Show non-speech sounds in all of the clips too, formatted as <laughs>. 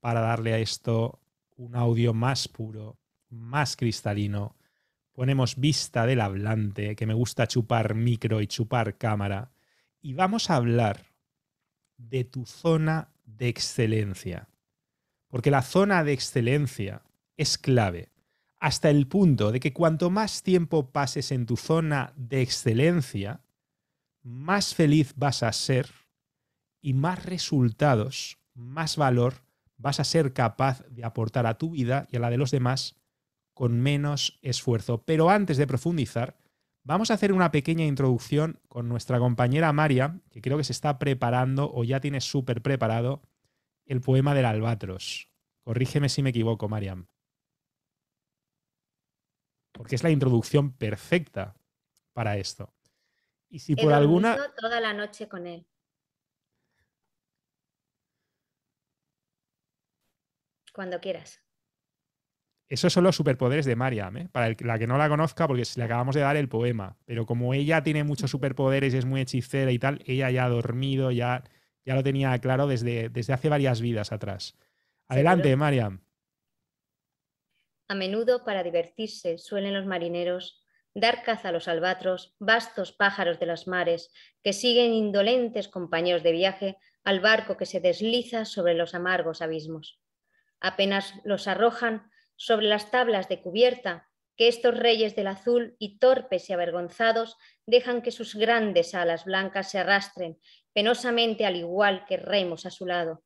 para darle a esto un audio más puro, más cristalino. Ponemos vista del hablante, que me gusta chupar micro y chupar cámara. Y vamos a hablar de tu zona de excelencia. Porque la zona de excelencia es clave, hasta el punto de que cuanto más tiempo pases en tu zona de excelencia, más feliz vas a ser y más resultados más valor vas a ser capaz de aportar a tu vida y a la de los demás con menos esfuerzo. Pero antes de profundizar, vamos a hacer una pequeña introducción con nuestra compañera María, que creo que se está preparando o ya tiene súper preparado el poema del albatros. Corrígeme si me equivoco, Mariam. Porque es la introducción perfecta para esto. Y si por alguna. toda la noche con él. Cuando quieras. Esos son los superpoderes de Mariam, ¿eh? para la que no la conozca, porque le acabamos de dar el poema. Pero como ella tiene muchos superpoderes y es muy hechicera y tal, ella ya ha dormido, ya, ya lo tenía claro desde, desde hace varias vidas atrás. Adelante, Maria. Mariam. A menudo, para divertirse, suelen los marineros dar caza a los albatros, vastos pájaros de los mares, que siguen indolentes compañeros de viaje al barco que se desliza sobre los amargos abismos. Apenas los arrojan sobre las tablas de cubierta, que estos reyes del azul y torpes y avergonzados dejan que sus grandes alas blancas se arrastren penosamente al igual que remos a su lado.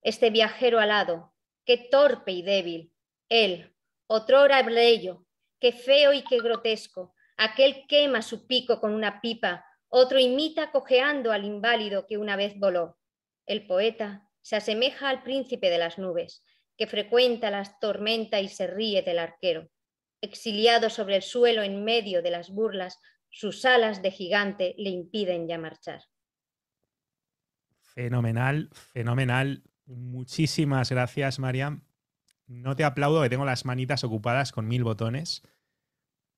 Este viajero alado, qué torpe y débil, él, otrora ello, qué feo y qué grotesco, aquel quema su pico con una pipa, otro imita cojeando al inválido que una vez voló. El poeta se asemeja al príncipe de las nubes, que frecuenta las tormentas y se ríe del arquero. Exiliado sobre el suelo en medio de las burlas, sus alas de gigante le impiden ya marchar. Fenomenal, fenomenal. Muchísimas gracias, Mariam. No te aplaudo que tengo las manitas ocupadas con mil botones,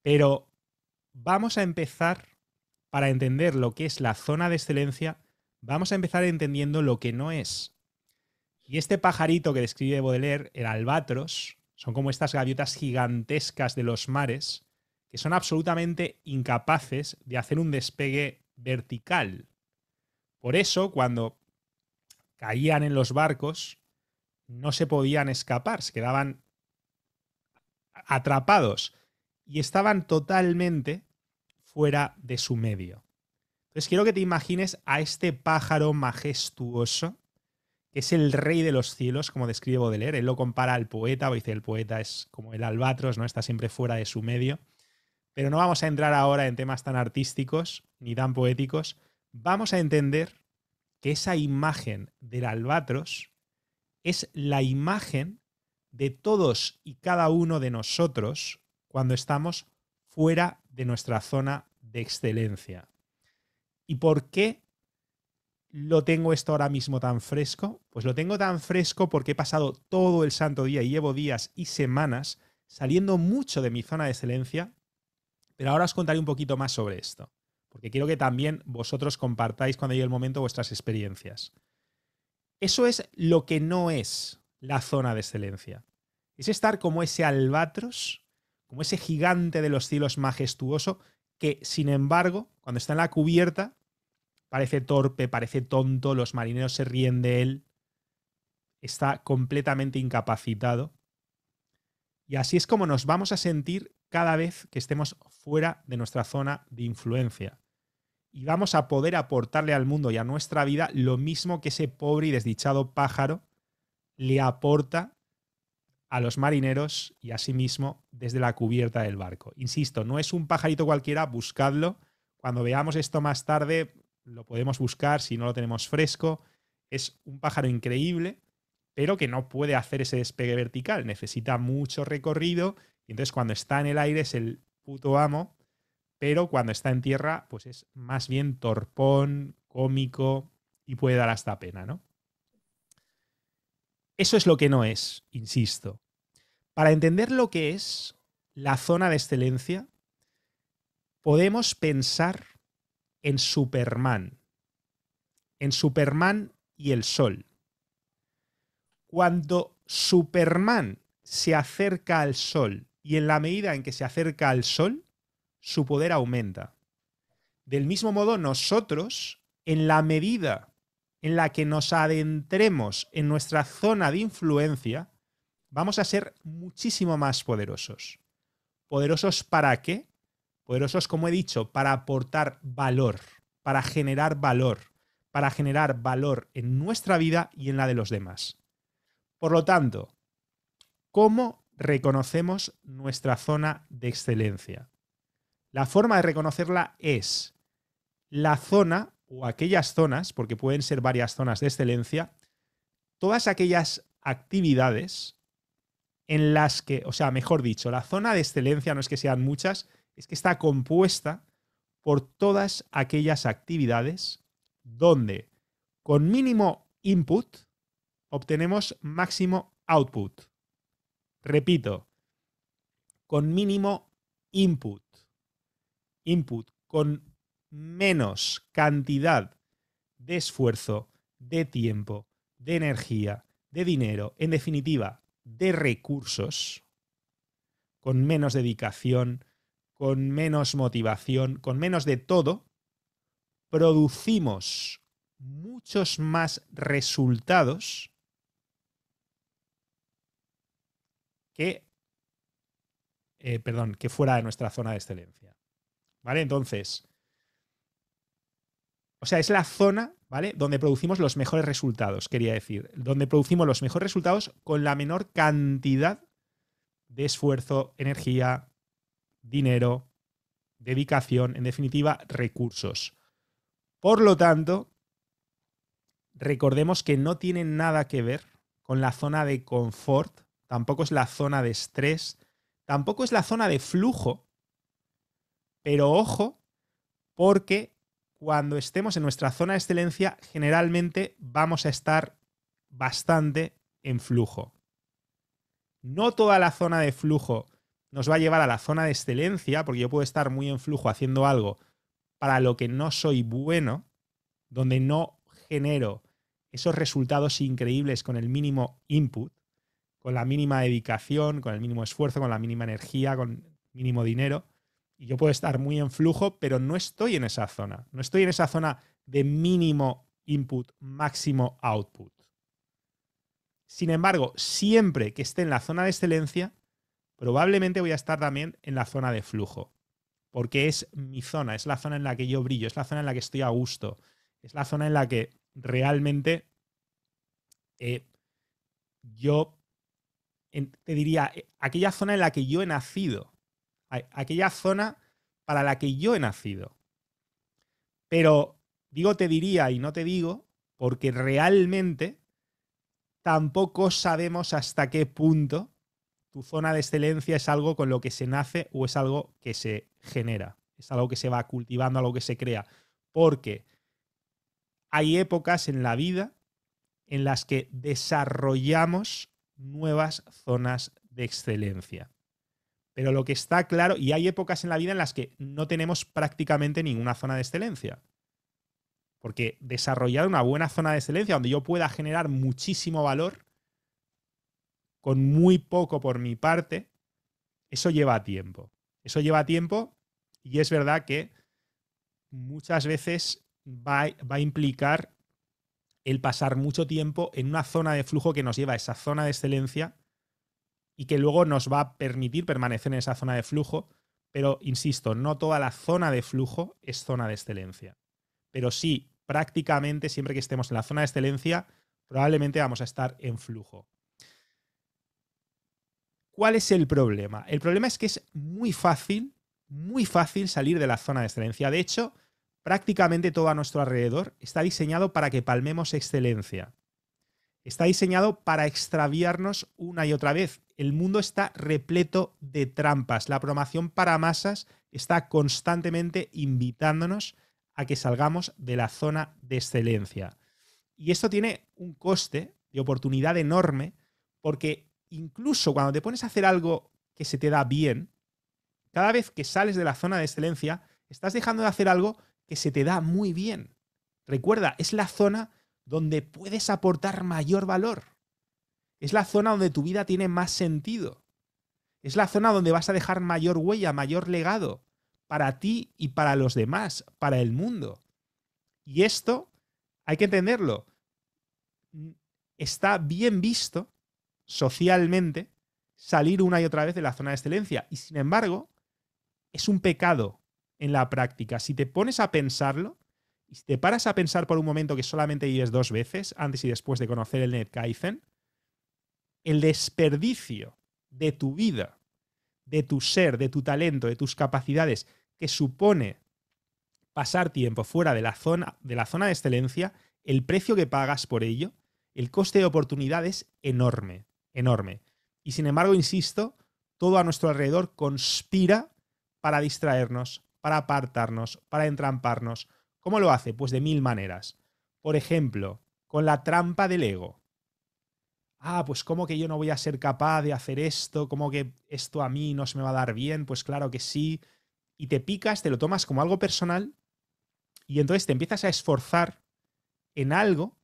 pero vamos a empezar para entender lo que es la zona de excelencia, vamos a empezar entendiendo lo que no es. Y este pajarito que describe Baudelaire, el albatros, son como estas gaviotas gigantescas de los mares que son absolutamente incapaces de hacer un despegue vertical. Por eso, cuando caían en los barcos, no se podían escapar, se quedaban atrapados y estaban totalmente fuera de su medio. Entonces quiero que te imagines a este pájaro majestuoso que es el rey de los cielos, como describe Baudelaire. Él lo compara al poeta, o dice el poeta es como el albatros, ¿no? Está siempre fuera de su medio. Pero no vamos a entrar ahora en temas tan artísticos ni tan poéticos. Vamos a entender que esa imagen del albatros es la imagen de todos y cada uno de nosotros cuando estamos fuera de nuestra zona de excelencia. ¿Y por qué lo tengo esto ahora mismo tan fresco? Pues lo tengo tan fresco porque he pasado todo el santo día y llevo días y semanas saliendo mucho de mi zona de excelencia, pero ahora os contaré un poquito más sobre esto, porque quiero que también vosotros compartáis cuando llegue el momento vuestras experiencias. Eso es lo que no es la zona de excelencia. Es estar como ese albatros, como ese gigante de los cielos majestuoso, que sin embargo, cuando está en la cubierta, parece torpe, parece tonto, los marineros se ríen de él, está completamente incapacitado. Y así es como nos vamos a sentir cada vez que estemos fuera de nuestra zona de influencia. Y vamos a poder aportarle al mundo y a nuestra vida lo mismo que ese pobre y desdichado pájaro le aporta a los marineros y a sí mismo desde la cubierta del barco. Insisto, no es un pajarito cualquiera, buscadlo. Cuando veamos esto más tarde, lo podemos buscar si no lo tenemos fresco. Es un pájaro increíble, pero que no puede hacer ese despegue vertical. Necesita mucho recorrido y entonces cuando está en el aire es el puto amo, pero cuando está en tierra pues es más bien torpón, cómico y puede dar hasta pena, ¿no? Eso es lo que no es, insisto. Para entender lo que es la zona de excelencia, podemos pensar en Superman, en Superman y el Sol. Cuando Superman se acerca al Sol y en la medida en que se acerca al Sol, su poder aumenta. Del mismo modo, nosotros, en la medida en la que nos adentremos en nuestra zona de influencia, vamos a ser muchísimo más poderosos. ¿Poderosos para qué? Poderosos, como he dicho, para aportar valor, para generar valor, para generar valor en nuestra vida y en la de los demás. Por lo tanto, ¿cómo reconocemos nuestra zona de excelencia? La forma de reconocerla es la zona o aquellas zonas, porque pueden ser varias zonas de excelencia, todas aquellas actividades en las que, o sea, mejor dicho, la zona de excelencia no es que sean muchas, es que está compuesta por todas aquellas actividades donde con mínimo input obtenemos máximo output. Repito, con mínimo input. Input con menos cantidad de esfuerzo, de tiempo, de energía, de dinero, en definitiva, de recursos, con menos dedicación, con menos motivación, con menos de todo, producimos muchos más resultados que, eh, perdón, que fuera de nuestra zona de excelencia. ¿Vale? Entonces, o sea, es la zona, ¿vale? Donde producimos los mejores resultados, quería decir. Donde producimos los mejores resultados con la menor cantidad de esfuerzo, energía, dinero, dedicación, en definitiva, recursos. Por lo tanto, recordemos que no tiene nada que ver con la zona de confort, tampoco es la zona de estrés, tampoco es la zona de flujo, pero ojo, porque cuando estemos en nuestra zona de excelencia, generalmente vamos a estar bastante en flujo. No toda la zona de flujo nos va a llevar a la zona de excelencia, porque yo puedo estar muy en flujo haciendo algo para lo que no soy bueno, donde no genero esos resultados increíbles con el mínimo input, con la mínima dedicación, con el mínimo esfuerzo, con la mínima energía, con mínimo dinero. Y yo puedo estar muy en flujo, pero no estoy en esa zona. No estoy en esa zona de mínimo input, máximo output. Sin embargo, siempre que esté en la zona de excelencia, probablemente voy a estar también en la zona de flujo, porque es mi zona, es la zona en la que yo brillo, es la zona en la que estoy a gusto, es la zona en la que realmente eh, yo te diría, eh, aquella zona en la que yo he nacido, aquella zona para la que yo he nacido. Pero digo te diría y no te digo, porque realmente tampoco sabemos hasta qué punto tu zona de excelencia es algo con lo que se nace o es algo que se genera, es algo que se va cultivando, algo que se crea. Porque hay épocas en la vida en las que desarrollamos nuevas zonas de excelencia. Pero lo que está claro, y hay épocas en la vida en las que no tenemos prácticamente ninguna zona de excelencia. Porque desarrollar una buena zona de excelencia donde yo pueda generar muchísimo valor con muy poco por mi parte, eso lleva tiempo. Eso lleva tiempo y es verdad que muchas veces va, a implicar el pasar mucho tiempo en una zona de flujo que nos lleva a esa zona de excelencia y que luego nos va a permitir permanecer en esa zona de flujo. Pero, insisto, no toda la zona de flujo es zona de excelencia. Pero sí, prácticamente siempre que estemos en la zona de excelencia, probablemente vamos a estar en flujo. ¿Cuál es el problema? El problema es que es muy fácil, muy fácil salir de la zona de excelencia. De hecho, prácticamente todo a nuestro alrededor está diseñado para que palmemos excelencia. Está diseñado para extraviarnos una y otra vez. El mundo está repleto de trampas. La promoción para masas está constantemente invitándonos a que salgamos de la zona de excelencia. Y esto tiene un coste de oportunidad enorme porque incluso cuando te pones a hacer algo que se te da bien, cada vez que sales de la zona de excelencia, estás dejando de hacer algo que se te da muy bien. Recuerda, es la zona donde puedes aportar mayor valor. Es la zona donde tu vida tiene más sentido. Es la zona donde vas a dejar mayor huella, mayor legado, para ti y para los demás, para el mundo. Y esto hay que entenderlo. Está bien visto socialmente salir una y otra vez de la zona de excelencia. Y sin embargo, es un pecado en la práctica. Si te pones a pensarlo, y si te paras a pensar por un momento que solamente vives dos veces, antes y después de conocer el kaizen el desperdicio de tu vida, de tu ser, de tu talento, de tus capacidades, que supone pasar tiempo fuera de la zona de, la zona de excelencia, el precio que pagas por ello, el coste de oportunidad es enorme enorme. Y sin embargo, insisto, todo a nuestro alrededor conspira para distraernos, para apartarnos, para entramparnos. ¿Cómo lo hace? Pues de mil maneras. Por ejemplo, con la trampa del ego. Ah, pues ¿cómo que yo no voy a ser capaz de hacer esto? ¿Cómo que esto a mí no se me va a dar bien? Pues claro que sí. Y te picas, te lo tomas como algo personal y entonces te empiezas a esforzar en algo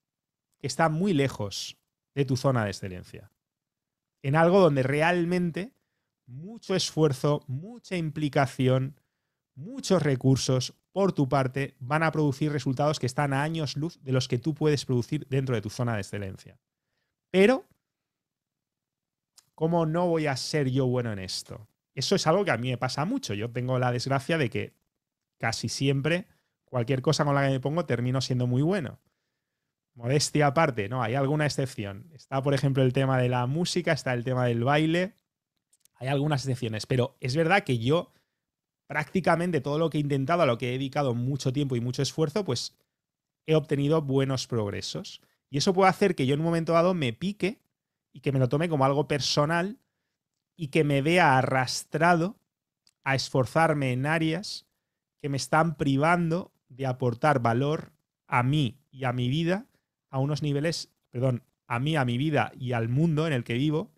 que está muy lejos de tu zona de excelencia en algo donde realmente mucho esfuerzo, mucha implicación, muchos recursos por tu parte van a producir resultados que están a años luz de los que tú puedes producir dentro de tu zona de excelencia. Pero, ¿cómo no voy a ser yo bueno en esto? Eso es algo que a mí me pasa mucho. Yo tengo la desgracia de que casi siempre cualquier cosa con la que me pongo termino siendo muy bueno modestia aparte, no, hay alguna excepción. Está, por ejemplo, el tema de la música, está el tema del baile, hay algunas excepciones, pero es verdad que yo prácticamente todo lo que he intentado, a lo que he dedicado mucho tiempo y mucho esfuerzo, pues he obtenido buenos progresos. Y eso puede hacer que yo en un momento dado me pique y que me lo tome como algo personal y que me vea arrastrado a esforzarme en áreas que me están privando de aportar valor a mí y a mi vida a unos niveles, perdón, a mí, a mi vida y al mundo en el que vivo,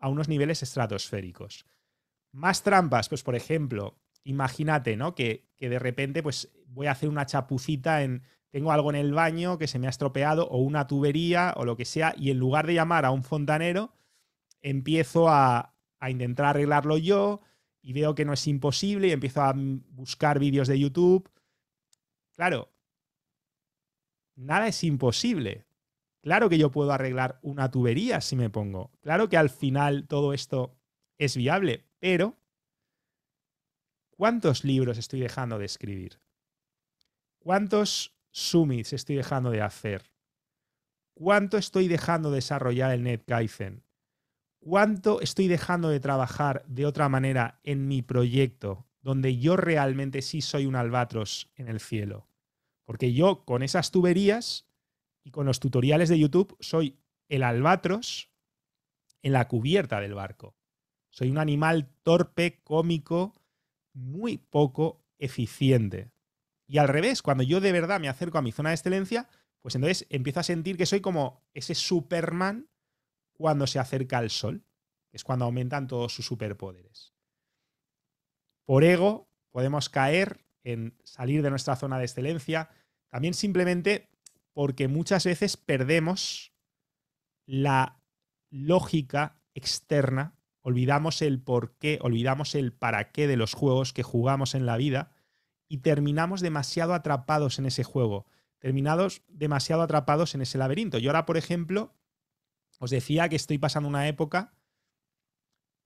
a unos niveles estratosféricos. Más trampas, pues por ejemplo, imagínate, ¿no? Que, de repente pues voy a hacer una chapucita en, tengo algo en el baño que se me ha estropeado o una tubería o lo que sea, y en lugar de llamar a un fontanero, empiezo a, a intentar arreglarlo yo y veo que no es imposible y empiezo a buscar vídeos de YouTube. Claro, nada es imposible. Claro que yo puedo arreglar una tubería si me pongo. Claro que al final todo esto es viable, pero ¿cuántos libros estoy dejando de escribir? ¿Cuántos sumis estoy dejando de hacer? ¿Cuánto estoy dejando de desarrollar el kaizen? ¿Cuánto estoy dejando de trabajar de otra manera en mi proyecto, donde yo realmente sí soy un albatros en el cielo? Porque yo con esas tuberías y con los tutoriales de YouTube soy el albatros en la cubierta del barco. Soy un animal torpe, cómico, muy poco eficiente. Y al revés, cuando yo de verdad me acerco a mi zona de excelencia, pues entonces empiezo a sentir que soy como ese Superman cuando se acerca al sol. Es cuando aumentan todos sus superpoderes. Por ego podemos caer en salir de nuestra zona de excelencia, también simplemente porque muchas veces perdemos la lógica externa, olvidamos el por qué, olvidamos el para qué de los juegos que jugamos en la vida y terminamos demasiado atrapados en ese juego, terminados demasiado atrapados en ese laberinto. Yo ahora, por ejemplo, os decía que estoy pasando una época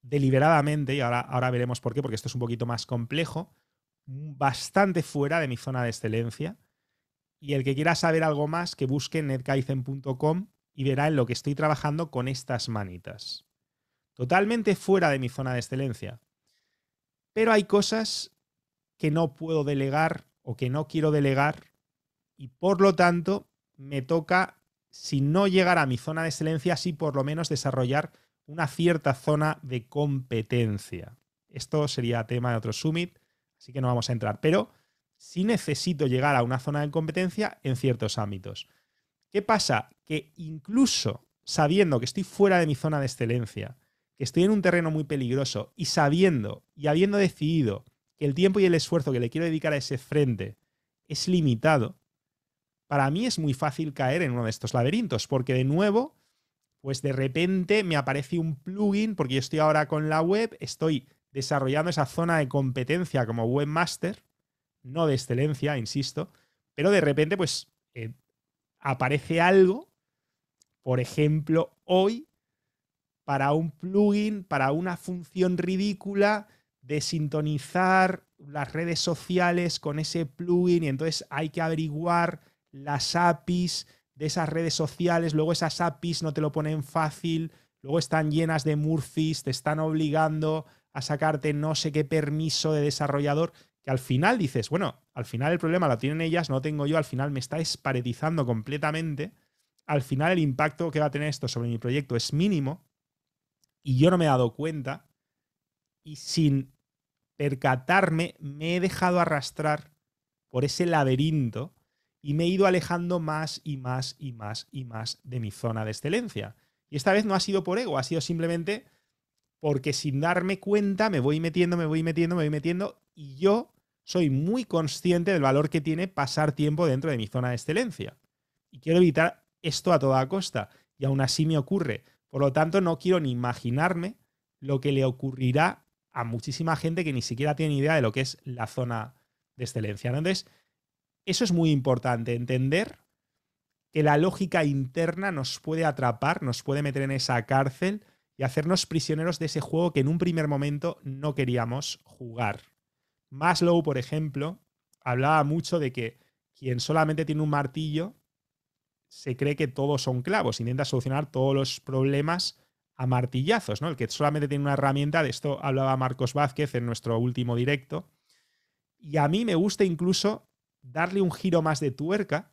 deliberadamente, y ahora, ahora veremos por qué, porque esto es un poquito más complejo, bastante fuera de mi zona de excelencia y el que quiera saber algo más, que busque netkaizen.com y verá en lo que estoy trabajando con estas manitas. Totalmente fuera de mi zona de excelencia. Pero hay cosas que no puedo delegar o que no quiero delegar y por lo tanto me toca, si no llegar a mi zona de excelencia, sí por lo menos desarrollar una cierta zona de competencia. Esto sería tema de otro summit, así que no vamos a entrar. Pero si necesito llegar a una zona de competencia en ciertos ámbitos. ¿Qué pasa? Que incluso sabiendo que estoy fuera de mi zona de excelencia, que estoy en un terreno muy peligroso y sabiendo y habiendo decidido que el tiempo y el esfuerzo que le quiero dedicar a ese frente es limitado, para mí es muy fácil caer en uno de estos laberintos, porque de nuevo, pues de repente me aparece un plugin, porque yo estoy ahora con la web, estoy desarrollando esa zona de competencia como webmaster, no de excelencia, insisto, pero de repente pues eh, aparece algo, por ejemplo, hoy, para un plugin, para una función ridícula de sintonizar las redes sociales con ese plugin y entonces hay que averiguar las APIs de esas redes sociales, luego esas APIs no te lo ponen fácil, luego están llenas de Murphys, te están obligando a sacarte no sé qué permiso de desarrollador que al final dices, bueno, al final el problema lo tienen ellas, no lo tengo yo, al final me está esparetizando completamente, al final el impacto que va a tener esto sobre mi proyecto es mínimo y yo no me he dado cuenta y sin percatarme me he dejado arrastrar por ese laberinto y me he ido alejando más y más y más y más de mi zona de excelencia. Y esta vez no ha sido por ego, ha sido simplemente porque sin darme cuenta me voy metiendo, me voy metiendo, me voy metiendo y yo soy muy consciente del valor que tiene pasar tiempo dentro de mi zona de excelencia. Y quiero evitar esto a toda costa. Y aún así me ocurre. Por lo tanto, no quiero ni imaginarme lo que le ocurrirá a muchísima gente que ni siquiera tiene idea de lo que es la zona de excelencia. Entonces, eso es muy importante, entender que la lógica interna nos puede atrapar, nos puede meter en esa cárcel y hacernos prisioneros de ese juego que en un primer momento no queríamos jugar. Maslow, por ejemplo, hablaba mucho de que quien solamente tiene un martillo se cree que todos son clavos, intenta solucionar todos los problemas a martillazos, ¿no? El que solamente tiene una herramienta, de esto hablaba Marcos Vázquez en nuestro último directo. Y a mí me gusta incluso darle un giro más de tuerca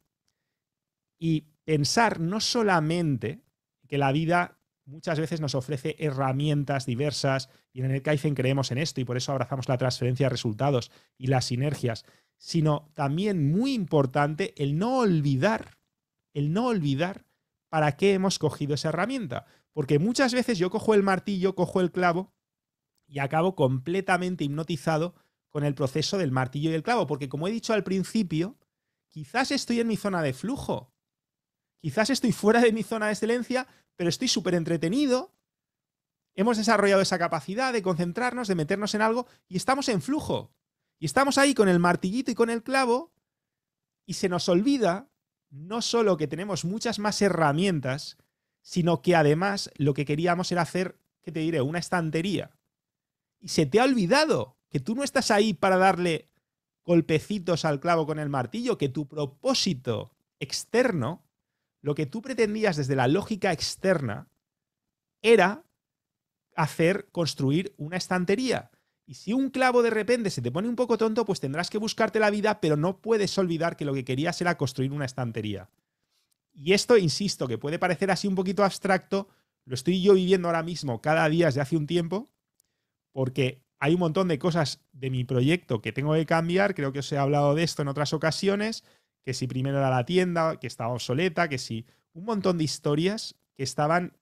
y pensar no solamente que la vida muchas veces nos ofrece herramientas diversas y en el Kaizen creemos en esto y por eso abrazamos la transferencia de resultados y las sinergias, sino también muy importante el no olvidar, el no olvidar para qué hemos cogido esa herramienta. Porque muchas veces yo cojo el martillo, cojo el clavo y acabo completamente hipnotizado con el proceso del martillo y el clavo. Porque como he dicho al principio, quizás estoy en mi zona de flujo, quizás estoy fuera de mi zona de excelencia, pero estoy súper entretenido. Hemos desarrollado esa capacidad de concentrarnos, de meternos en algo y estamos en flujo. Y estamos ahí con el martillito y con el clavo y se nos olvida no solo que tenemos muchas más herramientas, sino que además lo que queríamos era hacer, ¿qué te diré, una estantería. Y se te ha olvidado que tú no estás ahí para darle golpecitos al clavo con el martillo, que tu propósito externo lo que tú pretendías desde la lógica externa era hacer construir una estantería. Y si un clavo de repente se te pone un poco tonto, pues tendrás que buscarte la vida, pero no puedes olvidar que lo que querías era construir una estantería. Y esto, insisto, que puede parecer así un poquito abstracto, lo estoy yo viviendo ahora mismo cada día desde hace un tiempo, porque hay un montón de cosas de mi proyecto que tengo que cambiar, creo que os he hablado de esto en otras ocasiones, que si primero era la tienda, que estaba obsoleta, que si un montón de historias que estaban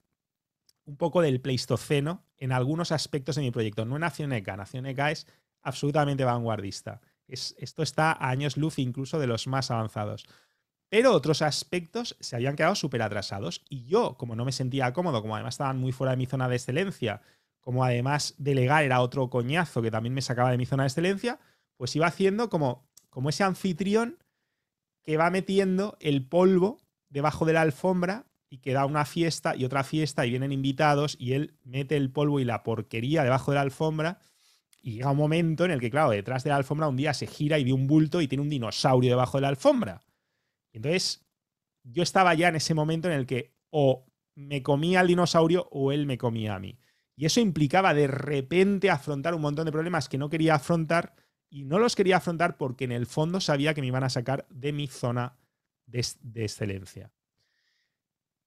un poco del pleistoceno en algunos aspectos de mi proyecto. No en Acción ECA, Nación ECA es absolutamente vanguardista. Es, esto está a años luz incluso de los más avanzados. Pero otros aspectos se habían quedado súper atrasados y yo, como no me sentía cómodo, como además estaban muy fuera de mi zona de excelencia, como además delegar era otro coñazo que también me sacaba de mi zona de excelencia, pues iba haciendo como, como ese anfitrión que va metiendo el polvo debajo de la alfombra y que da una fiesta y otra fiesta y vienen invitados y él mete el polvo y la porquería debajo de la alfombra y llega un momento en el que, claro, detrás de la alfombra un día se gira y ve un bulto y tiene un dinosaurio debajo de la alfombra. Entonces, yo estaba ya en ese momento en el que o me comía el dinosaurio o él me comía a mí. Y eso implicaba de repente afrontar un montón de problemas que no quería afrontar y no los quería afrontar porque en el fondo sabía que me iban a sacar de mi zona de, excelencia.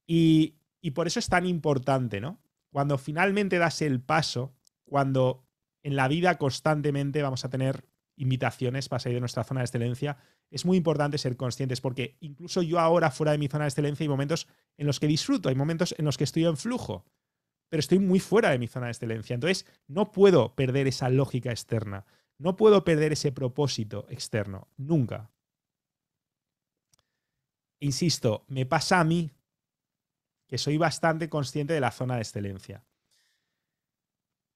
Y, y, por eso es tan importante, ¿no? Cuando finalmente das el paso, cuando en la vida constantemente vamos a tener invitaciones para salir de nuestra zona de excelencia, es muy importante ser conscientes porque incluso yo ahora fuera de mi zona de excelencia hay momentos en los que disfruto, hay momentos en los que estoy en flujo, pero estoy muy fuera de mi zona de excelencia. Entonces, no puedo perder esa lógica externa. No puedo perder ese propósito externo, nunca. Insisto, me pasa a mí que soy bastante consciente de la zona de excelencia.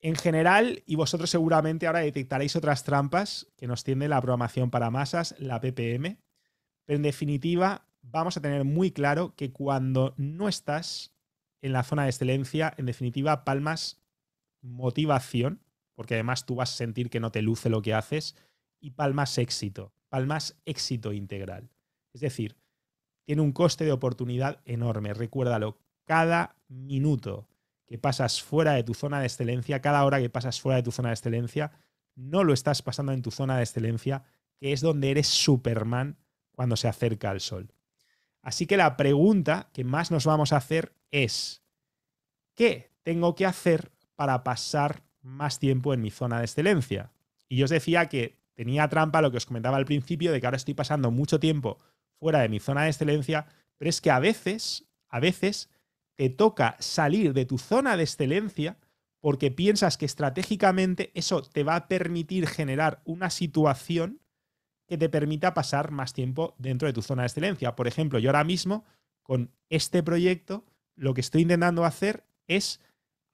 En general, y vosotros seguramente ahora detectaréis otras trampas que nos tiende la programación para masas, la PPM, pero en definitiva vamos a tener muy claro que cuando no estás en la zona de excelencia, en definitiva, palmas motivación porque además tú vas a sentir que no te luce lo que haces y palmas éxito, palmas éxito integral. Es decir, tiene un coste de oportunidad enorme, recuérdalo, cada minuto que pasas fuera de tu zona de excelencia, cada hora que pasas fuera de tu zona de excelencia, no lo estás pasando en tu zona de excelencia, que es donde eres Superman cuando se acerca al sol. Así que la pregunta que más nos vamos a hacer es, ¿qué tengo que hacer para pasar más tiempo en mi zona de excelencia. Y yo os decía que tenía trampa lo que os comentaba al principio, de que ahora estoy pasando mucho tiempo fuera de mi zona de excelencia, pero es que a veces, a veces te toca salir de tu zona de excelencia porque piensas que estratégicamente eso te va a permitir generar una situación que te permita pasar más tiempo dentro de tu zona de excelencia. Por ejemplo, yo ahora mismo con este proyecto lo que estoy intentando hacer es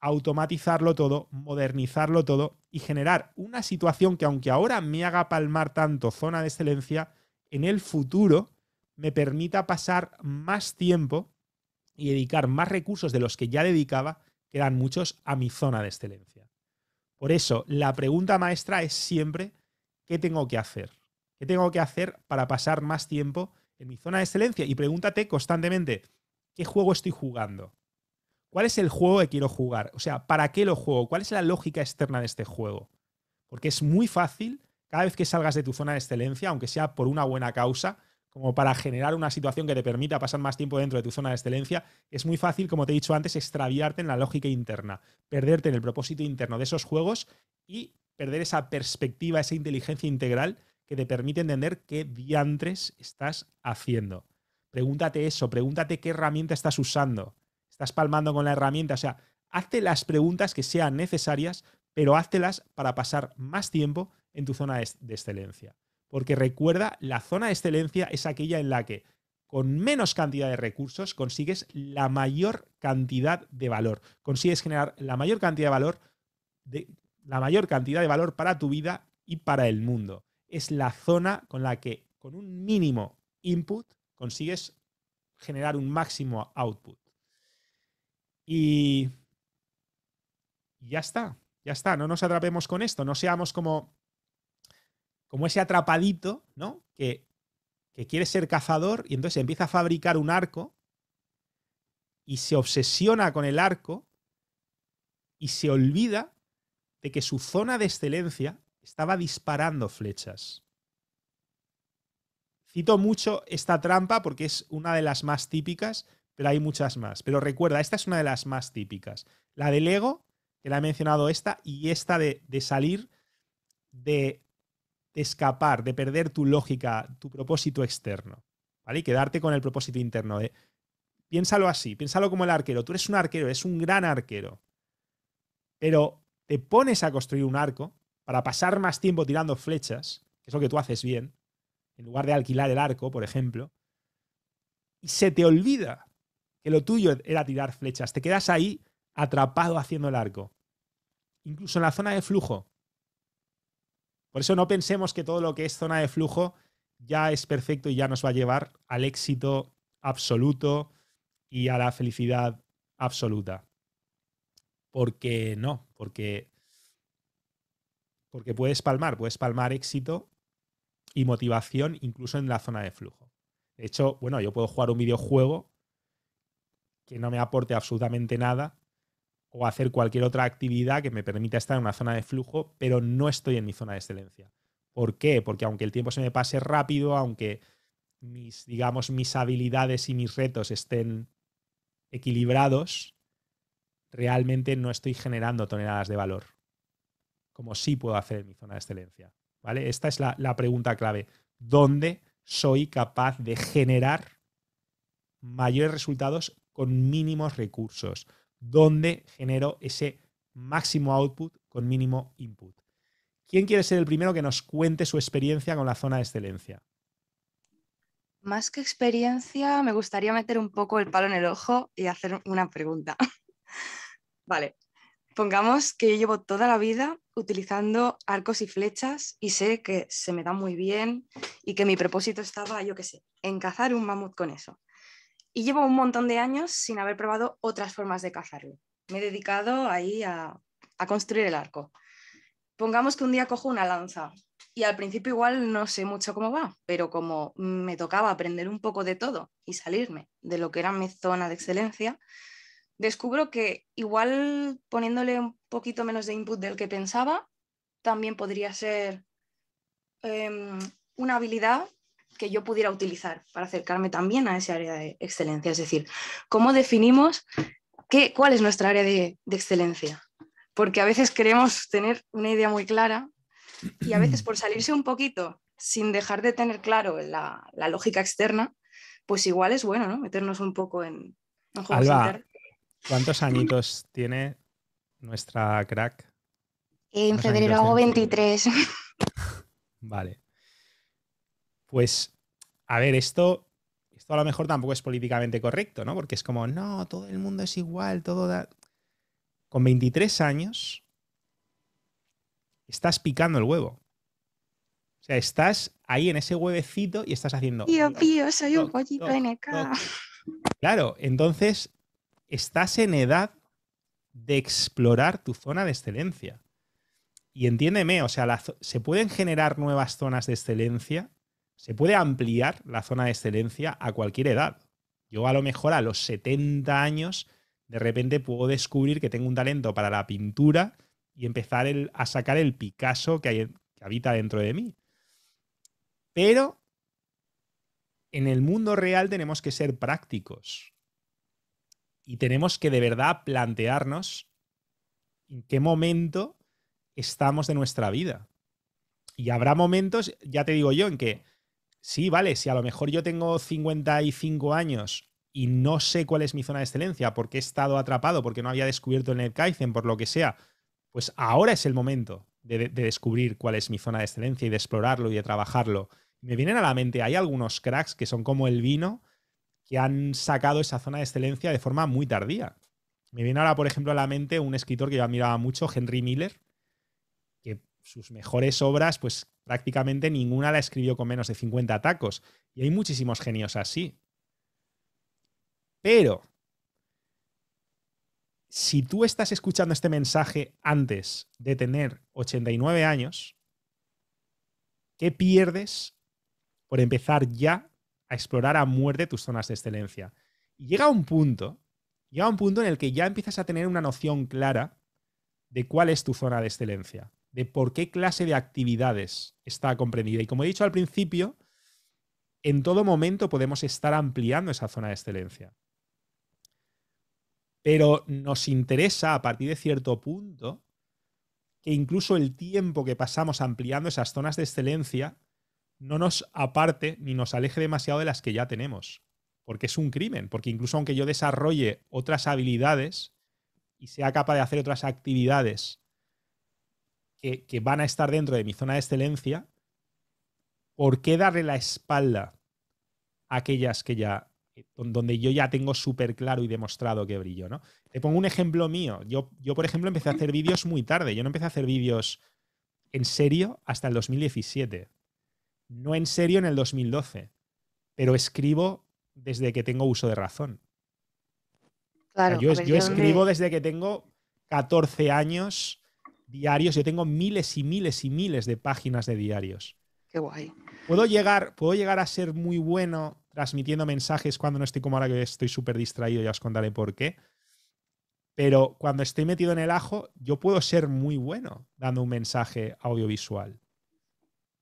automatizarlo todo, modernizarlo todo y generar una situación que aunque ahora me haga palmar tanto zona de excelencia, en el futuro me permita pasar más tiempo y dedicar más recursos de los que ya dedicaba, que eran muchos, a mi zona de excelencia. Por eso, la pregunta maestra es siempre, ¿qué tengo que hacer? ¿Qué tengo que hacer para pasar más tiempo en mi zona de excelencia? Y pregúntate constantemente, ¿qué juego estoy jugando? ¿Cuál es el juego que quiero jugar? O sea, ¿para qué lo juego? ¿Cuál es la lógica externa de este juego? Porque es muy fácil, cada vez que salgas de tu zona de excelencia, aunque sea por una buena causa, como para generar una situación que te permita pasar más tiempo dentro de tu zona de excelencia, es muy fácil, como te he dicho antes, extraviarte en la lógica interna, perderte en el propósito interno de esos juegos y perder esa perspectiva, esa inteligencia integral que te permite entender qué diantres estás haciendo. Pregúntate eso, pregúntate qué herramienta estás usando, estás palmando con la herramienta. O sea, hazte las preguntas que sean necesarias, pero háztelas para pasar más tiempo en tu zona de excelencia. Porque recuerda, la zona de excelencia es aquella en la que con menos cantidad de recursos consigues la mayor cantidad de valor. Consigues generar la mayor cantidad de valor, de, la mayor cantidad de valor para tu vida y para el mundo. Es la zona con la que con un mínimo input consigues generar un máximo output. Y, ya está, ya está, no nos atrapemos con esto, no seamos como, como ese atrapadito, ¿no? Que, que quiere ser cazador y entonces empieza a fabricar un arco y se obsesiona con el arco y se olvida de que su zona de excelencia estaba disparando flechas. Cito mucho esta trampa porque es una de las más típicas pero hay muchas más. Pero recuerda, esta es una de las más típicas. La del ego, que la he mencionado esta, y esta de, salir, de, escapar, de perder tu lógica, tu propósito externo, ¿vale? Y quedarte con el propósito interno. piénsalo así, piénsalo como el arquero. Tú eres un arquero, eres un gran arquero, pero te pones a construir un arco para pasar más tiempo tirando flechas, que es lo que tú haces bien, en lugar de alquilar el arco, por ejemplo, y se te olvida que lo tuyo era tirar flechas. Te quedas ahí atrapado haciendo el arco. Incluso en la zona de flujo. Por eso no pensemos que todo lo que es zona de flujo ya es perfecto y ya nos va a llevar al éxito absoluto y a la felicidad absoluta. Porque no, porque, porque puedes palmar, puedes palmar éxito y motivación incluso en la zona de flujo. De hecho, bueno, yo puedo jugar un videojuego que no me aporte absolutamente nada o hacer cualquier otra actividad que me permita estar en una zona de flujo, pero no estoy en mi zona de excelencia. ¿Por qué? Porque aunque el tiempo se me pase rápido, aunque mis, digamos, mis habilidades y mis retos estén equilibrados, realmente no estoy generando toneladas de valor, como sí puedo hacer en mi zona de excelencia. ¿vale? Esta es la, la pregunta clave. ¿Dónde soy capaz de generar mayores resultados con mínimos recursos, donde genero ese máximo output con mínimo input. ¿Quién quiere ser el primero que nos cuente su experiencia con la zona de excelencia? Más que experiencia, me gustaría meter un poco el palo en el ojo y hacer una pregunta. <laughs> vale, pongamos que yo llevo toda la vida utilizando arcos y flechas y sé que se me da muy bien y que mi propósito estaba, yo qué sé, en cazar un mamut con eso y llevo un montón de años sin haber probado otras formas de cazarlo. Me he dedicado ahí a, construir el arco. Pongamos que un día cojo una lanza y al principio igual no sé mucho cómo va, pero como me tocaba aprender un poco de todo y salirme de lo que era mi zona de excelencia, descubro que igual poniéndole un poquito menos de input del que pensaba, también podría ser em, una habilidad que yo pudiera utilizar para acercarme también a ese área de excelencia. Es decir, ¿cómo definimos qué, cuál es nuestra área de, excelencia? Porque a veces queremos tener una idea muy clara y a veces por salirse un poquito sin dejar de tener claro la, lógica externa, pues igual es bueno, ¿no? Meternos un poco en, ¿Cuántos añitos tiene nuestra crack? En febrero hago 23. Vale. Pues, a ver, esto, esto a lo mejor tampoco es políticamente correcto, ¿no? Porque es como, no, todo el mundo es igual, todo da... Con 23 años, estás picando el huevo. O sea, estás ahí en ese huevecito y estás haciendo... Pío, pío, soy un pollito NK. Claro, entonces estás en edad de explorar tu zona de excelencia. Y entiéndeme, o sea, se pueden generar nuevas zonas de excelencia se puede ampliar la zona de excelencia a cualquier edad. Yo a lo mejor a los 70 años de repente puedo descubrir que tengo un talento para la pintura y empezar a sacar el Picasso que, hay, que habita dentro de mí. Pero en el mundo real tenemos que ser prácticos y tenemos que de verdad plantearnos en qué momento estamos de nuestra vida. Y habrá momentos, ya te digo yo, en que Sí, vale, si a lo mejor yo tengo 55 años y no sé cuál es mi zona de excelencia, porque he estado atrapado, porque no había descubierto el NetKaizen, por lo que sea, pues ahora es el momento de, de, descubrir cuál es mi zona de excelencia y de explorarlo y de trabajarlo. Me vienen a la mente, hay algunos cracks que son como el vino, que han sacado esa zona de excelencia de forma muy tardía. Me viene ahora, por ejemplo, a la mente un escritor que yo admiraba mucho, Henry Miller, sus mejores obras, pues prácticamente ninguna la escribió con menos de 50 tacos. Y hay muchísimos genios así. Pero, si tú estás escuchando este mensaje antes de tener 89 años, ¿qué pierdes por empezar ya a explorar a muerte tus zonas de excelencia? Y llega un punto, llega un punto en el que ya empiezas a tener una noción clara de cuál es tu zona de excelencia de por qué clase de actividades está comprendida. Y como he dicho al principio, en todo momento podemos estar ampliando esa zona de excelencia. Pero nos interesa a partir de cierto punto que incluso el tiempo que pasamos ampliando esas zonas de excelencia no nos aparte ni nos aleje demasiado de las que ya tenemos. Porque es un crimen, porque incluso aunque yo desarrolle otras habilidades y sea capaz de hacer otras actividades que, van a estar dentro de mi zona de excelencia, ¿por qué darle la espalda a aquellas que ya donde yo ya tengo súper claro y demostrado que brillo, ¿no? Te pongo un ejemplo mío. Yo, yo, por ejemplo, empecé a hacer vídeos muy tarde. Yo no empecé a hacer vídeos en serio hasta el 2017. No en serio en el 2012. Pero escribo desde que tengo uso de razón. Claro, yo, yo, escribo desde que tengo 14 años diarios. Yo tengo miles y miles y miles de páginas de diarios. Qué guay. Puedo llegar, puedo llegar a ser muy bueno transmitiendo mensajes cuando no estoy como ahora que estoy súper distraído, ya os contaré por qué. Pero cuando estoy metido en el ajo, yo puedo ser muy bueno dando un mensaje audiovisual.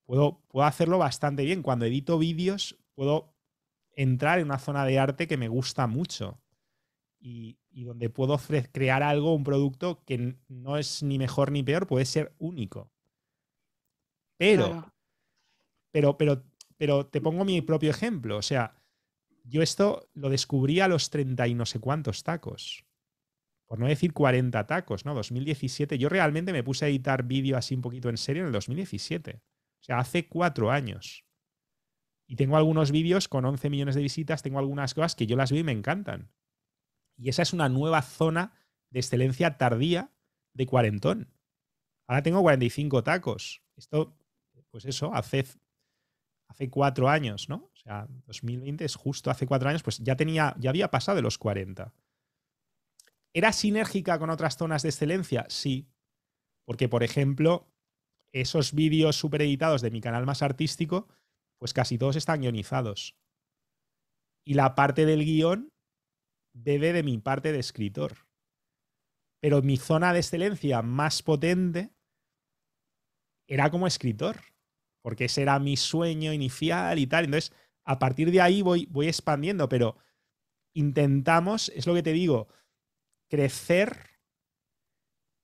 Puedo, puedo hacerlo bastante bien. Cuando edito vídeos, puedo entrar en una zona de arte que me gusta mucho. Y y donde puedo crear algo, un producto que no es ni mejor ni peor, puede ser único. Pero, pero, pero, pero te pongo mi propio ejemplo. O sea, yo esto lo descubrí a los 30 y no sé cuántos tacos. Por no decir 40 tacos, ¿no? 2017. Yo realmente me puse a editar vídeo así un poquito en serio en el 2017. O sea, hace cuatro años. Y tengo algunos vídeos con 11 millones de visitas, tengo algunas cosas que yo las veo y me encantan. Y esa es una nueva zona de excelencia tardía de cuarentón. Ahora tengo 45 tacos. Esto, pues eso, hace, hace cuatro años, ¿no? O sea, 2020 es justo hace cuatro años, pues ya tenía, ya había pasado de los 40. ¿Era sinérgica con otras zonas de excelencia? Sí. Porque, por ejemplo, esos vídeos supereditados de mi canal más artístico, pues casi todos están guionizados. Y la parte del guión debe de mi parte de escritor. Pero mi zona de excelencia más potente era como escritor, porque ese era mi sueño inicial y tal. Entonces, a partir de ahí voy, voy expandiendo, pero intentamos, es lo que te digo, crecer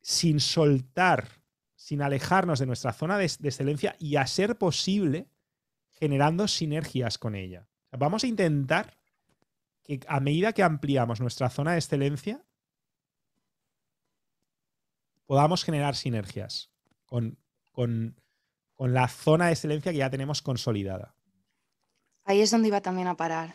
sin soltar, sin alejarnos de nuestra zona de, excelencia y a ser posible generando sinergias con ella. vamos a intentar que a medida que ampliamos nuestra zona de excelencia, podamos generar sinergias con, la zona de excelencia que ya tenemos consolidada. Ahí es donde iba también a parar.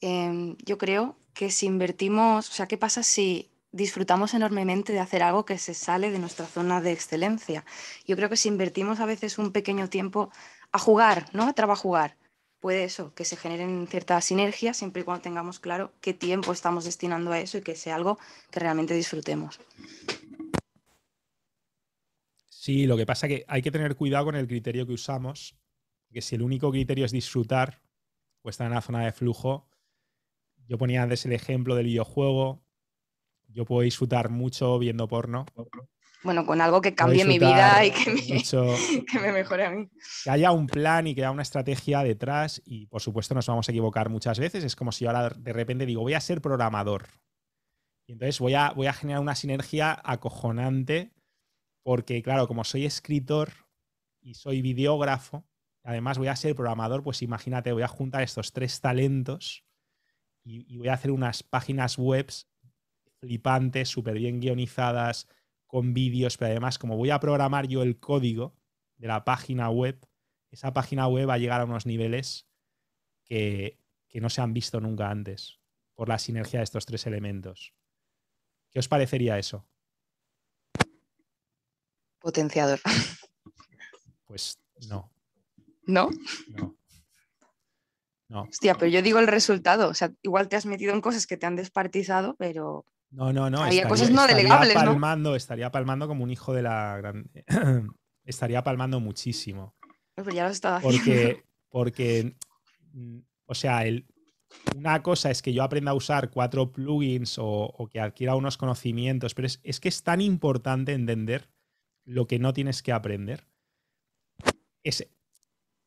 Em, yo creo que si invertimos, o sea, ¿qué pasa si disfrutamos enormemente de hacer algo que se sale de nuestra zona de excelencia? Yo creo que si invertimos a veces un pequeño tiempo a jugar, ¿no? A trabajar, puede eso, que se generen ciertas sinergias siempre y cuando tengamos claro qué tiempo estamos destinando a eso y que sea algo que realmente disfrutemos. Sí, lo que pasa es que hay que tener cuidado con el criterio que usamos, que si el único criterio es disfrutar o estar en la zona de flujo, yo ponía antes el ejemplo del videojuego, yo puedo disfrutar mucho viendo porno, bueno, con algo que cambie mi vida y <laughs> que me, mejore a mí. Que haya un plan y que haya una estrategia detrás y por supuesto nos vamos a equivocar muchas veces. Es como si ahora de repente digo, voy a ser programador. Y entonces voy a, voy a generar una sinergia acojonante porque, claro, como soy escritor y soy videógrafo, además voy a ser programador, pues imagínate, voy a juntar estos tres talentos y, y voy a hacer unas páginas webs flipantes, súper bien guionizadas, con vídeos, pero además como voy a programar yo el código de la página web, esa página web va a llegar a unos niveles que, no se han visto nunca antes por la sinergia de estos tres elementos. ¿Qué os parecería eso? Potenciador. Pues no. ¿No? No. No. Hostia, pero yo digo el resultado. O sea, igual te has metido en cosas que te han despartizado, pero no, no, no. Había cosas no estaría Palmando, Estaría palmando como un hijo de la gran... <clears throat> estaría palmando muchísimo. ya lo haciendo. Porque, <laughs> mm, o sea, el, una cosa es que yo aprenda a usar cuatro plugins o, que adquiera unos conocimientos, pero es, que es tan importante entender lo que no tienes que aprender.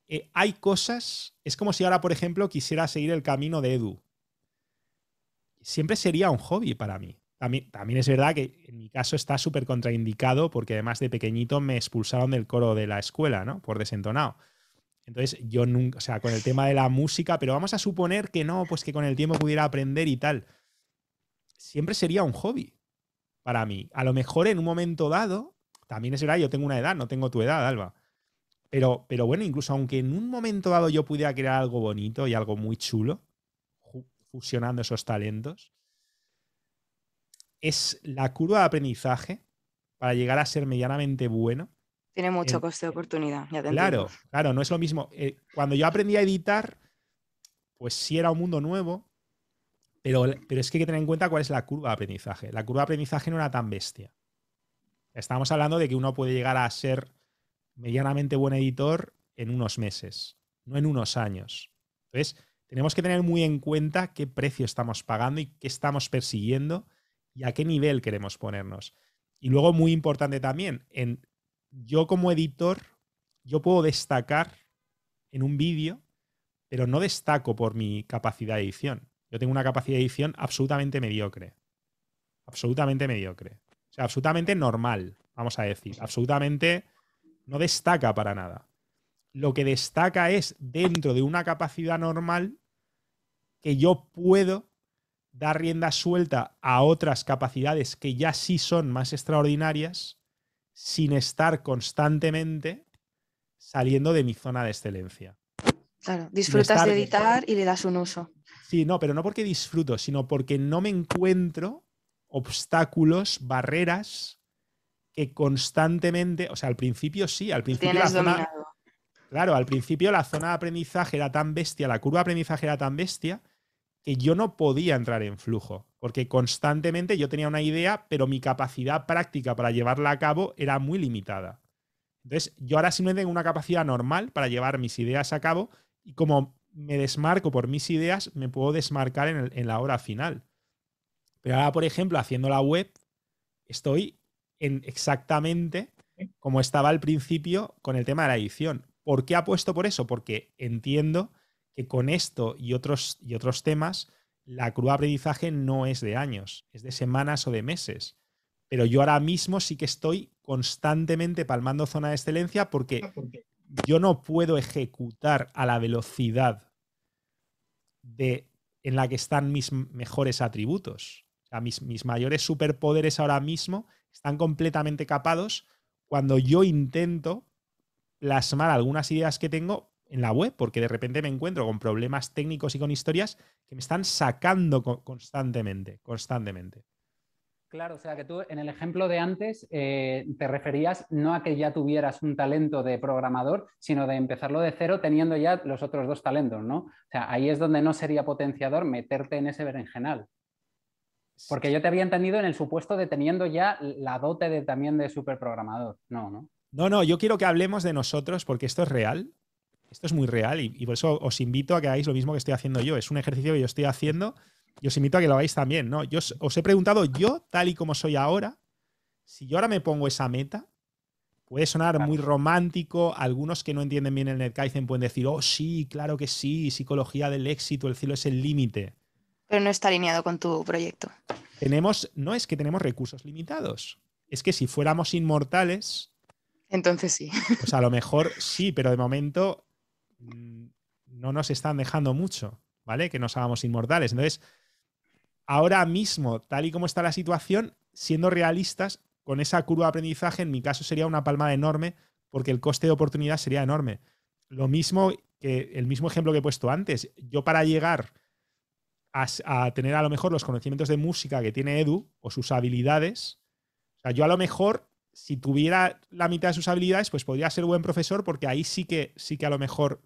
Eh, hay cosas, es como si ahora, por ejemplo, quisiera seguir el camino de Edu siempre sería un hobby para mí. También, es verdad que en mi caso está súper contraindicado porque además de pequeñito me expulsaron del coro de la escuela, ¿no? Por desentonado. Entonces yo nunca, o sea, con el tema de la música, pero vamos a suponer que no, pues que con el tiempo pudiera aprender y tal. Siempre sería un hobby para mí. A lo mejor en un momento dado, también es verdad, yo tengo una edad, no tengo tu edad, Alba. Pero, pero bueno, incluso aunque en un momento dado yo pudiera crear algo bonito y algo muy chulo, fusionando esos talentos, es la curva de aprendizaje para llegar a ser medianamente bueno. Tiene mucho coste de oportunidad, Claro, claro, no es lo mismo. Eh, cuando yo aprendí a editar, pues sí era un mundo nuevo, pero, pero es que hay que tener en cuenta cuál es la curva de aprendizaje. La curva de aprendizaje no era tan bestia. estamos hablando de que uno puede llegar a ser medianamente buen editor en unos meses, no en unos años. Entonces, tenemos que tener muy en cuenta qué precio estamos pagando y qué estamos persiguiendo y a qué nivel queremos ponernos. Y luego, muy importante también, en, yo como editor, yo puedo destacar en un vídeo, pero no destaco por mi capacidad de edición. Yo tengo una capacidad de edición absolutamente mediocre. Absolutamente mediocre. O sea, absolutamente normal, vamos a decir. Absolutamente no destaca para nada lo que destaca es dentro de una capacidad normal que yo puedo dar rienda suelta a otras capacidades que ya sí son más extraordinarias sin estar constantemente saliendo de mi zona de excelencia. Claro, disfrutas de editar y le das un uso. Sí, no, pero no porque disfruto, sino porque no me encuentro obstáculos, barreras que constantemente, o sea, al principio sí, al principio la Claro, al principio la zona de aprendizaje era tan bestia, la curva de aprendizaje era tan bestia, que yo no podía entrar en flujo, porque constantemente yo tenía una idea, pero mi capacidad práctica para llevarla a cabo era muy limitada. Entonces, yo ahora sí no tengo una capacidad normal para llevar mis ideas a cabo y como me desmarco por mis ideas, me puedo desmarcar en, en la hora final. Pero ahora, por ejemplo, haciendo la web, estoy en exactamente como estaba al principio con el tema de la edición. ¿Por qué apuesto por eso? Porque entiendo que con esto y otros, y otros temas, la cruda aprendizaje no es de años, es de semanas o de meses. Pero yo ahora mismo sí que estoy constantemente palmando zona de excelencia porque ah, yo no puedo ejecutar a la velocidad de, en la que están mis mejores atributos. O mis, mis mayores superpoderes ahora mismo están completamente capados cuando yo intento plasmar algunas ideas que tengo en la web, porque de repente me encuentro con problemas técnicos y con historias que me están sacando constantemente, constantemente. Claro, o sea que tú en el ejemplo de antes eh, te referías no a que ya tuvieras un talento de programador, sino de empezarlo de cero teniendo ya los otros dos talentos, ¿no? O sea, ahí es donde no sería potenciador meterte en ese berenjenal. Porque yo te había entendido en el supuesto de teniendo ya la dote de, también de superprogramador. No, ¿no? No, no, yo quiero que hablemos de nosotros porque esto es real. Esto es muy real y, por eso os invito a que hagáis lo mismo que estoy haciendo yo. Es un ejercicio que yo estoy haciendo y os invito a que lo hagáis también. ¿no? Yo os, he preguntado yo, tal y como soy ahora, si yo ahora me pongo esa meta, puede sonar muy romántico. Algunos que no entienden bien el NetKaizen pueden decir, oh, sí, claro que sí, psicología del éxito, el cielo es el límite. Pero no está alineado con tu proyecto. Tenemos, no es que tenemos recursos limitados. Es que si fuéramos inmortales, entonces sí. <laughs> Pues a lo mejor sí, pero de momento mm, no nos están dejando mucho, ¿vale? Que no hagamos inmortales. Entonces, ahora mismo, tal y como está la situación, siendo realistas, con esa curva de aprendizaje, en mi caso sería una palmada enorme, porque el coste de oportunidad sería enorme. Lo mismo que el mismo ejemplo que he puesto antes. Yo para llegar a, a tener a lo mejor los conocimientos de música que tiene Edu o sus habilidades, o sea, yo a lo mejor si tuviera la mitad de sus habilidades, pues podría ser buen profesor, porque ahí sí que, sí que a lo mejor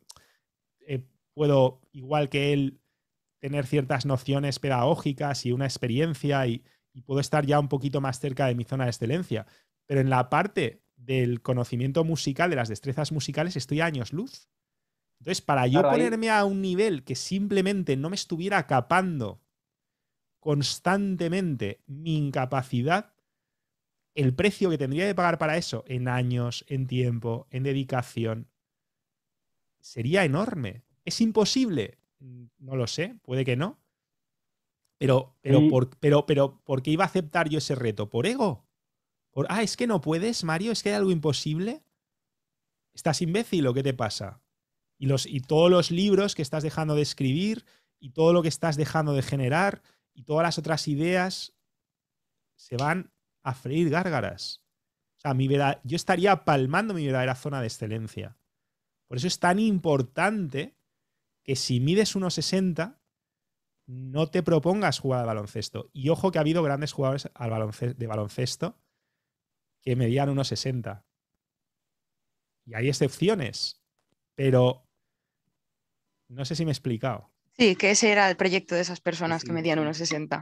eh, puedo, igual que él, tener ciertas nociones pedagógicas y una experiencia y, puedo estar ya un poquito más cerca de mi zona de excelencia. Pero en la parte del conocimiento musical, de las destrezas musicales, estoy a años luz. Entonces, para yo ponerme a un nivel que simplemente no me estuviera capando constantemente mi incapacidad, el precio que tendría que pagar para eso en años, en tiempo, en dedicación, sería enorme. ¿Es imposible? Mm, no lo sé, puede que no. Pero, pero, por, pero, pero qué iba a aceptar yo ese reto? ¿Por ego? ¿Por, ah, es que no puedes, Mario, es que hay algo imposible. ¿Estás imbécil o qué te pasa? Y, los, y todos los libros que estás dejando de escribir y todo lo que estás dejando de generar y todas las otras ideas se van a freír gárgaras. O sea, mi verdad, yo estaría palmando mi verdadera zona de excelencia. Por eso es tan importante que si mides 1,60, no te propongas jugar al baloncesto. Y ojo que ha habido grandes jugadores al baloncesto, de baloncesto que medían 1,60. Y hay excepciones, pero no sé si me he explicado. Sí, que ese era el proyecto de esas personas que medían 1,60.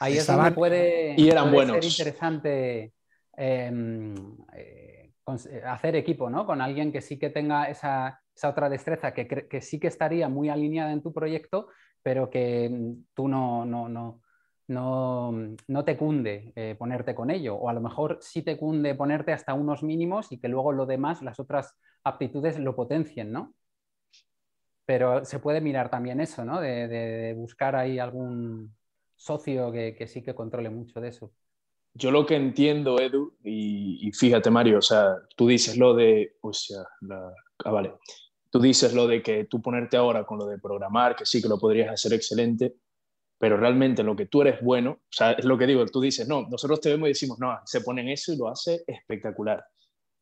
Ahí puede, y ser interesante em, eh, eh, hacer equipo ¿no? con alguien que sí que tenga esa, otra destreza, que, sí que estaría muy alineada en tu proyecto, pero que mm, tú no, no, no, no, no te cunde eh, ponerte con ello. O a lo mejor sí te cunde ponerte hasta unos mínimos y que luego lo demás, las otras aptitudes lo potencien, ¿no? Pero se puede mirar también eso, ¿no? de buscar ahí algún, socio que, que, sí que controle mucho de eso. Yo lo que entiendo, Edu, y, fíjate, Mario, o sea, tú dices lo de. O sea, la, ah, vale. Tú dices lo de que tú ponerte ahora con lo de programar, que sí que lo podrías hacer excelente, pero realmente lo que tú eres bueno, o sea, es lo que digo, tú dices, no, nosotros te vemos y decimos, no, se pone en eso y lo hace espectacular.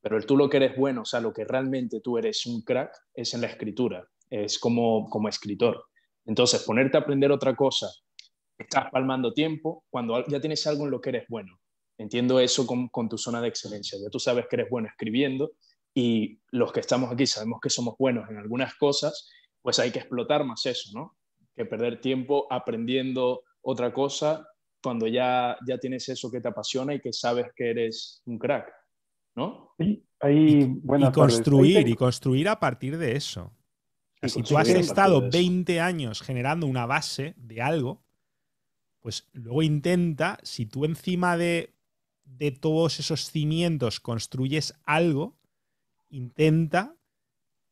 Pero el tú lo que eres bueno, o sea, lo que realmente tú eres un crack es en la escritura, es como, como escritor. Entonces, ponerte a aprender otra cosa estás palmando tiempo cuando ya tienes algo en lo que eres bueno. Entiendo eso con, con, tu zona de excelencia. Ya tú sabes que eres bueno escribiendo y los que estamos aquí sabemos que somos buenos en algunas cosas, pues hay que explotar más eso, ¿no? Que perder tiempo aprendiendo otra cosa cuando ya, ya tienes eso que te apasiona y que sabes que eres un crack, ¿no? ahí, y construir, y construir a partir de eso. Si tú has estado 20 años generando una base de algo, pues luego intenta, si tú encima de, de todos esos cimientos construyes algo, intenta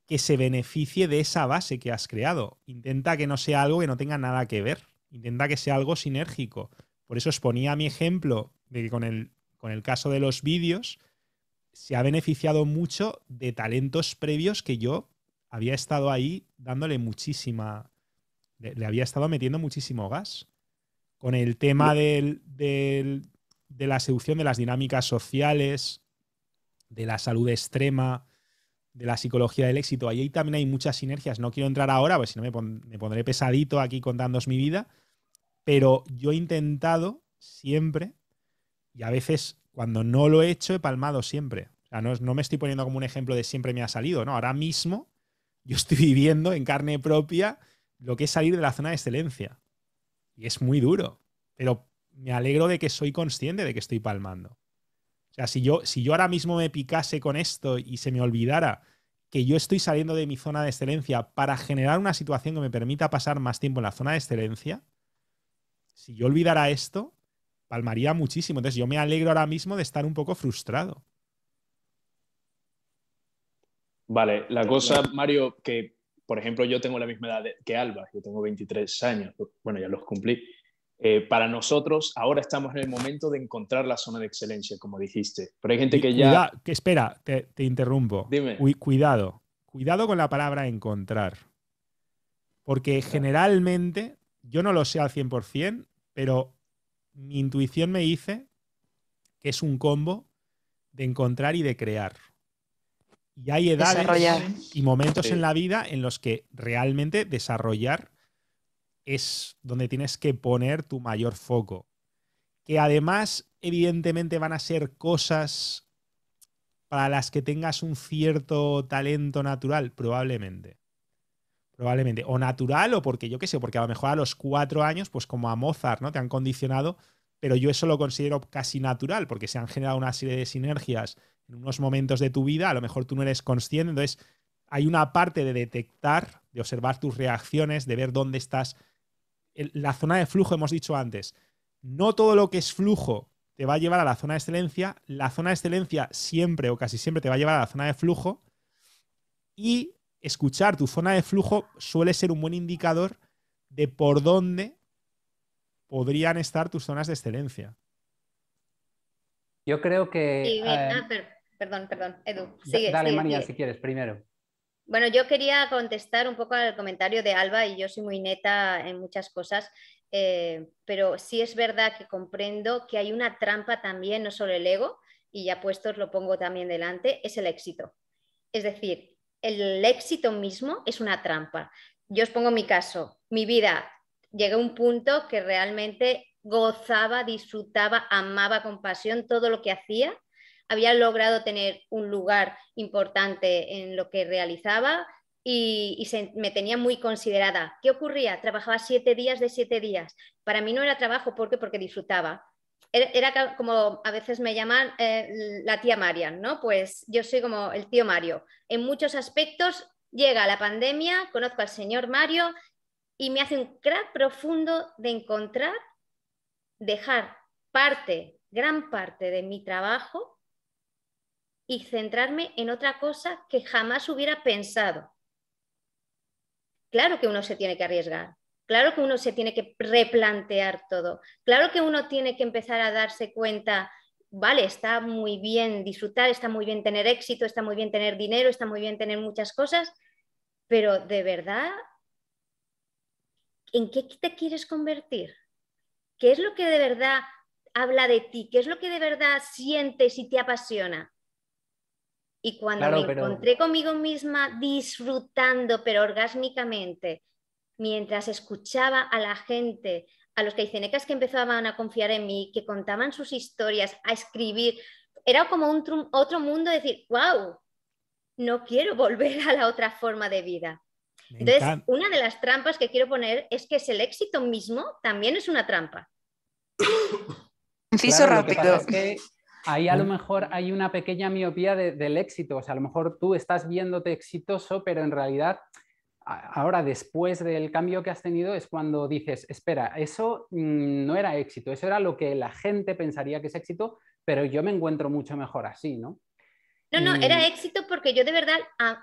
que se beneficie de esa base que has creado. Intenta que no sea algo que no tenga nada que ver. Intenta que sea algo sinérgico. Por eso os ponía mi ejemplo de que con el, con el caso de los vídeos se ha beneficiado mucho de talentos previos que yo había estado ahí dándole muchísima... le había estado metiendo muchísimo gas con el tema de la seducción de las dinámicas sociales, de la salud extrema, de la psicología del éxito. Ahí también hay muchas sinergias. No quiero entrar ahora, porque si no me, pondré pesadito aquí contándos mi vida, pero yo he intentado siempre, y a veces cuando no lo he hecho he palmado siempre. O sea, no, no me estoy poniendo como un ejemplo de siempre me ha salido, ¿no? Ahora mismo yo estoy <laughs> viviendo en carne propia lo que es salir de la zona de excelencia. Y es muy duro. Pero me alegro de que soy consciente de que estoy palmando. O sea, si yo, si yo ahora mismo me picase con esto y se me olvidara que yo estoy saliendo de mi zona de excelencia para generar una situación que me permita pasar más tiempo en la zona de excelencia, si yo olvidara esto, palmaría muchísimo. Entonces yo me alegro ahora mismo de estar un poco frustrado. Vale, la cosa, Mario, que por ejemplo, yo tengo la misma edad que Alba, yo tengo 23 años, pues, bueno, ya los cumplí. Eh, para nosotros, ahora estamos en el momento de encontrar la zona de excelencia, como dijiste. Pero hay gente que ya. que espera, te, interrumpo. Dime. cuidado. Cuidado con la palabra encontrar. Porque generalmente, yo no lo sé al 100%, pero mi intuición me dice que es un combo de encontrar y de crear. Y hay edades y momentos en la vida en los que realmente desarrollar es donde tienes que poner tu mayor foco. Que además, evidentemente, van a ser cosas para las que tengas un cierto talento natural, probablemente. Probablemente. O natural, o porque yo qué sé, porque a lo mejor a los cuatro años, pues como a Mozart, ¿no? Te han condicionado, pero yo eso lo considero casi natural, porque se han generado una serie de sinergias en unos momentos de tu vida, a lo mejor tú no eres consciente, entonces hay una parte de detectar, de observar tus reacciones, de ver dónde estás. la zona de flujo, hemos dicho antes, no todo lo que es flujo te va a llevar a la zona de excelencia, la zona de excelencia siempre o casi siempre te va a llevar a la zona de flujo y escuchar tu zona de flujo suele ser un buen indicador de por dónde podrían estar tus zonas de excelencia. Yo creo que... Perdón, perdón, Edu. Sigue, Dale, María, si quieres, primero. Bueno, yo quería contestar un poco al comentario de Alba y yo soy muy neta en muchas cosas, eh, pero sí es verdad que comprendo que hay una trampa también, no solo el ego, y ya puestos lo pongo también delante, es el éxito. Es decir, el éxito mismo es una trampa. Yo os pongo mi caso, mi vida, llegué a un punto que realmente gozaba, disfrutaba, amaba con pasión todo lo que hacía había logrado tener un lugar importante en lo que realizaba y, me tenía muy considerada. ¿Qué ocurría? Trabajaba siete días de siete días. Para mí no era trabajo, ¿por qué? Porque disfrutaba. Era, como a veces me llaman eh, la tía Marian, ¿no? Pues yo soy como el tío Mario. En muchos aspectos llega la pandemia, conozco al señor Mario y me hace un crack profundo de encontrar, dejar parte, gran parte de mi trabajo y centrarme en otra cosa que jamás hubiera pensado. Claro que uno se tiene que arriesgar, claro que uno se tiene que replantear todo, claro que uno tiene que empezar a darse cuenta, vale, está muy bien disfrutar, está muy bien tener éxito, está muy bien tener dinero, está muy bien tener muchas cosas, pero de verdad, ¿en qué te quieres convertir? ¿Qué es lo que de verdad habla de ti? ¿Qué es lo que de verdad sientes y te apasiona? Y cuando me encontré conmigo misma disfrutando, pero orgásmicamente, mientras escuchaba a la gente, a los caicenecas que empezaban a confiar en mí, que contaban sus historias, a escribir, era como un otro mundo decir, wow, no quiero volver a la otra forma de vida. Entonces, una de las trampas que quiero poner es que es el éxito mismo también es una trampa. Inciso rápido. Ahí a lo mejor hay una pequeña miopía del éxito, o sea, a lo mejor tú estás viéndote exitoso, pero en realidad ahora después del cambio que has tenido es cuando dices, espera, eso mm, no era éxito, eso era lo que la gente pensaría que es éxito, pero yo me encuentro mucho mejor así, ¿no? No, no, era mm. éxito porque yo de verdad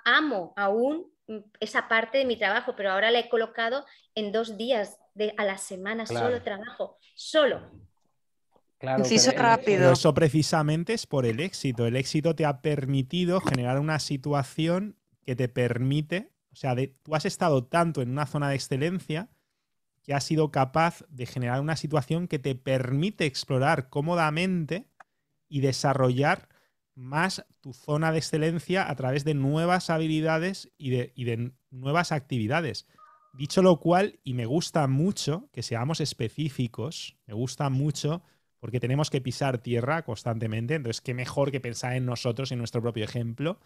amo aún mm, esa parte de mi trabajo, pero ahora la he colocado en dos días de, a la semana, solo trabajo, solo. Claro, rápido. Eso precisamente es por el éxito. El éxito te ha permitido generar una situación que te permite, o sea, tú has estado tanto en una zona de excelencia que has sido capaz de generar una situación que te permite explorar cómodamente y desarrollar más tu zona de excelencia a través de nuevas habilidades y de, y de nuevas actividades. Dicho lo cual, y me gusta mucho que seamos específicos, me gusta mucho porque tenemos que pisar tierra constantemente, entonces qué mejor que pensar en nosotros, en nuestro propio ejemplo.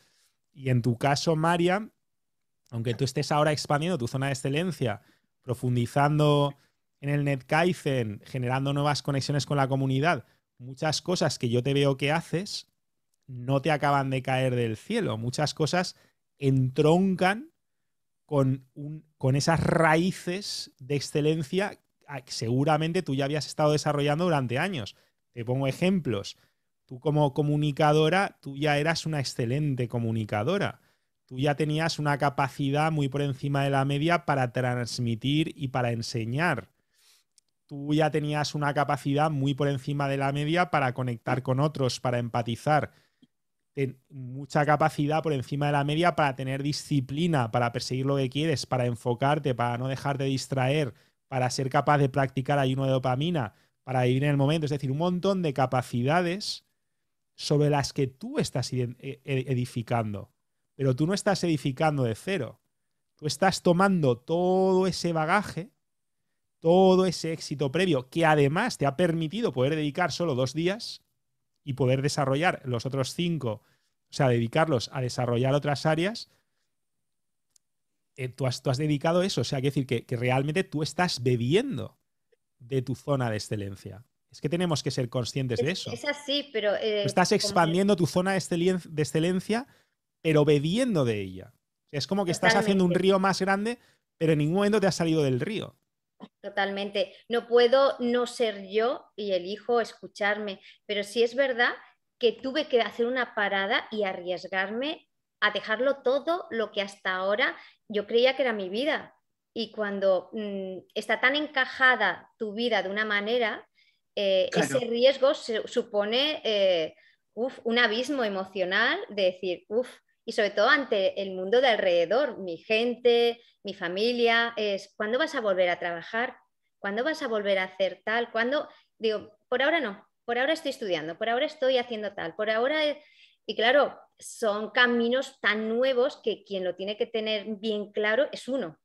Y en tu caso, María, aunque tú estés ahora expandiendo tu zona de excelencia, profundizando en el NetKaizen, generando nuevas conexiones con la comunidad, muchas cosas que yo te veo que haces no te acaban de caer del cielo. Muchas cosas entroncan con, con esas raíces de excelencia seguramente tú ya habías estado desarrollando durante años. Te pongo ejemplos. Tú como comunicadora, tú ya eras una excelente comunicadora. Tú ya tenías una capacidad muy por encima de la media para transmitir y para enseñar. Tú ya tenías una capacidad muy por encima de la media para conectar con otros, para empatizar. Ten mucha capacidad por encima de la media para tener disciplina, para perseguir lo que quieres, para enfocarte, para no dejarte distraer, para ser capaz de practicar ayuno de dopamina, para vivir en el momento, es decir, un montón de capacidades sobre las que tú estás e, e, edificando. Pero tú no estás edificando de cero. Tú estás tomando todo ese bagaje, todo ese éxito previo, que además te ha permitido poder dedicar solo dos días y poder desarrollar los otros cinco, o sea, dedicarlos a desarrollar otras áreas eh, tú, has, tú, has, dedicado eso. O sea, quiero decir que, realmente tú estás bebiendo de tu zona de excelencia. Es que tenemos que ser conscientes de eso. Es así, pero... Eh, estás expandiendo tu zona de, excelencia, pero bebiendo de ella. Es como que estás haciendo un río más grande, pero en ningún momento te has salido del río. Totalmente. No puedo no ser yo y elijo escucharme, pero sí es verdad que tuve que hacer una parada y arriesgarme a dejarlo todo lo que hasta ahora yo creía que era mi vida. Y cuando mm, está tan encajada tu vida de una manera, eh, ese riesgo se, supone eh, un abismo emocional de decir, uff, y sobre todo ante el mundo de alrededor, mi gente, mi familia, es ¿cuándo vas a volver a trabajar? ¿Cuándo vas a volver a hacer tal? Cuando Digo, por ahora no, por ahora estoy estudiando, por ahora estoy haciendo tal, por ahora eh, y claro, son caminos tan nuevos que quien lo tiene que tener bien claro es uno.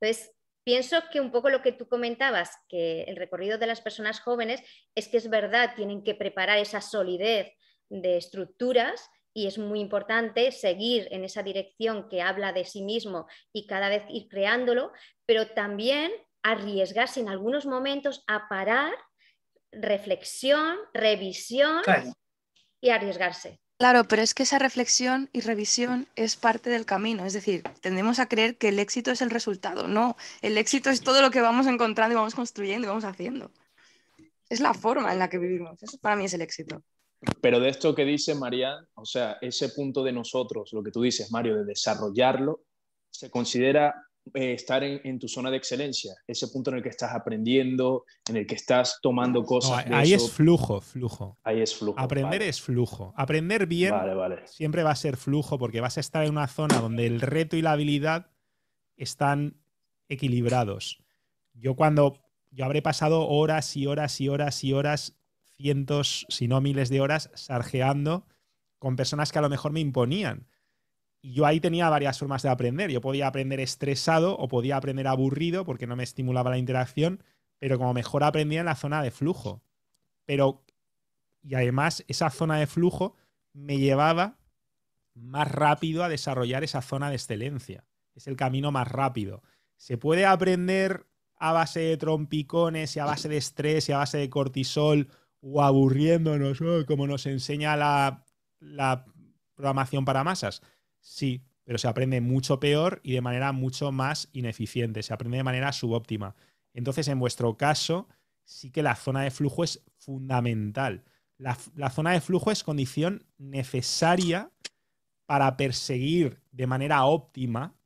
Entonces, pienso que un poco lo que tú comentabas, que el recorrido de las personas jóvenes es que es verdad, tienen que preparar esa solidez de estructuras y es muy importante seguir en esa dirección que habla de sí mismo y cada vez ir creándolo, pero también arriesgarse en algunos momentos a parar, reflexión, revisión y arriesgarse. Claro, pero es que esa reflexión y revisión es parte del camino. Es decir, tendemos a creer que el éxito es el resultado. No, el éxito es todo lo que vamos encontrando y vamos construyendo y vamos haciendo. Es la forma en la que vivimos. Eso para mí es el éxito. Pero de esto que dice María, o sea, ese punto de nosotros, lo que tú dices, Mario, de desarrollarlo, se considera eh, estar en, tu zona de excelencia, ese punto en el que estás aprendiendo, en el que estás tomando cosas. ahí es flujo, flujo. Ahí es flujo. Aprender es flujo. Aprender bien siempre va a ser flujo porque vas a estar en una zona donde el reto y la habilidad están equilibrados. Yo cuando yo habré pasado horas y horas y horas y horas, cientos, si no miles de horas, sarjeando con personas que a lo mejor me imponían y yo ahí tenía varias formas de aprender. Yo podía aprender estresado o podía aprender aburrido porque no me estimulaba la interacción, pero como mejor aprendía en la zona de flujo. Pero, y además esa zona de flujo me llevaba más rápido a desarrollar esa zona de excelencia. Es el camino más rápido. Se puede aprender a base de trompicones y a base de estrés y a base de cortisol o aburriéndonos, como nos enseña la programación para masas. Sí, pero se aprende mucho peor y de manera mucho más ineficiente, se aprende de manera subóptima. Entonces, en vuestro caso, sí que la zona de flujo es fundamental. La, zona de flujo es condición necesaria para perseguir de manera óptima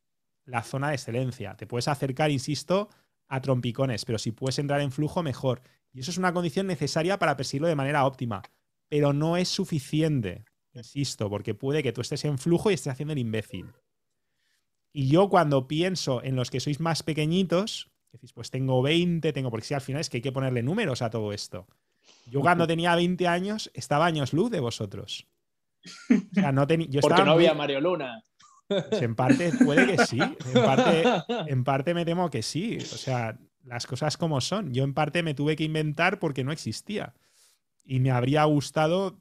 la zona de excelencia. Te puedes acercar, insisto, a trompicones, pero si puedes entrar en flujo, mejor. Y eso es una condición necesaria para perseguirlo de manera óptima, pero no es suficiente. Insisto, porque puede que tú estés en flujo y estés haciendo el imbécil. Y yo cuando pienso en los que sois más pequeñitos, decís, pues tengo 20, tengo, porque si al final es que hay que ponerle números a todo esto. Yo cuando tenía 20 años estaba años luz de vosotros. O sea, no tenía Porque no había Mario Luna. Pues en parte puede que sí, en parte, <laughs> en parte me temo que sí. O sea, las cosas como son. Yo en parte me tuve que inventar porque no existía. Y me habría gustado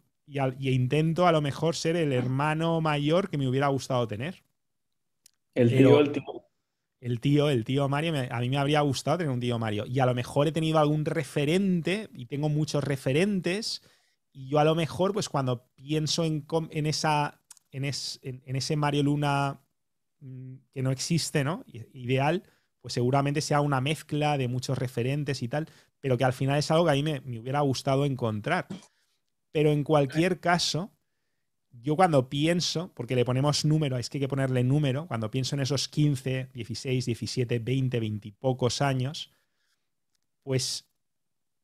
y, intento a lo mejor ser el hermano mayor que me hubiera gustado tener. El tío, el tío. El tío, Mario, a mí me habría gustado tener un tío Mario. Y a lo mejor he tenido algún referente, y tengo muchos referentes, y yo a lo mejor, pues cuando pienso en, esa, en, ese Mario Luna mm, que no existe, ¿no? Ideal, pues seguramente sea una mezcla de muchos referentes y tal, pero que al final es algo que a mí me, me hubiera gustado encontrar. Pero en cualquier caso, yo cuando pienso, porque le ponemos número, es que hay que ponerle número, cuando pienso en esos 15, 16, 17, 20, 20 y pocos años, pues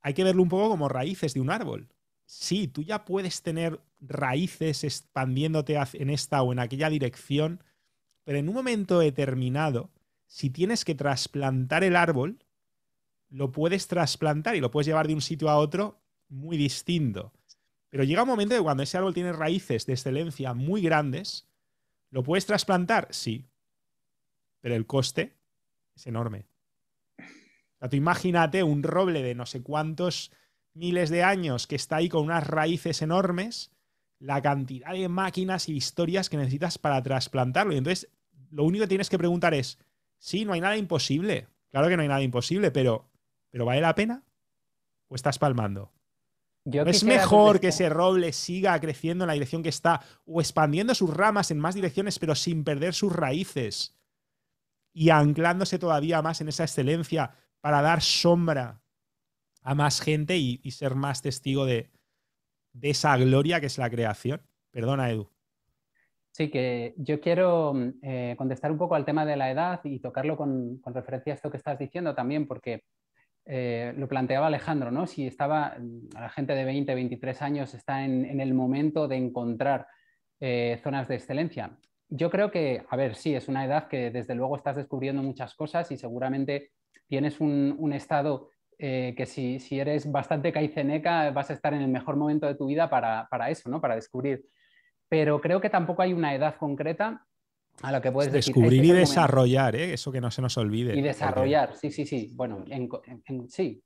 hay que verlo un poco como raíces de un árbol. Sí, tú ya puedes tener raíces expandiéndote en esta o en aquella dirección, pero en un momento determinado, si tienes que trasplantar el árbol, lo puedes trasplantar y lo puedes llevar de un sitio a otro muy distinto. Pero llega un momento de cuando ese árbol tiene raíces de excelencia muy grandes, ¿lo puedes trasplantar? Sí. Pero el coste es enorme. imagínate un roble de no sé cuántos miles de años que está ahí con unas raíces enormes, la cantidad de máquinas y historias que necesitas para trasplantarlo. Y entonces, lo único que tienes que preguntar es, sí, no hay nada imposible. Claro que no hay nada imposible, pero, ¿pero vale la pena? ¿O estás palmando? es mejor que ese roble siga creciendo en la dirección que está o expandiendo sus ramas en más direcciones, pero sin perder sus raíces y anclándose todavía más en esa excelencia para dar sombra a más gente y, ser más testigo de, esa gloria que es la creación? Perdona, Edu. Sí, que yo quiero mm, eh, contestar un poco al tema de la edad y tocarlo con referencia a esto que estás diciendo también, porque eh, lo planteaba Alejandro, ¿no? Si estaba, mm, la gente de 20, 23 años está en, el momento de encontrar eh, zonas de excelencia. Yo creo que, a ver, sí, es una edad que desde luego estás descubriendo muchas cosas y seguramente tienes un, estado eh, que si, eres bastante caiceneca vas a estar en el mejor momento de tu vida para, para eso, ¿no? Para descubrir. Pero creo que tampoco hay una edad concreta a lo que puedes Descubrir este y desarrollar, ¿eh? eso que no se nos olvide. Y desarrollar, sí, sí, sí. Bueno, sí.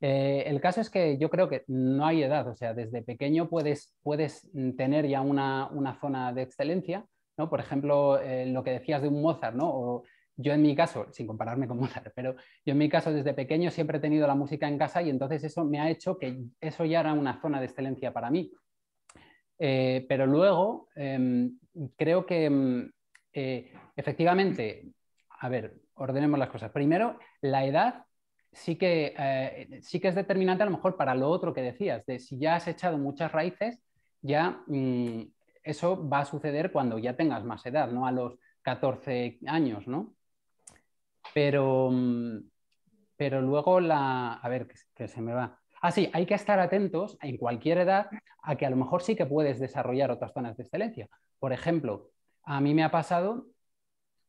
Eh, el caso es que yo creo que no hay edad, o sea, desde pequeño puedes, puedes tener ya una, zona de excelencia, ¿no? Por ejemplo, eh, lo que decías de un Mozart, ¿no? yo en mi caso, sin compararme con <laughs> Mozart, pero yo en mi caso desde pequeño siempre he tenido la música en casa y entonces eso me ha hecho que eso ya era una zona de excelencia para mí. pero luego em, creo que em, eh, efectivamente, a ver, ordenemos las cosas. Primero, la edad sí que, eh, sí que es determinante a lo mejor para lo otro que decías, de si ya has echado muchas raíces, ya mm, eso va a suceder cuando ya tengas más edad, no a los 14 años, ¿no? Pero, mm, pero luego la... A ver, que, que se me va. Ah, sí, hay que estar atentos en cualquier edad a que a lo mejor sí que puedes desarrollar otras zonas de excelencia. Por ejemplo, a mí me ha pasado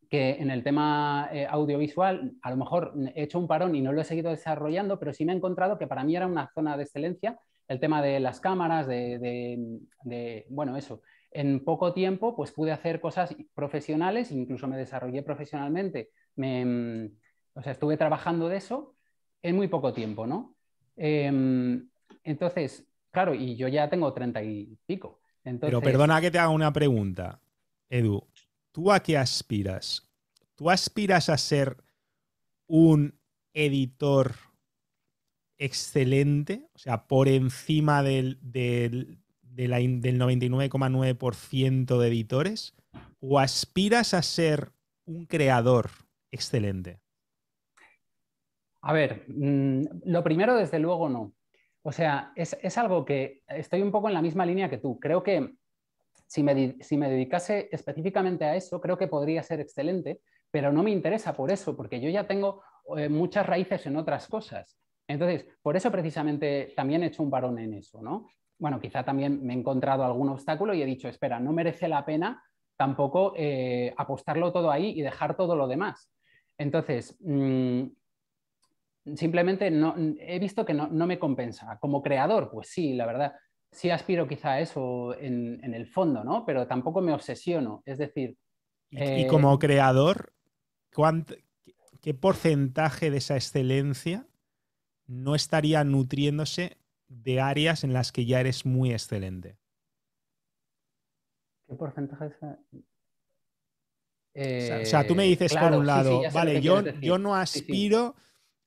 que en el tema eh, audiovisual, a lo mejor he hecho un parón y no lo he seguido desarrollando, pero sí me he encontrado que para mí era una zona de excelencia el tema de las cámaras, de, bueno, eso. En poco tiempo, pues pude hacer cosas profesionales, incluso me desarrollé profesionalmente, me, mm, o sea, estuve trabajando de eso en muy poco tiempo, ¿no? Em, entonces, claro, y yo ya tengo treinta y pico. Pero perdona que te haga una pregunta. Edu, ¿tú a qué aspiras? ¿Tú aspiras a ser un editor excelente? O sea, por encima del, del, 99,9% de editores. ¿O aspiras a ser un creador excelente? A ver, mm, lo primero, desde luego, no. O sea, es algo que estoy un poco en la misma línea que tú. Creo que si me, dedicase específicamente a eso, creo que podría ser excelente, pero no me interesa por eso, porque yo ya tengo eh, muchas raíces en otras cosas. Entonces, por eso precisamente también he hecho un varón en eso, ¿no? Bueno, quizá también me he encontrado algún obstáculo y he dicho, espera, no merece la pena tampoco eh, apostarlo todo ahí y dejar todo lo demás. Entonces, mm, simplemente no, he visto que no, me compensa. Como creador, pues sí, la verdad, sí aspiro quizá a eso en, el fondo, ¿no? Pero tampoco me obsesiono. Es decir. Y, como eh, creador, ¿qué porcentaje de esa excelencia no estaría nutriéndose de áreas en las que ya eres muy excelente? ¿Qué porcentaje de esa...? o, sea, tú me eh, dices por un lado, vale, yo, yo no aspiro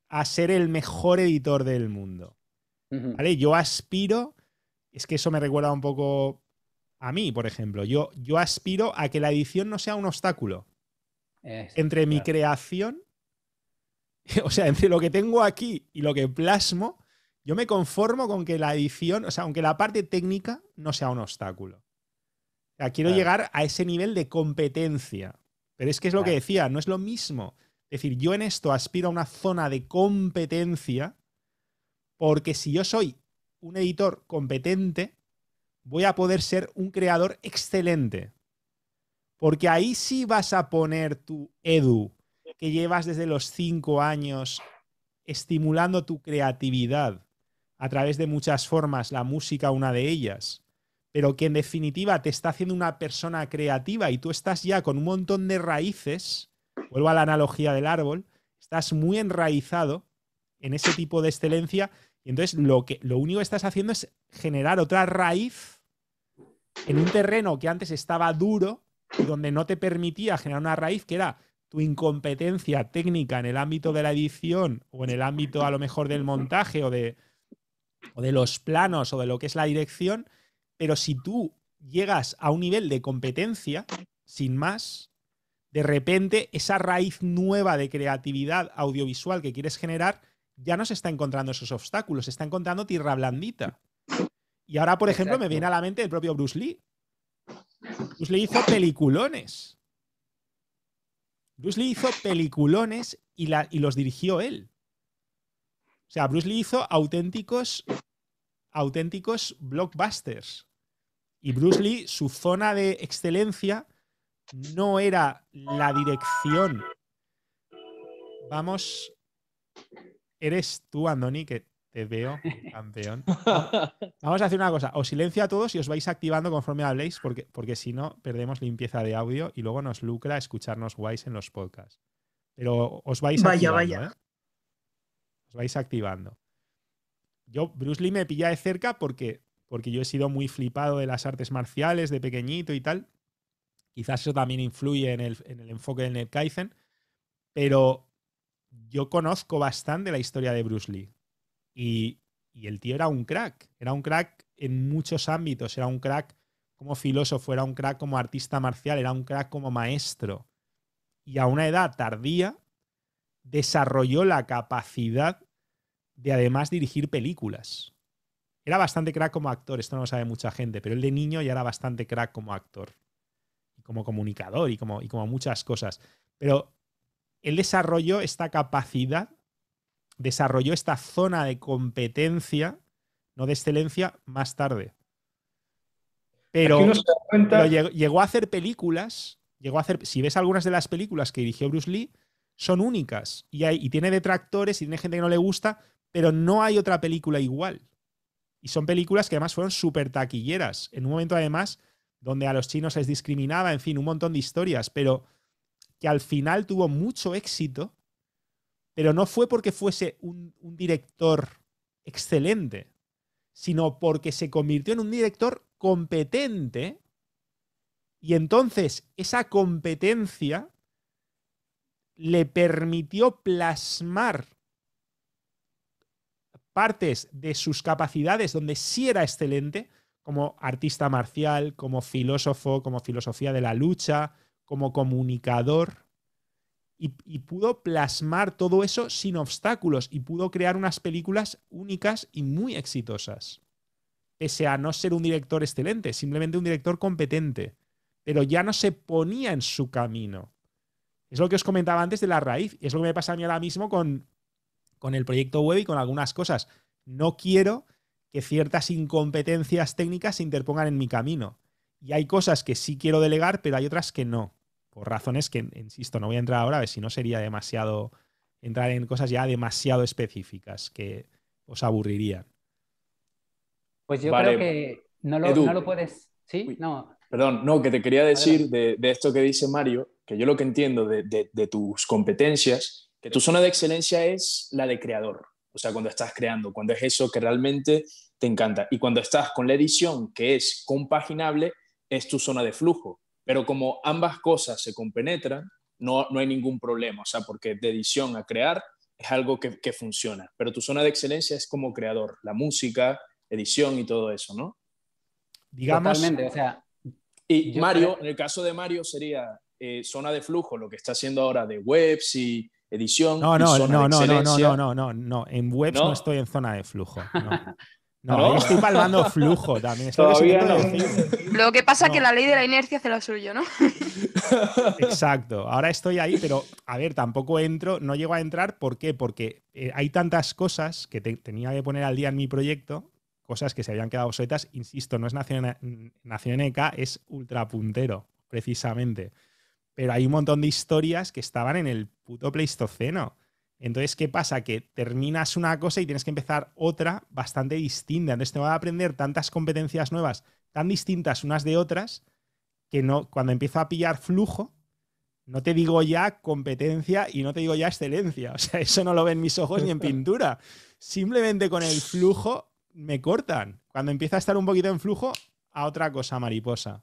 a ser el mejor editor del mundo. ¿Vale? Yo aspiro es que eso me recuerda un poco a mí, por ejemplo. Yo, yo aspiro a que la edición no sea un obstáculo entre mi creación, <laughs> o sea, entre lo que tengo aquí y lo que plasmo. Yo me conformo con que la edición, o sea, aunque la parte técnica no sea un obstáculo. O quiero llegar a ese nivel de competencia. Pero es que es lo que decía, no es lo mismo. Es decir, yo en esto aspiro a una zona de competencia, porque si yo soy un editor competente, voy a poder ser un creador excelente. Porque ahí sí vas a poner tu edu que llevas desde los cinco años estimulando tu creatividad a través de muchas formas, la música una de ellas, pero que en definitiva te está haciendo una persona creativa y tú estás ya con un montón de raíces, vuelvo a la analogía del árbol, estás muy enraizado en ese tipo de excelencia y entonces lo, que, lo único que estás haciendo es generar otra raíz en un terreno que antes estaba duro y donde no te permitía generar una raíz que era tu incompetencia técnica en el ámbito de la edición o en el ámbito a lo mejor del montaje o de, o de los planos o de lo que es la dirección, pero si tú llegas a un nivel de competencia, sin más, de repente esa raíz nueva de creatividad audiovisual que quieres generar ya no se está encontrando esos obstáculos, se está encontrando tierra blandita. Y ahora, por ejemplo, me viene a la mente el propio Bruce Lee. Bruce Lee hizo peliculones. Bruce Lee hizo peliculones y, la, y los dirigió él. O sea, Bruce Lee hizo auténticos, auténticos blockbusters. Y Bruce Lee, su zona de excelencia no era la dirección. Vamos eres tú, Andoni, que te veo, <laughs> campeón. <laughs> Vamos a hacer una cosa. Os silencio a todos y os vais activando conforme habléis, porque, porque si no, perdemos limpieza de audio y luego nos lucra escucharnos guays en los podcasts. Pero os vais vaya, activando. Vaya. ¿eh? Os vais activando. Yo, Bruce Lee me pilla de cerca porque, porque yo he sido muy flipado de las artes marciales de pequeñito y tal. Quizás eso también influye en el, en el enfoque del Kaizen, pero yo conozco bastante la historia de Bruce Lee. Y, el tío era un crack. Era un crack en muchos ámbitos. Era un crack como filósofo, era un crack como artista marcial, era un crack como maestro. Y a una edad tardía desarrolló la capacidad de además dirigir películas. Era bastante crack como actor, esto no lo sabe mucha gente, pero él de niño ya era bastante crack como actor, y como comunicador y como, y como muchas cosas. Pero él desarrolló esta capacidad, desarrolló esta zona de competencia, no de excelencia, más tarde. Pero llegó, a hacer películas, llegó a hacer, si ves algunas de las películas que dirigió Bruce Lee, son únicas y, tiene detractores y tiene gente que no le gusta, pero no hay otra película igual. Y son películas que además fueron súper taquilleras, en un momento además donde a los chinos les discriminaba, en fin, un montón de historias, pero que al final tuvo mucho éxito, pero no fue porque fuese un, director excelente, sino porque se convirtió en un director competente y entonces esa competencia le permitió plasmar partes de sus capacidades donde sí era excelente, como artista marcial, como filósofo, como filosofía de la lucha, como comunicador y, pudo plasmar todo eso sin obstáculos y pudo crear unas películas únicas y muy exitosas. Pese a no ser un director excelente, simplemente un director competente, pero ya no se ponía en su camino. Es lo que os comentaba antes de la raíz, y es lo que me pasa a mí ahora mismo con el proyecto web y con algunas cosas. No quiero que ciertas incompetencias técnicas se interpongan en mi camino. Y hay cosas que sí quiero delegar, pero hay otras que no por razones que, insisto, no voy a entrar ahora, a ver si no sería demasiado entrar en cosas ya demasiado específicas que os aburrirían. Pues yo creo que no lo, puedes. Sí, no. Perdón, no, que te quería decir de, esto que dice Mario, que yo lo que entiendo de, tus competencias, que tu zona de excelencia es la de creador, o sea, cuando estás creando, cuando es eso que realmente te encanta. Y cuando estás con la edición, que es compaginable, es tu zona de flujo. Pero como ambas cosas se compenetran, no, no hay ningún problema, o sea, porque de edición a crear es algo que, que funciona. Pero tu zona de excelencia es como creador, la música, edición y todo eso, ¿no? Digamos. Totalmente, o sea. Y Mario, en el caso de Mario sería eh, zona de flujo, lo que está haciendo ahora de webs y edición. No, no, no, no, no, no, no, no, no, en webs no estoy en zona de flujo. No. <laughs> No, estoy palmando flujo también. estoy lo, que pasa es que la ley de la inercia se lo suyo, ¿no? <laughs> <laughs> Exacto. Ahora estoy ahí, pero a ver, tampoco entro, no llego a entrar. ¿Por qué? Porque eh, hay tantas cosas que tenía que poner al día en mi proyecto, cosas que se habían quedado obsoletas. Insisto, no es Nación, Nación es es ultrapuntero, precisamente. Pero hay un montón de historias que estaban en el puto Pleistoceno entonces, ¿qué pasa? Que terminas una cosa y tienes que empezar otra bastante distinta. Entonces, te vas a aprender tantas competencias nuevas, tan distintas unas de otras, que no, cuando empiezo a pillar flujo, no te digo ya competencia y no te digo ya excelencia. <laughs> O sea, eso no lo ven mis ojos ni en pintura. Simplemente con el flujo me cortan. Cuando empieza a estar un poquito en flujo, a otra cosa mariposa.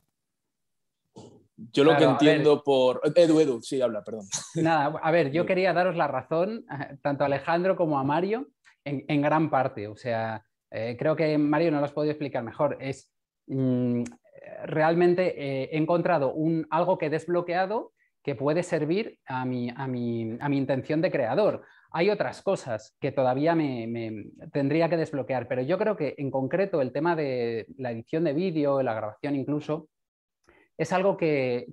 Yo lo que entiendo por... Edu, Edu, sí, habla, perdón. Nada, a ver, yo <laughs> quería daros la razón, eh, tanto a Alejandro como a Mario, en, gran parte. O sea, eh, creo que Mario no lo has podido explicar mejor. Es mm, realmente eh, he encontrado un, algo que he desbloqueado que puede servir a mi, a mi, a mi intención de creador. Hay otras cosas que todavía me, me, tendría que desbloquear, pero yo creo que en concreto el tema de la edición de vídeo, la grabación incluso, es algo que,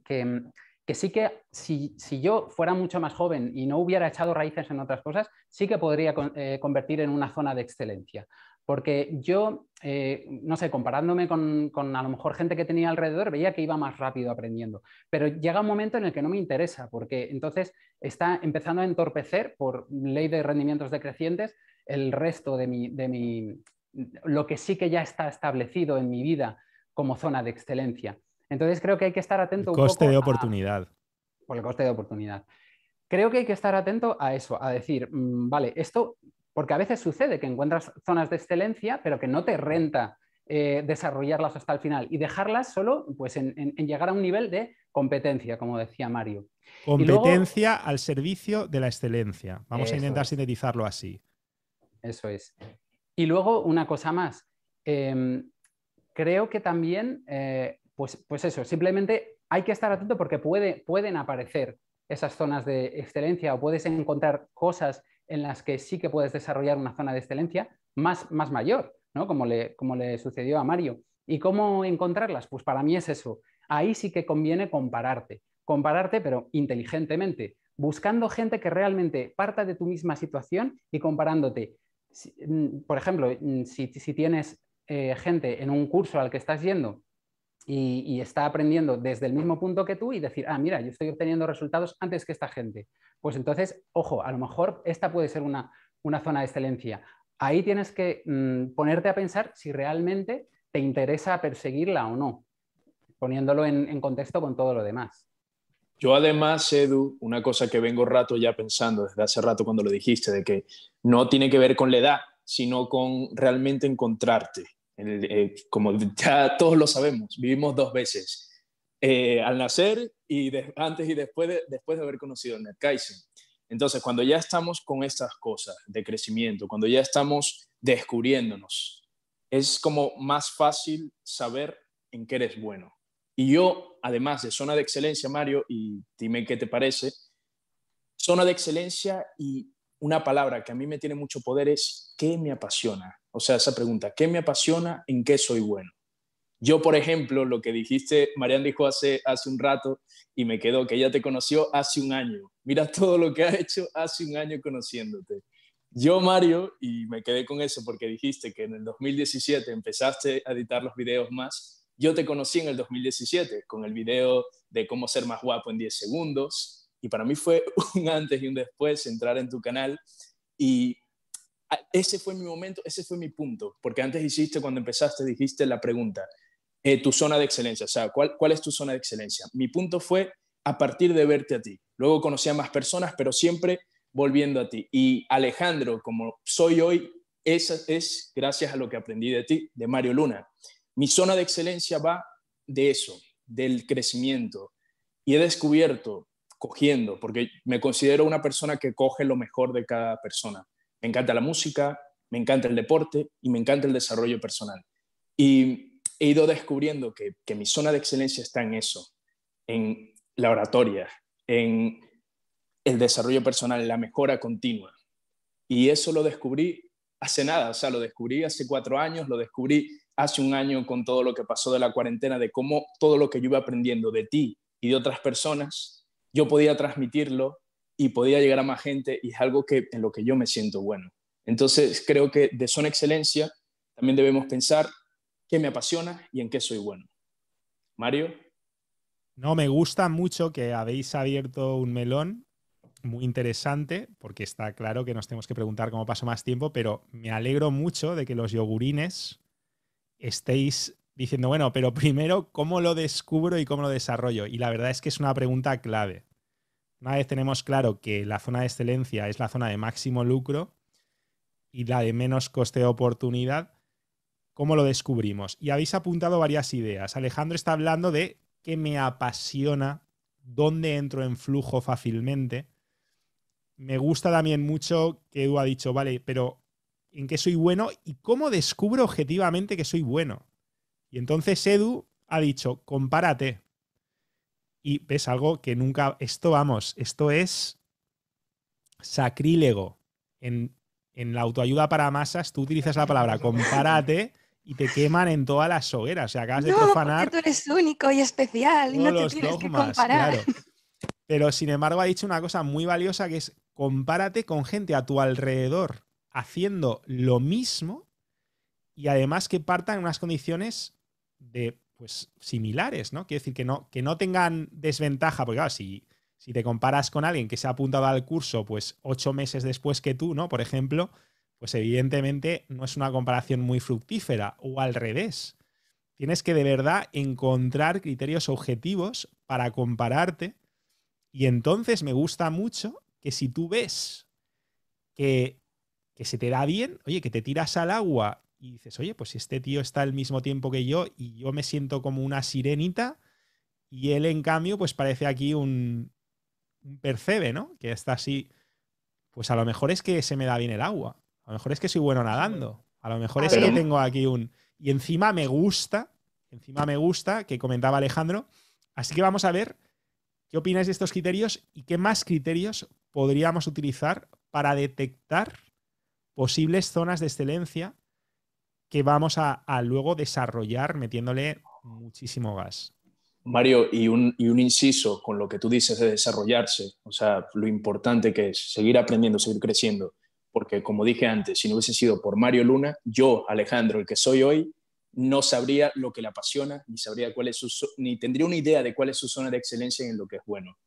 sí que si, yo fuera mucho más joven y no hubiera echado raíces en otras cosas, sí que podría eh, convertir en una zona de excelencia. Porque yo, eh, no sé, comparándome con, a lo mejor gente que tenía alrededor, veía que iba más rápido aprendiendo. Pero llega un momento en el que no me interesa, porque entonces está empezando a entorpecer por ley de rendimientos decrecientes el resto de mi, de mi lo que sí que ya está establecido en mi vida como zona de excelencia. Entonces creo que hay que estar atento. de oportunidad. A, por el coste de oportunidad. Creo que hay que estar atento a eso, a decir, mm, vale, esto, porque a veces sucede que encuentras zonas de excelencia, pero que no te renta eh, desarrollarlas hasta el final y dejarlas solo pues, en, llegar a un nivel de competencia, como decía Mario. Competencia al servicio de la excelencia. Vamos a intentar sintetizarlo así. Eso es. Y luego una cosa más. Em, creo que también eh, pues, pues, eso, simplemente hay que estar atento porque pueden aparecer esas zonas de excelencia o puedes encontrar cosas en las que sí que puedes desarrollar una zona de excelencia más, mayor, ¿no? como, le, sucedió a Mario. ¿Y cómo encontrarlas? Pues para mí es eso. Ahí sí que conviene compararte, compararte pero inteligentemente, buscando gente que realmente parta de tu misma situación y comparándote. Mm, por ejemplo, mm, si, tienes eh, gente en un curso al que estás yendo y, está aprendiendo desde el mismo punto que tú y decir, ah, mira, yo estoy obteniendo resultados antes que esta gente. Pues entonces, ojo, a lo mejor esta puede ser una, zona de excelencia. Ahí tienes que mm, ponerte a pensar si realmente te interesa perseguirla o no, poniéndolo en, en contexto con todo lo demás. Yo además, Edu, una cosa que vengo rato ya pensando desde hace rato cuando lo dijiste, de que no tiene que ver con la edad, sino con realmente encontrarte eh, como ya todos lo sabemos, vivimos dos veces, eh, al nacer y antes y después de, después de haber conocido el Kaizen. Entonces, cuando ya estamos con estas cosas de crecimiento, cuando ya estamos descubriéndonos, es como más fácil saber en qué eres bueno. Y yo, además de zona de excelencia, Mario, y dime qué te parece, zona de excelencia y una palabra que a mí me tiene mucho poder es qué me apasiona, o sea, esa pregunta, ¿qué me apasiona? ¿En qué soy bueno? Yo, por ejemplo, lo que dijiste, Marian dijo hace, hace un rato y me quedó, que ella te conoció hace un año. Mira <laughs> todo lo que ha hecho hace un año conociéndote. Yo, Mario, y me quedé con eso porque dijiste que en el 2017 empezaste a editar los videos más. Yo te conocí en el 2017 con el video de cómo ser más guapo en 10 segundos. Y para mí fue <laughs> un antes y un después entrar en tu canal. Y Ah, ese fue mi momento, ese fue mi punto, porque antes hiciste, cuando empezaste, dijiste la pregunta, eh, tu zona de excelencia, o sea, ¿cuál, ¿cuál es tu zona de excelencia? Mi punto fue a partir de verte a ti. Luego conocí a más personas, pero siempre volviendo a ti. Y Alejandro, como soy hoy, esa es gracias a lo que aprendí de ti, de Mario Luna. Mi zona de excelencia va de eso, del crecimiento. Y he descubierto, cogiendo, porque me considero una persona que coge lo mejor de cada persona me encanta la música, me encanta el deporte y me encanta el desarrollo personal. Y he ido descubriendo que, mi zona de excelencia está en eso, en la oratoria, en el desarrollo personal, en la mejora continua. Y eso lo descubrí hace nada, o sea, lo descubrí hace cuatro años, lo descubrí hace un año con todo lo que pasó de la cuarentena, de cómo todo lo que yo iba aprendiendo de ti y de otras personas, yo podía transmitirlo y podía llegar a más gente y es algo que, en lo que yo me siento bueno. Entonces creo que de son excelencia también debemos pensar qué me apasiona y en qué soy bueno. Mario. No, me gusta mucho que habéis abierto un melón muy interesante, porque está claro que nos tenemos que preguntar cómo paso más tiempo, pero me alegro mucho de que los yogurines estéis diciendo, bueno, pero primero, ¿cómo lo descubro y cómo lo desarrollo? Y la verdad es que es una pregunta clave, una vez tenemos claro que la zona de excelencia es la zona de máximo lucro y la de menos coste de oportunidad, ¿cómo lo descubrimos? Y habéis apuntado varias ideas. Alejandro está hablando de qué me apasiona, dónde entro en flujo fácilmente. Me gusta también mucho que Edu ha dicho, vale, pero ¿en qué soy bueno y cómo descubro objetivamente que soy bueno? Y entonces Edu ha dicho, compárate y ves algo que nunca... Esto, vamos, esto es sacrílego. En, la autoayuda para masas tú utilizas la palabra compárate y te queman en todas las hogueras. O sea, acabas no, de profanar... Porque tú eres único y especial y no te tienes que comparar. Pero sin embargo ha dicho una cosa muy valiosa que es compárate con gente a tu alrededor haciendo lo mismo y además que partan en unas condiciones de pues, similares, ¿no? Quiere decir que no, que no tengan desventaja, porque claro, si, te comparas con alguien que se ha apuntado al curso pues ocho meses después que tú, ¿no? Por ejemplo, pues evidentemente no es una comparación muy fructífera o al revés. Tienes que de verdad encontrar criterios objetivos para compararte y entonces me gusta mucho que si tú ves que, que se te da bien, oye, que te tiras al agua y dices, oye, pues si este tío está al mismo tiempo que yo y yo me siento como una sirenita y él en cambio pues parece aquí un, percebe, ¿no? Que está así, pues a lo mejor es que se me da bien el agua, a lo mejor es que soy bueno nadando, a lo mejor es que tengo aquí un... Y encima me gusta, encima me gusta, que comentaba Alejandro, así que vamos a ver qué opináis de estos criterios y qué más criterios podríamos utilizar para detectar posibles zonas de excelencia que vamos a, luego desarrollar metiéndole muchísimo gas. Mario, y un, y inciso con lo que tú dices de desarrollarse, o sea, lo importante que es seguir aprendiendo, seguir creciendo, porque como dije antes, si no hubiese sido por Mario Luna, yo, Alejandro, el que soy hoy, no sabría lo que le apasiona, ni sabría cuál es su, ni tendría una idea de cuál es su zona de excelencia y en lo que es bueno.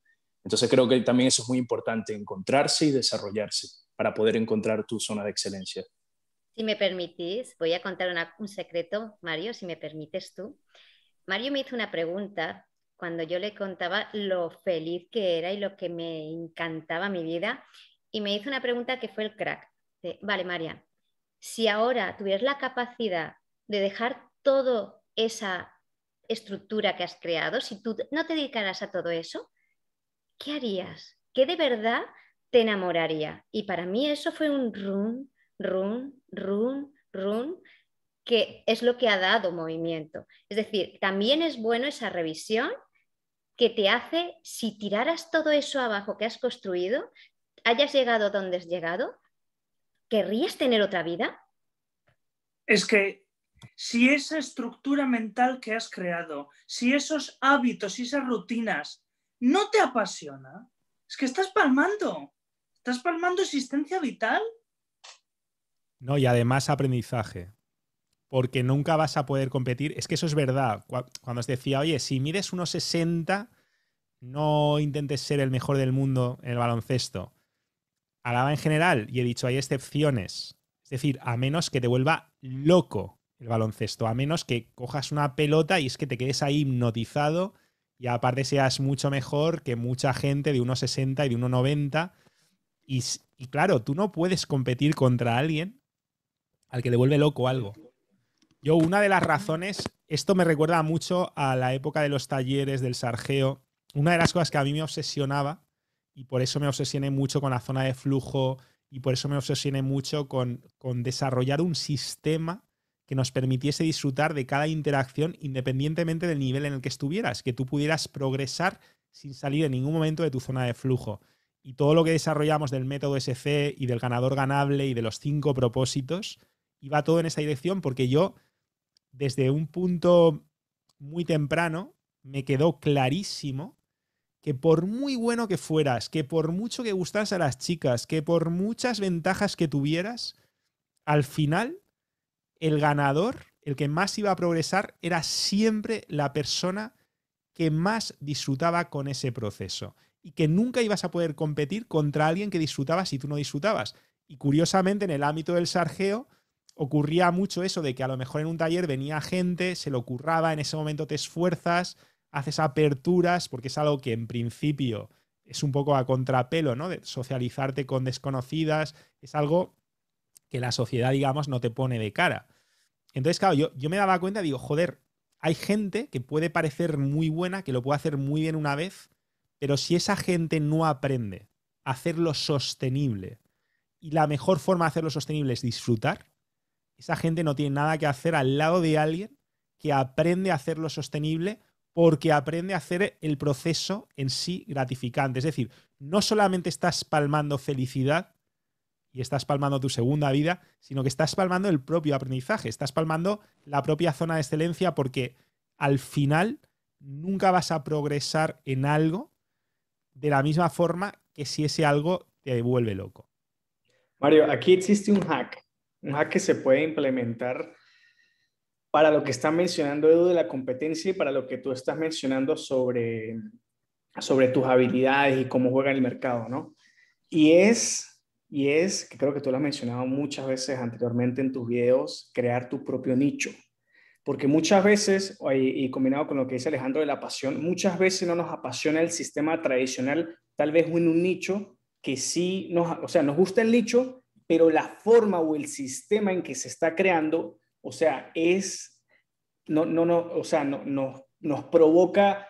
Entonces creo que también eso es muy importante, encontrarse y desarrollarse para poder encontrar tu zona de excelencia. Si me permitís, voy a contar un secreto, Mario, si me permites tú. Mario me hizo una pregunta cuando yo le contaba lo feliz que era y lo que me encantaba mi vida, y me hizo una pregunta que fue el crack. vale, María, si ahora tuvieras la capacidad de dejar toda esa estructura que has creado, si tú no te dedicaras a todo eso, ¿qué harías? ¿Qué de verdad te enamoraría? Y para mí eso fue un rum, run, run, run, que es lo que ha dado movimiento. Es decir, también es bueno esa revisión que te hace, si tiraras todo eso abajo que has construido, hayas llegado donde has llegado, ¿querrías tener otra vida? Es que si esa estructura mental que has creado, si esos hábitos y esas rutinas no te apasiona, es que estás palmando, estás palmando existencia vital no, y además aprendizaje. Porque nunca vas a poder competir. Es que eso es verdad. Cuando os decía, oye, si mides unos no intentes ser el mejor del mundo en el baloncesto. Alaba en general, y he dicho, hay excepciones. Es decir, a menos que te vuelva loco el baloncesto, a menos que cojas una pelota y es que te quedes ahí hipnotizado y aparte seas mucho mejor que mucha gente de 1,60 y de 1,90. y claro, tú no puedes competir contra alguien al que le vuelve loco algo. Yo, una de las razones, esto me recuerda mucho a la época de los talleres del sargeo. Una de las cosas que a mí me obsesionaba, y por eso me obsesioné mucho con la zona de flujo, y por eso me obsesioné mucho con, con desarrollar un sistema que nos permitiese disfrutar de cada interacción independientemente del nivel en el que estuvieras, que tú pudieras progresar sin salir en ningún momento de tu zona de flujo. Y todo lo que desarrollamos del método SC y del ganador ganable y de los cinco propósitos y va todo en esa dirección porque yo, desde un punto muy temprano, me quedó clarísimo que por muy bueno que fueras, que por mucho que gustas a las chicas, que por muchas ventajas que tuvieras, al final el ganador, el que más iba a progresar, era siempre la persona que más disfrutaba con ese proceso y que nunca ibas a poder competir contra alguien que disfrutaba si tú no disfrutabas. Y curiosamente en el ámbito del sargeo, ocurría mucho eso de que a lo mejor en un taller venía gente, se lo curraba, en ese momento te esfuerzas, haces aperturas, porque es algo que en principio es un poco a contrapelo, ¿no? De socializarte con desconocidas, es algo que la sociedad, digamos, no te pone de cara. Entonces, claro, yo, yo me daba cuenta, digo, joder, hay gente que puede parecer muy buena, que lo puede hacer muy bien una vez, pero si esa gente no aprende a hacerlo sostenible, y la mejor forma de hacerlo sostenible es disfrutar, esa gente no tiene nada que hacer al lado de alguien que aprende a hacerlo sostenible porque aprende a hacer el proceso en sí gratificante. Es decir, no solamente estás palmando felicidad y estás palmando tu segunda vida, sino que estás palmando el propio aprendizaje, estás palmando la propia zona de excelencia porque al final nunca vas a progresar en algo de la misma forma que si ese algo te devuelve loco. Mario, aquí existe un hack un que se puede implementar para lo que está mencionando Edu de la competencia y para lo que tú estás mencionando sobre, sobre tus habilidades y cómo juega el mercado, ¿no? Y es, y es, que creo que tú lo has mencionado muchas veces anteriormente en tus videos, crear tu propio nicho. Porque muchas veces, y, combinado con lo que dice Alejandro de la pasión, muchas veces no nos apasiona el sistema tradicional, tal vez en un nicho que sí nos, o sea, nos gusta el nicho, pero la forma o el sistema en que se está creando, o sea, es, no, no, no, o sea, no, no nos provoca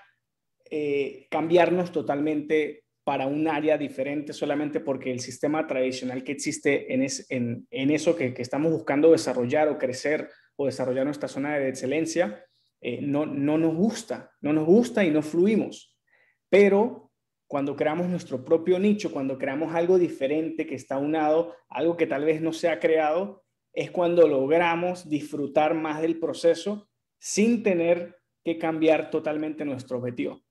eh, cambiarnos totalmente para un área diferente solamente porque el sistema tradicional que existe en, es, en, eso que, estamos buscando desarrollar o crecer o desarrollar nuestra zona de excelencia, eh, no, no nos gusta, no nos gusta y no fluimos. Pero cuando creamos nuestro propio nicho, cuando creamos algo diferente que está unado, algo que tal vez no se ha creado, es cuando logramos disfrutar más del proceso sin tener que cambiar totalmente nuestro objetivo.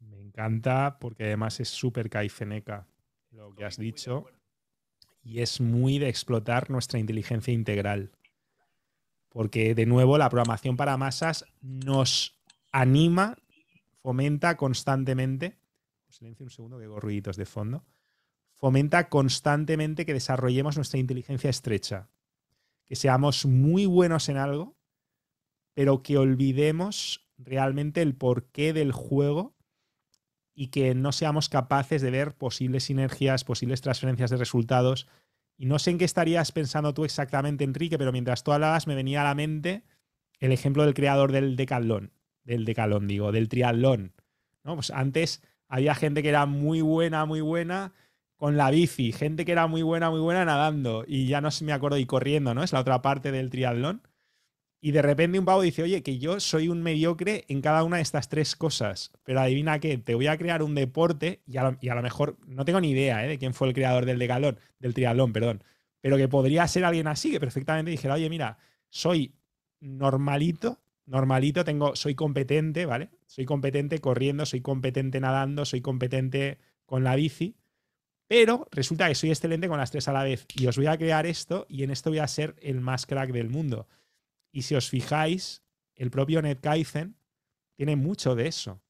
Me encanta porque además es súper caifeneca lo que has dicho y es muy de explotar nuestra inteligencia integral. Porque de nuevo la programación para masas nos anima fomenta constantemente, silencio un segundo que hago ruiditos de fondo, fomenta constantemente que desarrollemos nuestra inteligencia estrecha, que seamos muy buenos en algo, pero que olvidemos realmente el porqué del juego y que no seamos capaces de ver posibles sinergias, posibles transferencias de resultados. Y no sé en qué estarías pensando tú exactamente, Enrique, pero mientras tú hablabas me venía a la mente el ejemplo del creador del decalón del decalón, digo, del triatlón. ¿no? Pues antes había gente que era muy buena, muy buena con la bici, gente que era muy buena, muy buena nadando y ya no se me acuerdo y corriendo, ¿no? Es la otra parte del triatlón. Y de repente un pavo dice, oye, que yo soy un mediocre en cada una de estas tres cosas, pero adivina qué, te voy a crear un deporte y a lo, mejor, no tengo ni idea ¿eh? de quién fue el creador del decalón, del triatlón, perdón, pero que podría ser alguien así que perfectamente dijera, oye, mira, soy normalito, normalito, tengo, soy competente, ¿vale? Soy competente corriendo, soy competente nadando, soy competente con la bici, pero resulta que soy excelente con las tres a la vez y os voy a crear esto y en esto voy a ser el más crack del mundo. Y si os fijáis, el propio Kaizen tiene mucho de eso.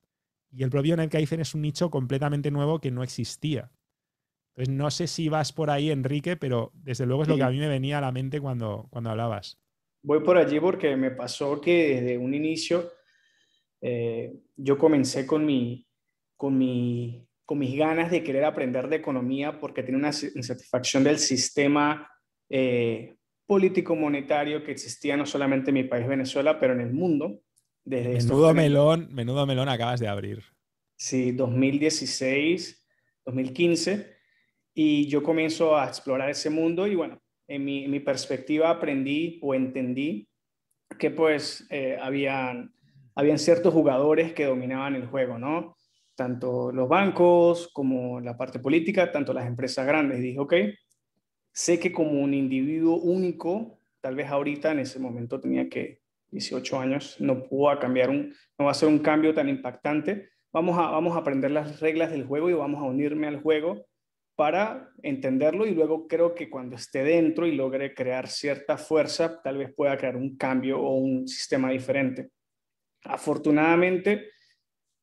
Y el propio Kaizen es un nicho completamente nuevo que no existía. Entonces, no sé si vas por ahí, Enrique, pero desde luego es lo que a mí me venía a la mente cuando, cuando hablabas voy por allí porque me pasó que desde un inicio eh, yo comencé con, mi, con, mi, con mis ganas de querer aprender de economía porque tenía una insatisfacción del sistema eh, político monetario que existía no solamente en mi país Venezuela, pero en el mundo. menudo, melón, menudo melón acabas de abrir. Sí, 2016, 2015. Y yo comienzo a explorar ese mundo y bueno, en mi, perspectiva aprendí o entendí que pues eh, habían, habían ciertos jugadores que dominaban el juego, ¿no? Tanto los bancos como la parte política, tanto las empresas grandes. Y dije, ok, sé que como un individuo único, tal vez ahorita en ese momento tenía que 18 años, no puedo cambiar un, no va a ser un cambio tan impactante. Vamos a, vamos a aprender las reglas del juego y vamos a unirme al juego para entenderlo y luego creo que cuando esté dentro y logre crear cierta fuerza, tal vez pueda crear un cambio o un sistema diferente. Afortunadamente,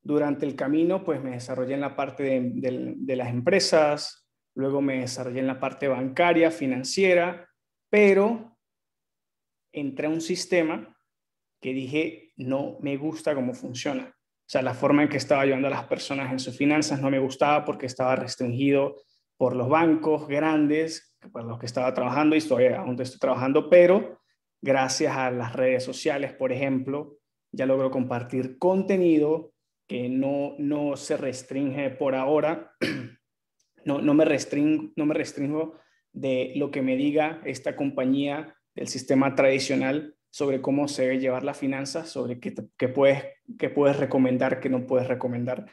durante el camino, pues me desarrollé en la parte de, las empresas, luego me desarrollé en la parte bancaria, financiera, pero entré a un sistema que dije, no me gusta cómo funciona. O sea, la forma en que estaba ayudando a las personas en sus finanzas no me gustaba porque estaba restringido por los bancos grandes, por los que estaba trabajando y estoy, aún estoy trabajando, pero gracias a las redes sociales, por ejemplo, ya logro compartir contenido que no, no se restringe por ahora, <clears throat> no, no, me restringo, no me restringo de lo que me diga esta compañía del sistema tradicional sobre cómo se debe llevar la finanza, sobre qué, puedes, qué puedes recomendar, qué no puedes recomendar.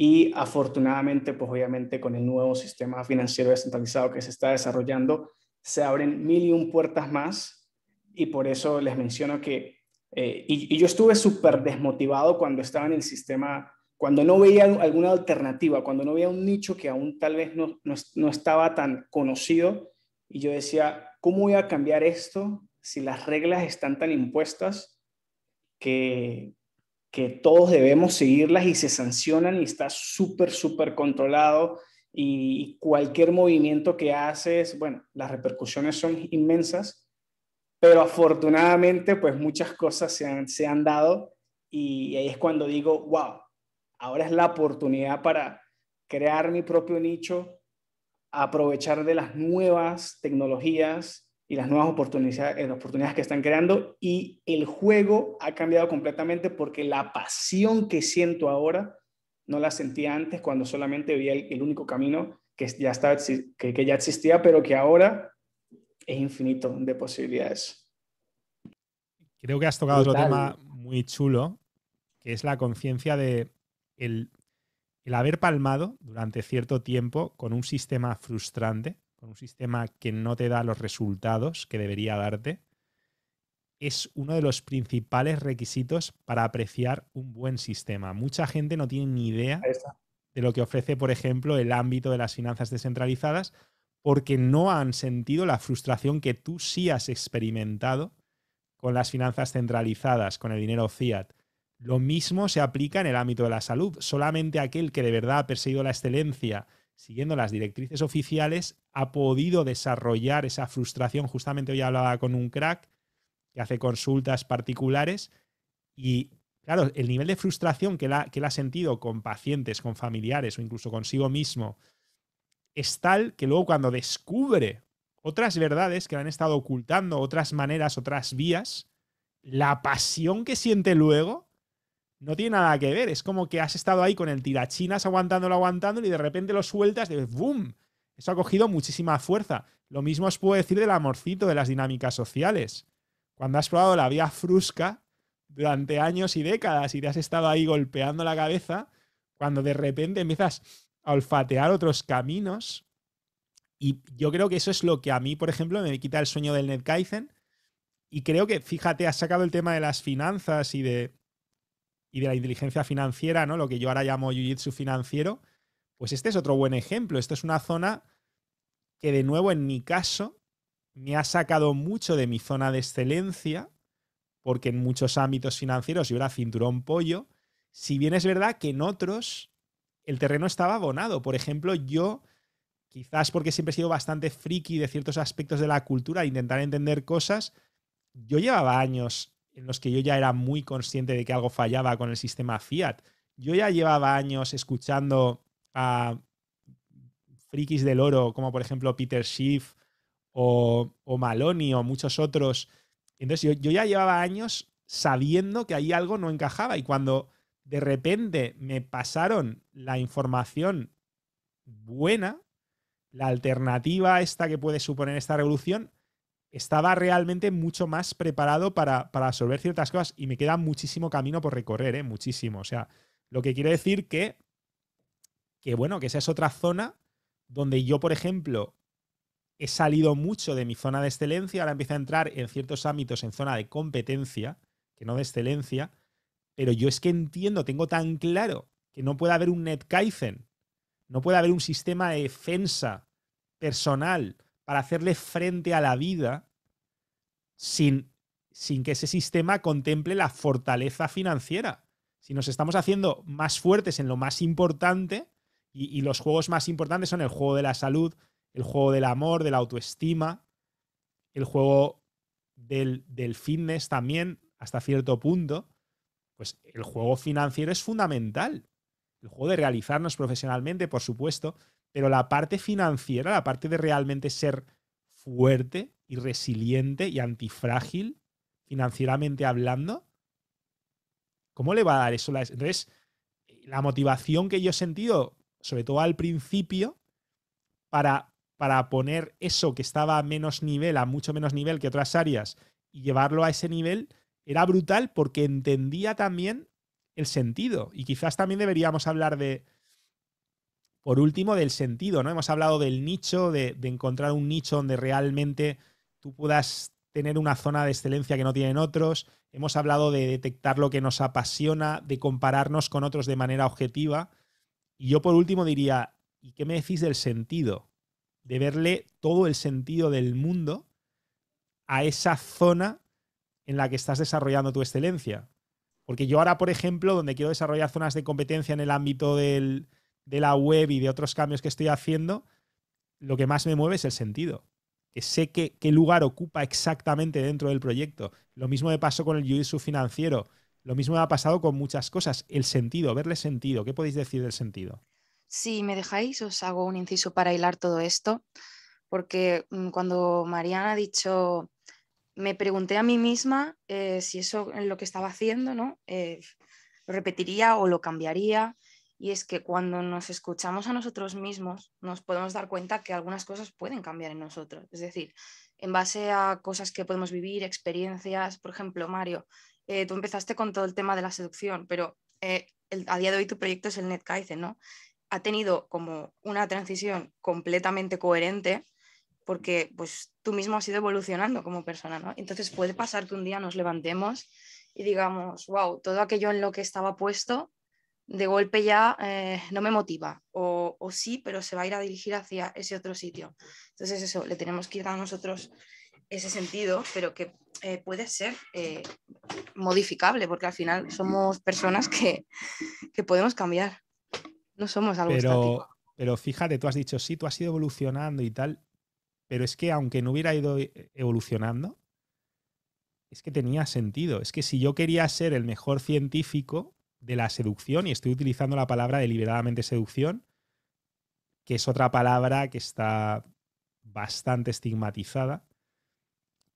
Y afortunadamente, pues obviamente con el nuevo sistema financiero descentralizado que se está desarrollando, se abren mil y un puertas más. Y por eso les menciono que, eh, y, yo estuve súper desmotivado cuando estaba en el sistema, cuando no veía alguna alternativa, cuando no veía un nicho que aún tal vez no estaba tan conocido. Y yo decía, ¿cómo voy a cambiar esto si las reglas están tan impuestas que, que todos debemos seguirlas y se sancionan y está súper, súper controlado y cualquier movimiento que haces, bueno, las repercusiones son inmensas, pero afortunadamente pues muchas cosas se han, se han dado y ahí es cuando digo, wow, ahora es la oportunidad para crear mi propio nicho, aprovechar de las nuevas tecnologías, y las nuevas oportunidades, eh, oportunidades que están creando y el juego ha cambiado completamente porque la pasión que siento ahora no la sentía antes cuando solamente veía el, único camino que ya, estaba, que, que ya existía, pero que ahora es infinito de posibilidades. Creo que has tocado otro tema muy chulo, que es la conciencia de el, el haber palmado durante cierto tiempo con un sistema frustrante con un sistema que no te da los resultados que debería darte, es uno de los principales requisitos para apreciar un buen sistema. Mucha gente no tiene ni idea de lo que ofrece, por ejemplo, el ámbito de las finanzas descentralizadas, porque no han sentido la frustración que tú sí has experimentado con las finanzas centralizadas, con el dinero fiat. Lo mismo se aplica en el ámbito de la salud. Solamente aquel que de verdad ha perseguido la excelencia siguiendo las directrices oficiales, ha podido desarrollar esa frustración. Justamente hoy hablaba con un crack que hace consultas particulares y, claro, el nivel de frustración que él, ha, que ha sentido con pacientes, con familiares o incluso consigo mismo, es tal que luego cuando descubre otras verdades que han estado ocultando, otras maneras, otras vías, la pasión que siente luego no tiene nada que ver. Es como que has estado ahí con el tirachinas aguantándolo, aguantándolo y de repente lo sueltas de ¡boom! Eso ha cogido muchísima fuerza. Lo mismo os puedo decir del amorcito, de las dinámicas sociales. Cuando has probado la vía frusca durante años y décadas y te has estado ahí golpeando la cabeza, cuando de repente empiezas a olfatear otros caminos, y yo creo que eso es lo que a mí, por ejemplo, me quita el sueño del Kaizen. Y creo que, fíjate, has sacado el tema de las finanzas y de, y de la inteligencia financiera, ¿no? Lo que yo ahora llamo jiu-jitsu financiero, pues este es otro buen ejemplo. Esto es una zona que de nuevo en mi caso me ha sacado mucho de mi zona de excelencia, porque en muchos ámbitos financieros yo era cinturón pollo, si bien es verdad que en otros el terreno estaba abonado. Por ejemplo, yo quizás porque siempre he sido bastante friki de ciertos aspectos de la cultura, intentar entender cosas, yo llevaba años en los que yo ya era muy consciente de que algo fallaba con el sistema Fiat. Yo ya llevaba años escuchando a frikis del oro, como por ejemplo Peter Schiff o, Maloney o muchos otros. Entonces yo, yo ya llevaba años sabiendo que ahí algo no encajaba y cuando de repente me pasaron la información buena, la alternativa esta que puede suponer esta revolución, estaba realmente mucho más preparado para, para absorber ciertas cosas y me queda muchísimo camino por recorrer, ¿eh? muchísimo. O sea, lo que quiere decir que, bueno, que esa es otra zona donde yo, por ejemplo, he salido mucho de mi zona de excelencia, ahora empiezo a entrar en ciertos ámbitos en zona de competencia, que no de excelencia, pero yo es que entiendo, tengo tan claro que no puede haber un net Kaizen, no puede haber un sistema de defensa personal, para hacerle frente a la vida sin, sin que ese sistema contemple la fortaleza financiera. Si nos estamos haciendo más fuertes en lo más importante, y, los juegos más importantes son el juego de la salud, el juego del amor, de la autoestima, el juego del, del, fitness también, hasta cierto punto, pues el juego financiero es fundamental. El juego de realizarnos profesionalmente, por supuesto, pero la parte financiera, la parte de realmente ser fuerte y resiliente y antifrágil, financieramente hablando, ¿cómo le va a dar eso? Entonces, la motivación que yo he sentido, sobre todo al principio, para, para poner eso que estaba a menos nivel, a mucho menos nivel que otras áreas, y llevarlo a ese nivel, era brutal porque entendía también el sentido. Y quizás también deberíamos hablar de, por último, del sentido, ¿no? Hemos hablado del nicho, de, de encontrar un nicho donde realmente tú puedas tener una zona de excelencia que no tienen otros. Hemos hablado de detectar lo que nos apasiona, de compararnos con otros de manera objetiva. Y yo por último diría, ¿y qué me decís del sentido? De verle todo el sentido del mundo a esa zona en la que estás desarrollando tu excelencia. Porque yo ahora, por ejemplo, donde quiero desarrollar zonas de competencia en el ámbito del, de la web y de otros cambios que estoy haciendo, lo que más me mueve es el sentido. Que sé qué, qué lugar ocupa exactamente dentro del proyecto. Lo mismo me pasó con el jiu financiero. Lo mismo me ha pasado con muchas cosas. El sentido, verle sentido. ¿Qué podéis decir del sentido? Si me dejáis, os hago un inciso para hilar todo esto. Porque mm, cuando Mariana ha dicho, me pregunté a mí misma eh, si eso en lo que estaba haciendo, ¿no? Eh, lo repetiría o lo cambiaría y es que cuando nos escuchamos a nosotros mismos, nos podemos dar cuenta que algunas cosas pueden cambiar en nosotros. Es decir, en base a cosas que podemos vivir, experiencias, por ejemplo, Mario, eh, tú empezaste con todo el tema de la seducción, pero eh, a día de hoy tu proyecto es el NetKaizen, ¿no? Ha tenido como una transición completamente coherente porque pues tú mismo has ido evolucionando como persona, ¿no? Entonces puede pasar que un día nos levantemos y digamos, wow, todo aquello en lo que estaba puesto de golpe ya eh, no me motiva, o, sí, pero se va a ir a dirigir hacia ese otro sitio. Entonces eso, le tenemos que ir a nosotros ese sentido, pero que eh, puede ser eh, modificable, porque al final somos personas que, podemos cambiar, no somos algo pero, Pero fíjate, tú has dicho, sí, tú has ido evolucionando y tal, pero es que aunque no hubiera ido evolucionando, es que tenía sentido. Es que si yo quería ser el mejor científico, de la seducción y estoy utilizando la palabra deliberadamente seducción, que es otra palabra que está bastante estigmatizada.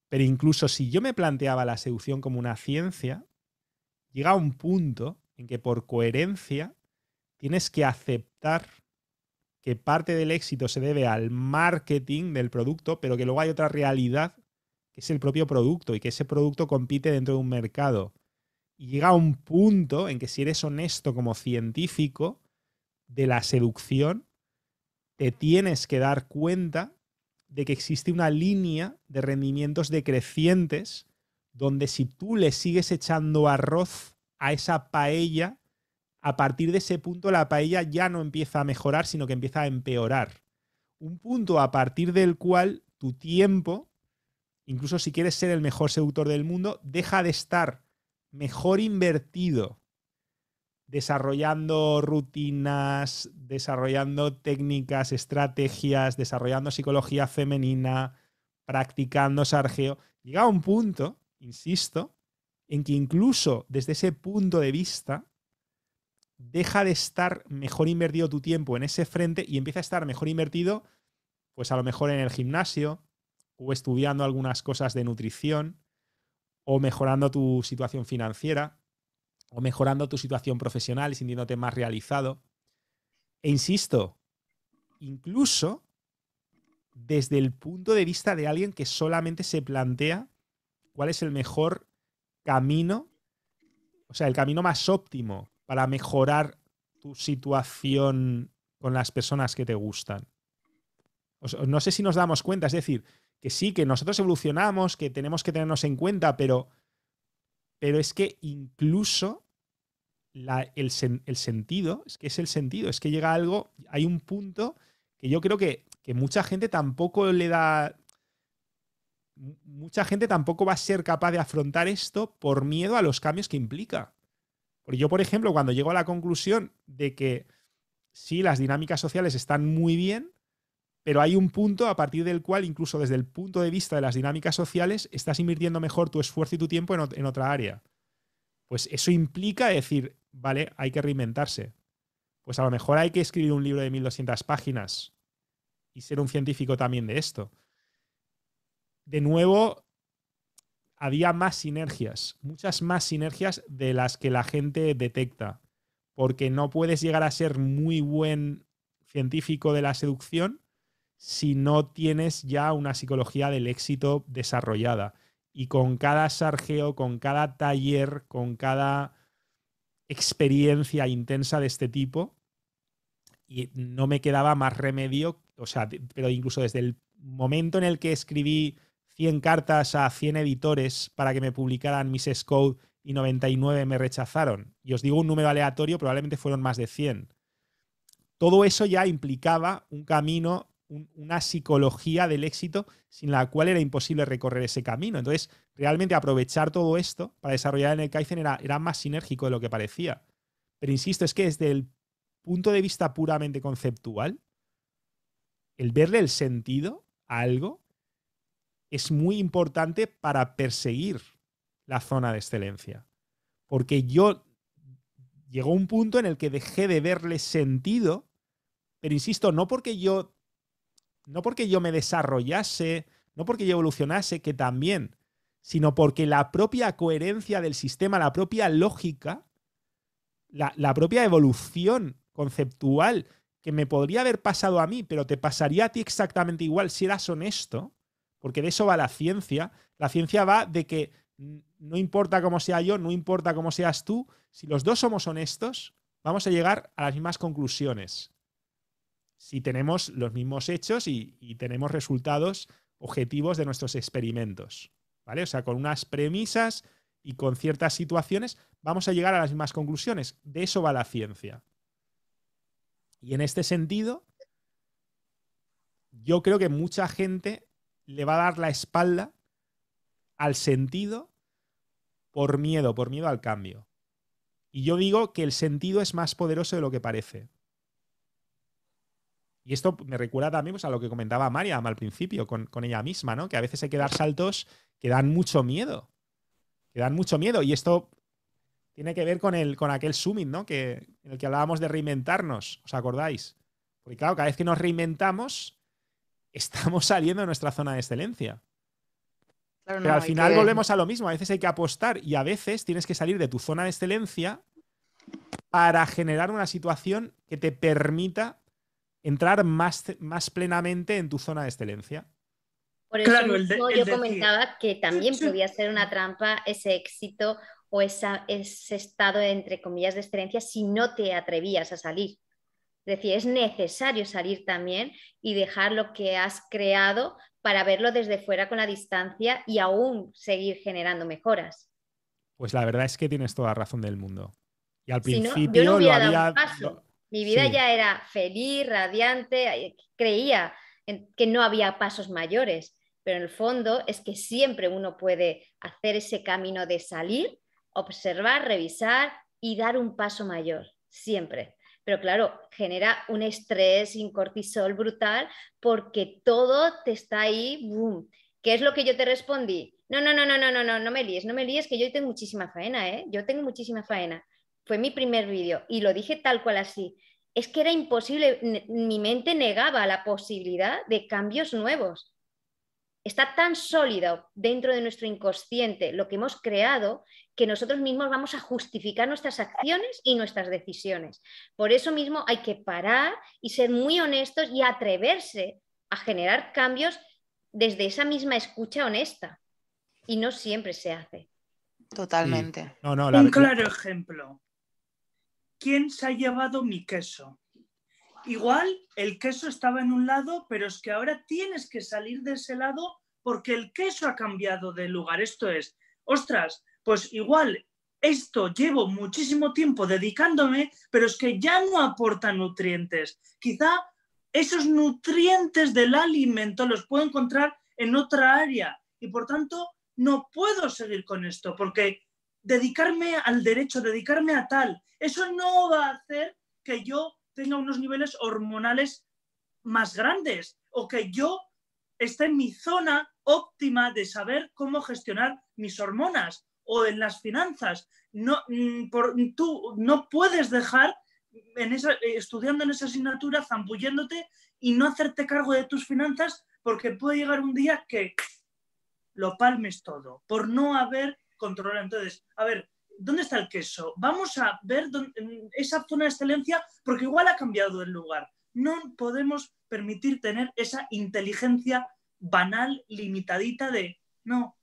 Pero incluso si yo me planteaba la seducción como una ciencia, llega un punto en que por coherencia tienes que aceptar que parte del éxito se debe al marketing del producto, pero que luego hay otra realidad que es el propio producto y que ese producto compite dentro de un mercado y llega un punto en que si eres honesto como científico de la seducción, te tienes que dar cuenta de que existe una línea de rendimientos decrecientes donde si tú le sigues echando arroz a esa paella, a partir de ese punto la paella ya no empieza a mejorar, sino que empieza a empeorar. Un punto a partir del cual tu tiempo, incluso si quieres ser el mejor seductor del mundo, deja de estar mejor invertido desarrollando rutinas, desarrollando técnicas, estrategias, desarrollando psicología femenina, practicando sargeo. Llega a un punto, insisto, en que incluso desde ese punto de vista deja de estar mejor invertido tu tiempo en ese frente y empieza a estar mejor invertido, pues a lo mejor en el gimnasio o estudiando algunas cosas de nutrición o mejorando tu situación financiera o mejorando tu situación profesional y sintiéndote más realizado. E insisto, incluso desde el punto de vista de alguien que solamente se plantea cuál es el mejor camino, o sea, el camino más óptimo para mejorar tu situación con las personas que te gustan. no sé si nos damos cuenta, es decir, que sí, que nosotros evolucionamos, que tenemos que tenernos en cuenta, pero, pero es que incluso el, sentido, es que es el sentido, es que llega algo, hay un punto que yo creo que, que mucha gente tampoco le da... Mucha gente tampoco va a ser capaz de afrontar esto por miedo a los cambios que implica. Porque yo, por ejemplo, cuando llego a la conclusión de que sí, las dinámicas sociales están muy bien, pero hay un punto a partir del cual, incluso desde el punto de vista de las dinámicas sociales, estás invirtiendo mejor tu esfuerzo y tu tiempo en, otra área. Pues eso implica decir, vale, hay que reinventarse. Pues a lo mejor hay que escribir un libro de 1200 páginas y ser un científico también de esto. De nuevo, había más sinergias, muchas más sinergias de las que la gente detecta, porque no puedes llegar a ser muy buen científico de la seducción si no tienes ya una psicología del éxito desarrollada. Y con cada sargeo, con cada taller, con cada experiencia intensa de este tipo, y no me quedaba más remedio, o sea, pero incluso desde el momento en el que escribí 100 cartas a 100 editores para que me publicaran mis Code y 99 me rechazaron. Y os digo un número aleatorio, probablemente fueron más de 100. Todo eso ya implicaba un camino una psicología del éxito sin la cual era imposible recorrer ese camino. Entonces, realmente aprovechar todo esto para desarrollar en el Kaizen era, era más sinérgico de lo que parecía. Pero insisto, es que desde el punto de vista puramente conceptual, el verle el sentido a algo es muy importante para perseguir la zona de excelencia. Porque yo llegó un punto en el que dejé de verle sentido, pero insisto, no porque yo no porque yo me desarrollase, no porque yo evolucionase, que también, sino porque la propia coherencia del sistema, la propia lógica, la, la propia evolución conceptual que me podría haber pasado a mí, pero te pasaría a ti exactamente igual si eras honesto, porque de eso va la ciencia. La ciencia va de que no importa cómo sea yo, no importa cómo seas tú, si los dos somos honestos, vamos a llegar a las mismas conclusiones si tenemos los mismos hechos y, tenemos resultados objetivos de nuestros experimentos. ¿Vale? O sea, con unas premisas y con ciertas situaciones vamos a llegar a las mismas conclusiones. De eso va la ciencia. Y en este sentido, yo creo que mucha gente le va a dar la espalda al sentido por miedo, por miedo al cambio. Y yo digo que el sentido es más poderoso de lo que parece. Y esto me recuerda también pues, a lo que comentaba Mariam al principio con, ella misma, ¿no? Que a veces hay que dar saltos que dan mucho miedo. Que dan mucho miedo. Y esto tiene que ver con, el, con aquel summit, ¿no? Que, en el que hablábamos de reinventarnos, ¿os acordáis? Porque claro, cada vez que nos reinventamos, <laughs> estamos saliendo de nuestra zona de excelencia. Pero al final volvemos a lo mismo. A veces hay que apostar y a veces tienes que salir de tu zona de excelencia para generar una situación que te permita entrar más, más plenamente en tu zona de excelencia. Por eso yo comentaba que también podía ser una trampa ese éxito o ese estado, entre comillas, de excelencia si no te atrevías a salir. Es decir, es necesario salir también y dejar lo que has creado para verlo desde fuera con la distancia y aún seguir generando mejoras. Pues la verdad es que tienes toda razón del mundo. Y al principio yo lo había. Mi vida ya era feliz, radiante, eh, creía que no había pasos mayores, pero en el fondo es que siempre uno puede hacer ese camino de salir, observar, revisar y dar un paso mayor, siempre. Pero claro, genera un estrés y un cortisol brutal porque todo te está ahí, boom. ¿Qué es lo que yo te respondí? No, no, no, no, no, no, no, no me líes, no me líes, que yo tengo muchísima faena, ¿eh? Yo tengo muchísima faena fue mi primer vídeo y lo dije tal cual así. Es que era imposible, mi mente negaba la posibilidad de cambios nuevos. Está tan sólido dentro de nuestro inconsciente lo que hemos creado que nosotros mismos vamos a justificar nuestras acciones y nuestras decisiones. Por eso mismo hay que parar y ser muy honestos y atreverse a generar cambios desde esa misma escucha honesta. Y no siempre se hace. Totalmente. No, no, Un claro ejemplo ¿quién se ha llevado mi queso? Igual el queso estaba en un lado, pero es que ahora tienes que salir de ese lado porque el queso ha cambiado de lugar. Esto es, ostras, pues igual esto llevo muchísimo tiempo dedicándome, pero es que ya no aporta nutrientes. Quizá esos nutrientes del alimento los puedo encontrar en otra área y por tanto no puedo seguir con esto porque dedicarme al derecho, dedicarme a tal. Eso no va a hacer que yo tenga unos niveles hormonales más grandes o que yo esté en mi zona óptima de saber cómo gestionar mis hormonas o en las finanzas. No, mm, por, tú no puedes dejar en estudiando en esa asignatura, zampulléndote y no hacerte cargo de tus finanzas porque puede llegar un día que lo palmes todo por no haber controlar. Entonces, a ver, ¿dónde está el queso? Vamos a ver esa zona de excelencia porque igual ha cambiado el lugar. No podemos permitir tener esa inteligencia banal, limitadita de, no,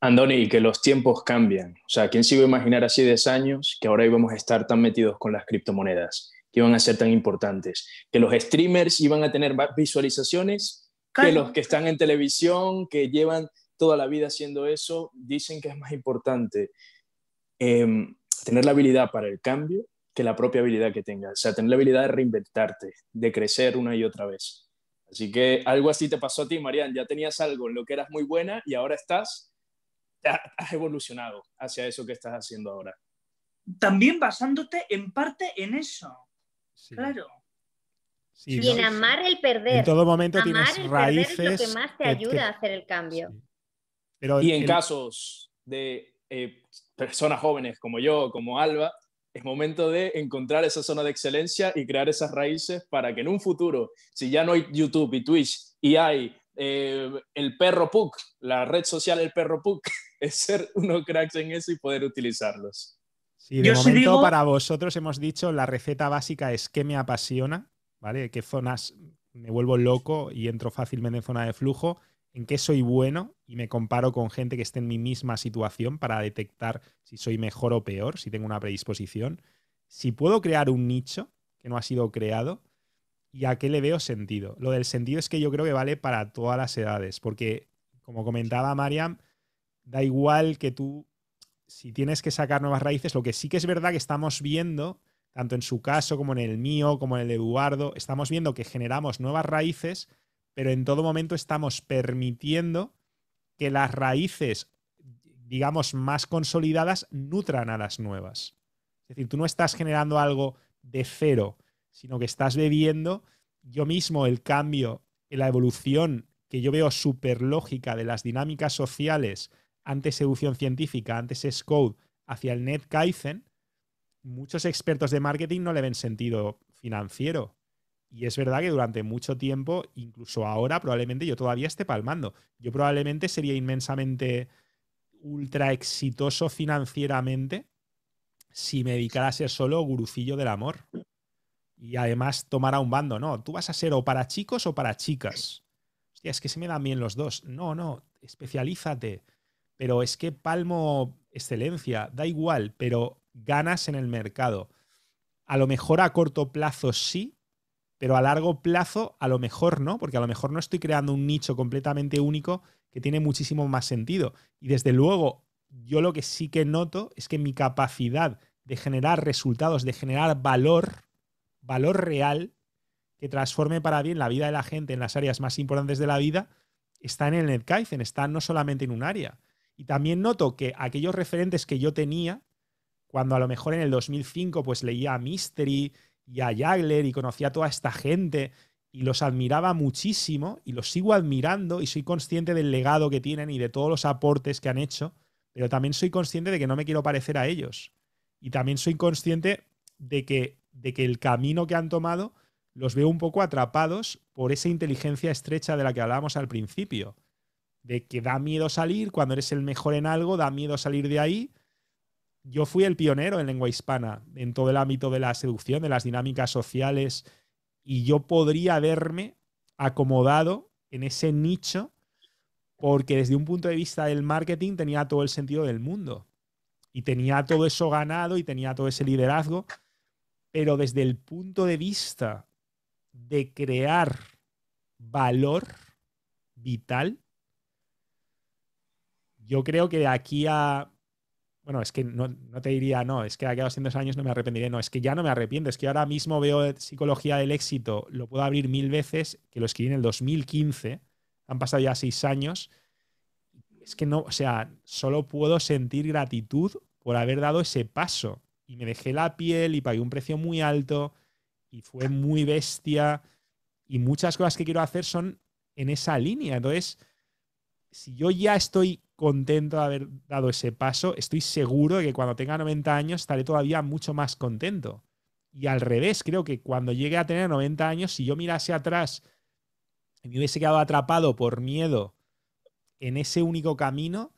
Andoni, que los tiempos cambian. O sea, ¿quién se iba a imaginar hace 10 años que ahora íbamos a estar tan metidos con las criptomonedas, que iban a ser tan importantes, que los streamers iban a tener más visualizaciones que los que están en televisión, que llevan toda la vida haciendo eso, dicen que es más importante em, tener la habilidad para el cambio que la propia habilidad que tengas. O sea, tener la habilidad de reinventarte, de crecer una y otra vez. Así que algo así te pasó a ti, Marian. Ya tenías algo en lo que eras muy buena y ahora estás, has evolucionado hacia eso que estás haciendo ahora. También basándote en parte en eso. Claro. y en amar el perder. En todo momento tienes el raíces. Es lo que más te, ayuda a hacer el cambio y en casos de eh, personas jóvenes como yo, como Alba, es momento de encontrar esa zona de excelencia y crear esas raíces para que en un futuro, si ya no hay YouTube y Twitch y hay eh, el perro PUC, la red social del perro PUC, <laughs> es ser unos cracks en eso y poder utilizarlos. de yo momento para vosotros hemos dicho la receta básica es qué me apasiona, ¿vale? ¿Qué zonas me vuelvo loco y entro fácilmente en zona de flujo? en qué soy bueno y me comparo con gente que esté en mi misma situación para detectar si soy mejor o peor, si tengo una predisposición, si puedo crear un nicho que no ha sido creado y a qué le veo sentido. Lo del sentido es que yo creo que vale para todas las edades, porque como comentaba Mariam, da igual que tú, si tienes que sacar nuevas raíces, lo que sí que es verdad que estamos viendo, tanto en su caso como en el mío, como en el de Eduardo, estamos viendo que generamos nuevas raíces pero en todo momento estamos permitiendo que las raíces, digamos, más consolidadas nutran a las nuevas. Es decir, tú no estás generando algo de cero, sino que estás bebiendo yo mismo el cambio, la evolución que yo veo súper lógica de las dinámicas sociales antes evolución científica, antes es hacia el net Kaizen, muchos expertos de marketing no le ven sentido financiero. Y es verdad que durante mucho tiempo, incluso ahora, probablemente yo todavía esté palmando. Yo probablemente sería inmensamente ultra exitoso financieramente si me dedicara a ser solo gurucillo del amor. Y además tomara un bando. No, tú vas a ser o para chicos o para chicas. Hostia, es que se me dan bien los dos. No, no, especialízate. Pero es que palmo excelencia, da igual, pero ganas en el mercado. A lo mejor a corto plazo sí, pero a largo plazo a lo mejor no, porque a lo mejor no estoy creando un nicho completamente único que tiene muchísimo más sentido. Y desde luego, yo lo que sí que noto es que mi capacidad de generar resultados, de generar valor, valor real, que transforme para bien la vida de la gente en las áreas más importantes de la vida, está en el NetKaizen, está no solamente en un área. Y también noto que aquellos referentes que yo tenía, cuando a lo mejor en el 2005 pues leía Mystery y a Jagler y conocía a toda esta gente y los admiraba muchísimo y los sigo admirando y soy consciente del legado que tienen y de todos los aportes que han hecho, pero también soy consciente de que no me quiero parecer a ellos. Y también soy consciente de que, de que el camino que han tomado los veo un poco atrapados por esa inteligencia estrecha de la que hablábamos al principio. De que da miedo salir, cuando eres el mejor en algo, da miedo salir de ahí, yo fui el pionero en lengua hispana, en todo el ámbito de la seducción, de las dinámicas sociales, y yo podría haberme acomodado en ese nicho porque desde un punto de vista del marketing tenía todo el sentido del mundo y tenía todo eso ganado y tenía todo ese liderazgo, pero desde el punto de vista de crear valor vital, yo creo que de aquí a bueno, es que no, te diría, no, es que ha quedado a 200 años no me arrepentiré, no, es que ya no me arrepiento, es que ahora mismo veo Psicología del Éxito, lo puedo abrir mil veces, que lo escribí en el 2015, han pasado ya seis años, es que no, o sea, solo puedo sentir gratitud por haber dado ese paso. Y me dejé la piel y pagué un precio muy alto y fue muy bestia y muchas cosas que quiero hacer son en esa línea. Entonces, si yo ya estoy contento de haber dado ese paso. Estoy seguro de que cuando tenga 90 años estaré todavía mucho más contento. Y al revés, creo que cuando llegue a tener 90 años, si yo mirase atrás y me hubiese quedado atrapado por miedo en ese único camino,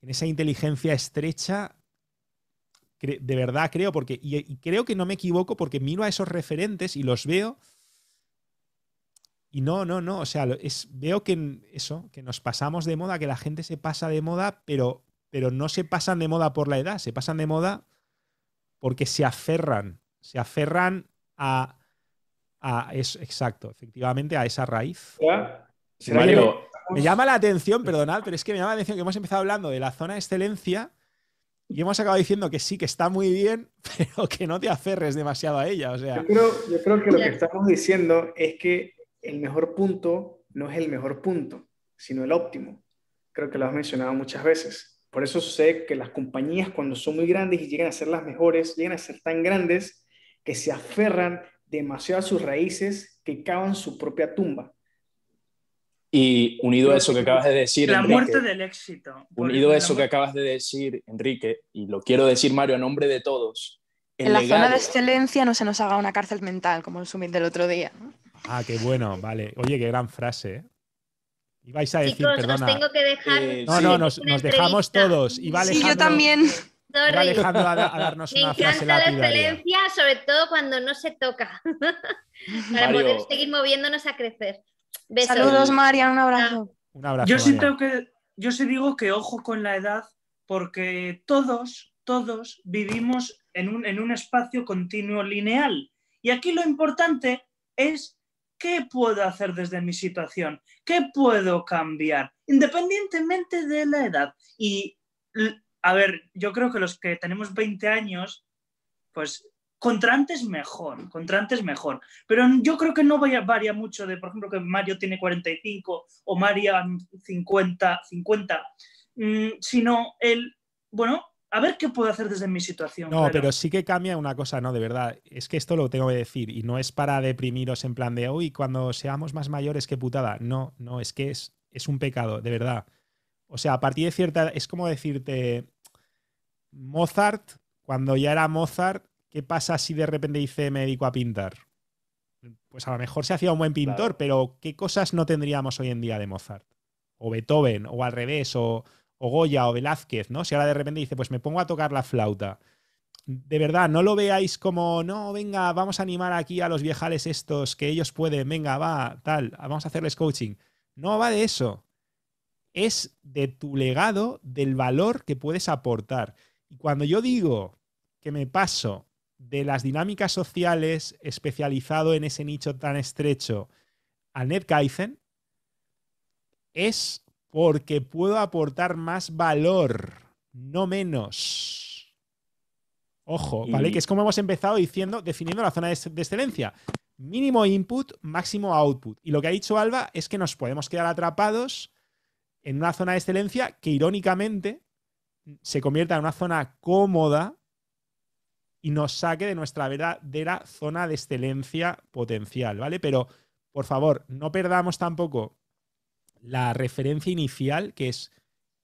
en esa inteligencia estrecha, de verdad creo, porque, y creo que no me equivoco porque miro a esos referentes y los veo y no, no, no, o sea, es, veo que eso, que nos pasamos de moda, que la gente se pasa de moda, pero, pero no se pasan de moda por la edad, se pasan de moda porque se aferran, se aferran a, a exacto, efectivamente, a esa raíz. me, llama la atención, perdonad, pero es que me llama la atención que hemos empezado hablando de la zona de excelencia y hemos acabado diciendo que sí, que está muy bien, <laughs> pero que no te aferres demasiado a ella. O sea. yo, creo, yo creo que lo que estamos diciendo es que el mejor punto no es el mejor punto, sino el óptimo. Creo que lo has mencionado muchas veces. Por eso sé que las compañías cuando son muy grandes y llegan a ser las mejores, llegan a ser tan grandes que se aferran demasiado a sus raíces que cavan su propia tumba. Y unido a eso que acabas de decir, la muerte del éxito. Unido a eso que acabas de decir, Enrique, y lo quiero decir, Mario, a nombre de todos. en la zona de excelencia no se nos haga una cárcel mental como el summit del otro día. Ah, qué bueno, vale. Oye, qué gran frase. ¿eh? Y vais a decir, perdona. que dejar. Eh, no, no, nos, dejamos todos. Y sí, yo también. <laughs> Me encanta la excelencia, sobre todo cuando no se toca. <laughs> Para poder seguir moviéndonos a crecer. Besos. Saludos, María, un abrazo. Un abrazo. Yo sí, que, yo sí digo que ojo con la edad, porque todos, todos vivimos en un, en un espacio continuo lineal. Y aquí lo importante es ¿Qué puedo hacer desde mi situación? ¿Qué puedo cambiar? Independientemente de la edad. Y, a ver, yo creo que los que tenemos 20 años, pues contra antes mejor, contra antes mejor. Pero yo creo que no varía mucho de, por ejemplo, que Mario tiene 45 o María 50, 50 sino el, bueno, a ver qué puedo hacer desde mi situación. No, pero sí que cambia una cosa, ¿no? De verdad, es que esto lo tengo que decir y no es para deprimiros en plan de, uy, cuando seamos más mayores, qué putada. No, no, es que es, es un pecado, de verdad. O sea, a partir de cierta, es como decirte, Mozart, cuando ya era Mozart, ¿qué pasa si de repente dice, me dedico a pintar? Pues a lo mejor se hacía un buen pintor, pero ¿qué cosas no tendríamos hoy en día de Mozart? O Beethoven, o al revés, o o Goya o Velázquez, ¿no? Si ahora de repente dice, pues me pongo a tocar la flauta. De verdad, no lo veáis como, no, venga, vamos a animar aquí a los viejales estos, que ellos pueden, venga, va, tal, vamos a hacerles coaching. No va de eso. Es de tu legado, del valor que puedes aportar. Y cuando yo digo que me paso de las dinámicas sociales especializado en ese nicho tan estrecho a Ned Kaizen, es porque puedo aportar más valor, no menos. Ojo, ¿vale? Que es como hemos empezado diciendo, definiendo la zona de, de excelencia. Mínimo input, máximo output. Y lo que ha dicho Alba es que nos podemos quedar atrapados en una zona de excelencia que irónicamente se convierta en una zona cómoda y nos saque de nuestra verdadera zona de excelencia potencial, ¿vale? Pero, por favor, no perdamos tampoco la referencia inicial que es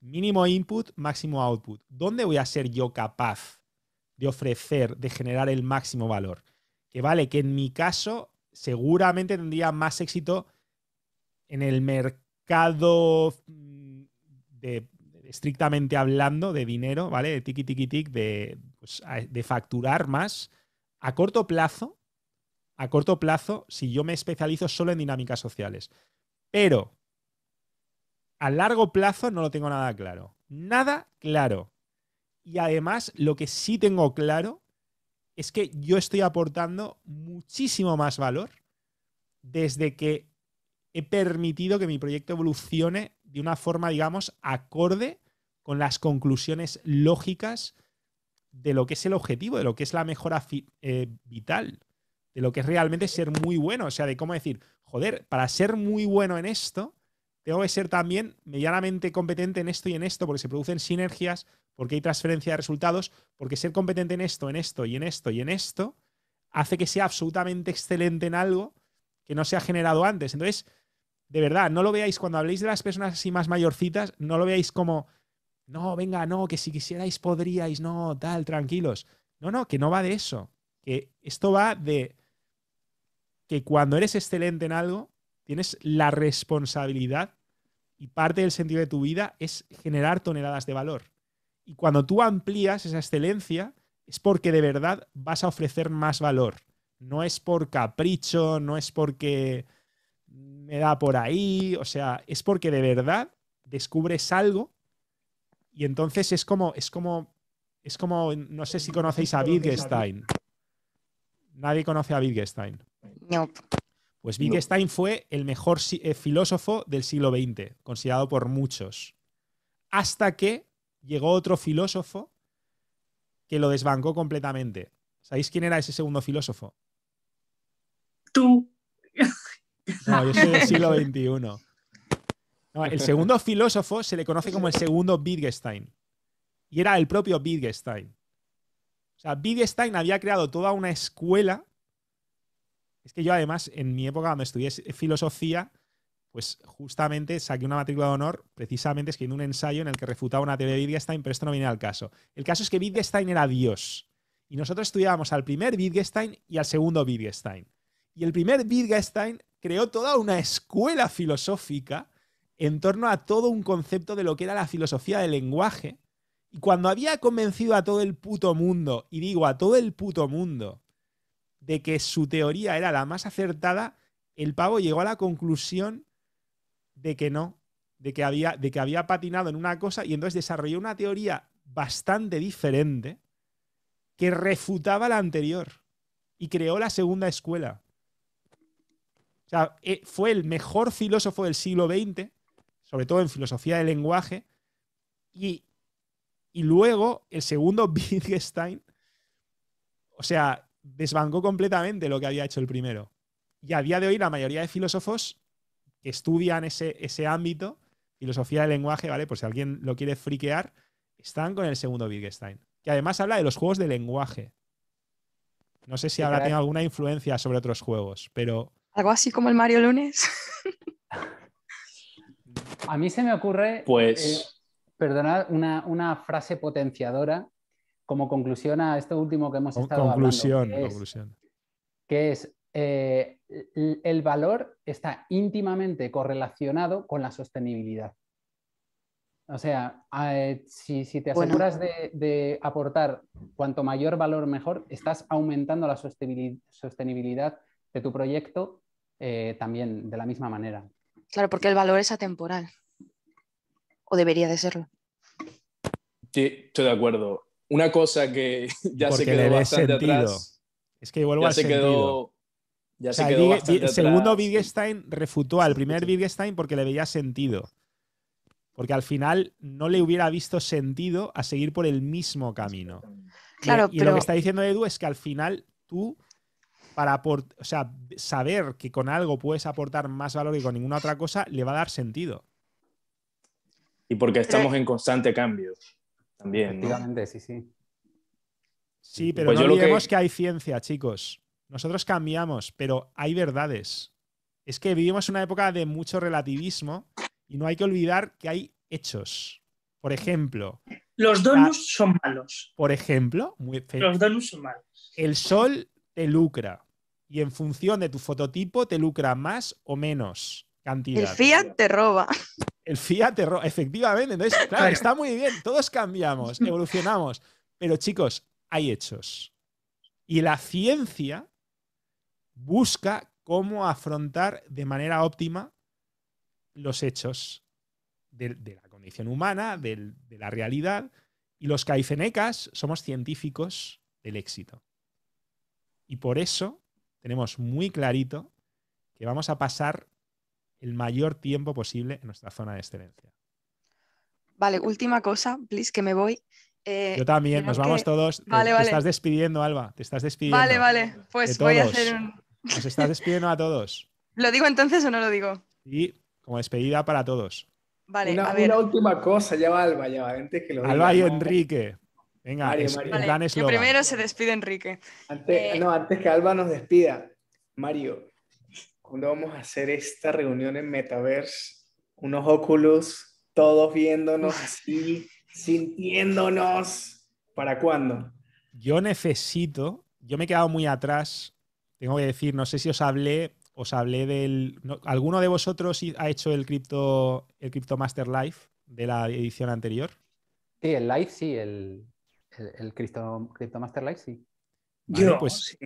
mínimo input, máximo output. ¿Dónde voy a ser yo capaz de ofrecer, de generar el máximo valor? Que vale, que en mi caso seguramente tendría más éxito en el mercado mm, de, estrictamente hablando de dinero, ¿vale? De tiki tiki tic, de, pues, de facturar más a corto plazo, a corto plazo, si yo me especializo solo en dinámicas sociales. Pero a largo plazo no lo tengo nada claro. Nada claro. Y además, lo que sí tengo claro es que yo estoy aportando muchísimo más valor desde que he permitido que mi proyecto evolucione de una forma, digamos, acorde con las conclusiones lógicas de lo que es el objetivo, de lo que es la mejora eh, vital, de lo que es realmente ser muy bueno. O sea, de cómo decir, joder, para ser muy bueno en esto, tengo que ser también medianamente competente en esto y en esto, porque se producen sinergias, porque hay transferencia de resultados, porque ser competente en esto, en esto y en esto y en esto hace que sea absolutamente excelente en algo que no se ha generado antes. Entonces, de verdad, no lo veáis cuando habléis de las personas así más mayorcitas, no lo veáis como, no, venga, no, que si quisierais podríais, no, tal, tranquilos. No, no, que no va de eso. Que esto va de que cuando eres excelente en algo, tienes la responsabilidad y parte del sentido de tu vida es generar toneladas de valor. Y cuando tú amplías esa excelencia, es porque de verdad vas a ofrecer más valor. No es por capricho, no es porque me da por ahí, o sea, es porque de verdad descubres algo y entonces es como, es como, es como, no sé si conocéis a Wittgenstein. Nadie conoce a Wittgenstein. No. Pues Wittgenstein fue el mejor eh, filósofo del siglo XX, considerado por muchos. Hasta que llegó otro filósofo que lo desbancó completamente. ¿Sabéis quién era ese segundo filósofo? Tú. No, yo soy del siglo XXI. <laughs> el segundo filósofo se le conoce como el segundo Wittgenstein. Y era el propio Wittgenstein. O sea, Wittgenstein había creado toda una escuela es que yo además, en mi época cuando estudié filosofía, pues justamente saqué una matrícula de honor precisamente escribiendo un ensayo en el que refutaba una teoría de Wittgenstein, pero esto no viene al caso. El caso es que Wittgenstein era Dios. Y nosotros estudiábamos al primer Wittgenstein y al segundo Wittgenstein. Y el primer Wittgenstein creó toda una escuela filosófica en torno a todo un concepto de lo que era la filosofía del lenguaje. Y cuando había convencido a todo el puto mundo, y digo a todo el puto mundo, de que su teoría era la más acertada, el pavo llegó a la conclusión de que no, de que había, de que había patinado en una cosa y entonces desarrolló una teoría bastante diferente que refutaba la anterior y creó la segunda escuela. O sea, eh, fue el mejor filósofo del siglo XX, sobre todo en filosofía del lenguaje, y, y luego el segundo <laughs> Wittgenstein, o sea, desbancó completamente lo que había hecho el primero. Y a día de hoy la mayoría de filósofos que estudian ese, ámbito, filosofía del lenguaje, ¿vale? Por si alguien lo quiere friquear, están con el segundo Wittgenstein, que además habla de los juegos de lenguaje. No sé si ahora tenido alguna influencia sobre otros juegos, pero... Algo así como el Mario Lunes. <laughs> a mí se me ocurre, pues... Eh, perdonad, una, una frase potenciadora como conclusión a esto último que hemos estado hablando. Conclusión, es, conclusión. Que es eh, el valor está íntimamente correlacionado con la sostenibilidad. O sea, eh, si, si, te aseguras de, aportar cuanto mayor valor mejor, estás aumentando la sostenibilidad de tu proyecto eh, también de la misma manera. Claro, porque el valor es atemporal. O debería de serlo. Sí, estoy de acuerdo una cosa que <laughs> ya se quedó bastante sentido. atrás. Es que vuelvo ya Ya se quedó Segundo, Wittgenstein refutó al primer Wittgenstein porque le veía sentido. Porque al final no le hubiera visto sentido a seguir por el mismo camino. Claro, pero... lo que está diciendo Edu es que al final tú, para o sea, saber que con algo puedes aportar más valor que con ninguna otra cosa, le va a dar sentido. Y porque estamos en constante cambio. También. Efectivamente, sí, sí. Sí, pero pues no olvidemos que... hay ciencia, chicos. Nosotros cambiamos, pero hay verdades. Es que vivimos una época de mucho relativismo y no hay que olvidar que hay hechos. Por ejemplo. Los donuts son malos. Por ejemplo, muy Los donuts son malos. El sol te lucra y en función de tu fototipo te lucra más o menos cantidad. El Fiat te roba el Fiat efectivamente. Entonces, <laughs> claro, está muy bien, todos cambiamos, <laughs> evolucionamos, pero chicos, hay hechos. Y la ciencia busca cómo afrontar de manera óptima los hechos de, la condición humana, de, de la realidad. Y los Caifenecas somos científicos del éxito. Y por eso tenemos muy clarito que vamos a pasar el mayor tiempo posible en nuestra zona de excelencia. Vale, última cosa, please, que me voy. Eh, yo también, nos vamos todos. Eh, vale, te, vale. te, estás despidiendo, Alba, te estás despidiendo. Vale, vale, pues voy a hacer un... Nos estás despidiendo a todos. <laughs> ¿Lo digo entonces o no lo digo? Y como despedida para todos. Vale, una, última cosa, ya va Alba, ya va, Alba y Enrique. Venga, Mario, primero se despide Enrique. Antes, eh, No, antes que Alba nos despida, Mario, ¿Cuándo vamos a hacer esta reunión en Metaverse, unos óculos, todos viéndonos así, sintiéndonos. ¿Para cuándo? Yo necesito, yo me he quedado muy atrás, tengo que decir, no sé si os hablé, os hablé del... ¿Alguno de vosotros ha hecho el Crypto, el Master Live de la edición anterior? Sí, el Live sí, el, el, crypto, Master Live sí. yo, pues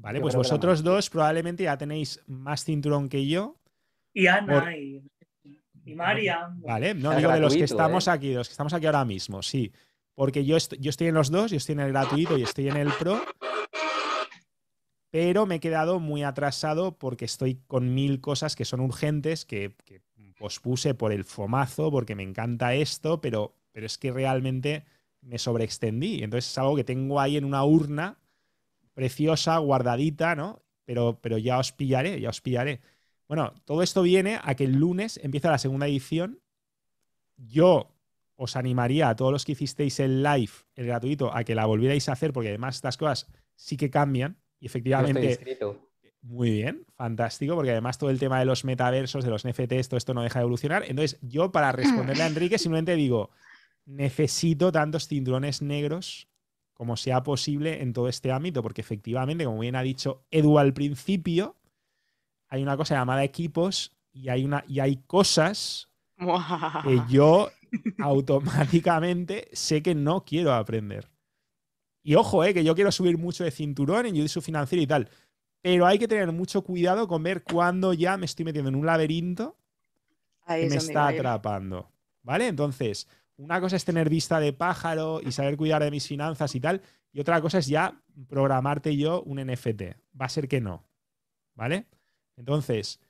Vale, pues vosotros dos probablemente ya tenéis más cinturón que yo. Y Ana y, María. Vale, no digo de los que estamos ¿eh? aquí, de los que estamos aquí ahora mismo, sí. Porque yo, yo estoy en los dos, yo estoy en el gratuito y estoy en el pro. Pero me he quedado muy atrasado porque estoy con mil cosas que son urgentes, que, que pospuse por el fomazo, porque me encanta esto, pero, pero es que realmente me sobreextendí. Entonces es algo que tengo ahí en una urna preciosa, guardadita, ¿no? Pero, pero ya os pillaré, ya os pillaré. Bueno, todo esto viene a que el lunes empieza la segunda edición. Yo os animaría a todos los que hicisteis el live, el gratuito, a que la volvierais a hacer, porque además estas cosas sí que cambian. Y efectivamente. muy bien, fantástico, porque además todo el tema de los metaversos, de los NFTs, todo esto no deja de evolucionar. Entonces, yo para responderle a Enrique simplemente digo, necesito tantos cinturones negros como sea posible en todo este ámbito, porque efectivamente, como bien ha dicho Edu al principio, hay una cosa llamada equipos y hay, una, y hay cosas que yo automáticamente sé que no quiero aprender. Y ojo, eh, que yo quiero subir mucho de cinturón en YouTube financiero y tal. Pero hay que tener mucho cuidado con ver cuándo ya me estoy metiendo en un laberinto que me está atrapando. ¿Vale? Entonces, una cosa es tener vista de pájaro y saber cuidar de mis finanzas y tal, y otra cosa es ya programarte yo un NFT. Va a ser que no. ¿Vale? Entonces,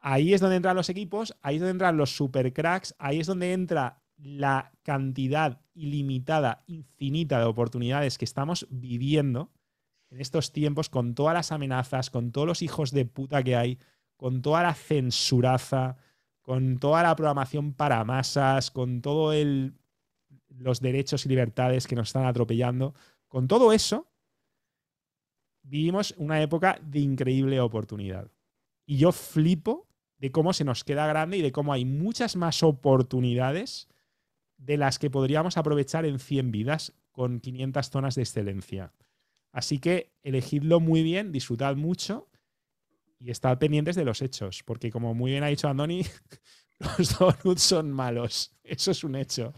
ahí es donde entran los equipos, ahí es donde entran los supercracks, ahí es donde entra la cantidad ilimitada, infinita de oportunidades que estamos viviendo en estos tiempos con todas las amenazas, con todos los hijos de puta que hay, con toda la censuraza, con toda la programación para masas, con todo el los derechos y libertades que nos están atropellando, con todo eso vivimos una época de increíble oportunidad. Y yo flipo de cómo se nos queda grande y de cómo hay muchas más oportunidades de las que podríamos aprovechar en 100 vidas con 500 zonas de excelencia. Así que elegidlo muy bien, disfrutad mucho y estar pendientes de los hechos, porque como muy bien ha dicho Andoni, <laughs> los donuts son malos. Eso es un hecho.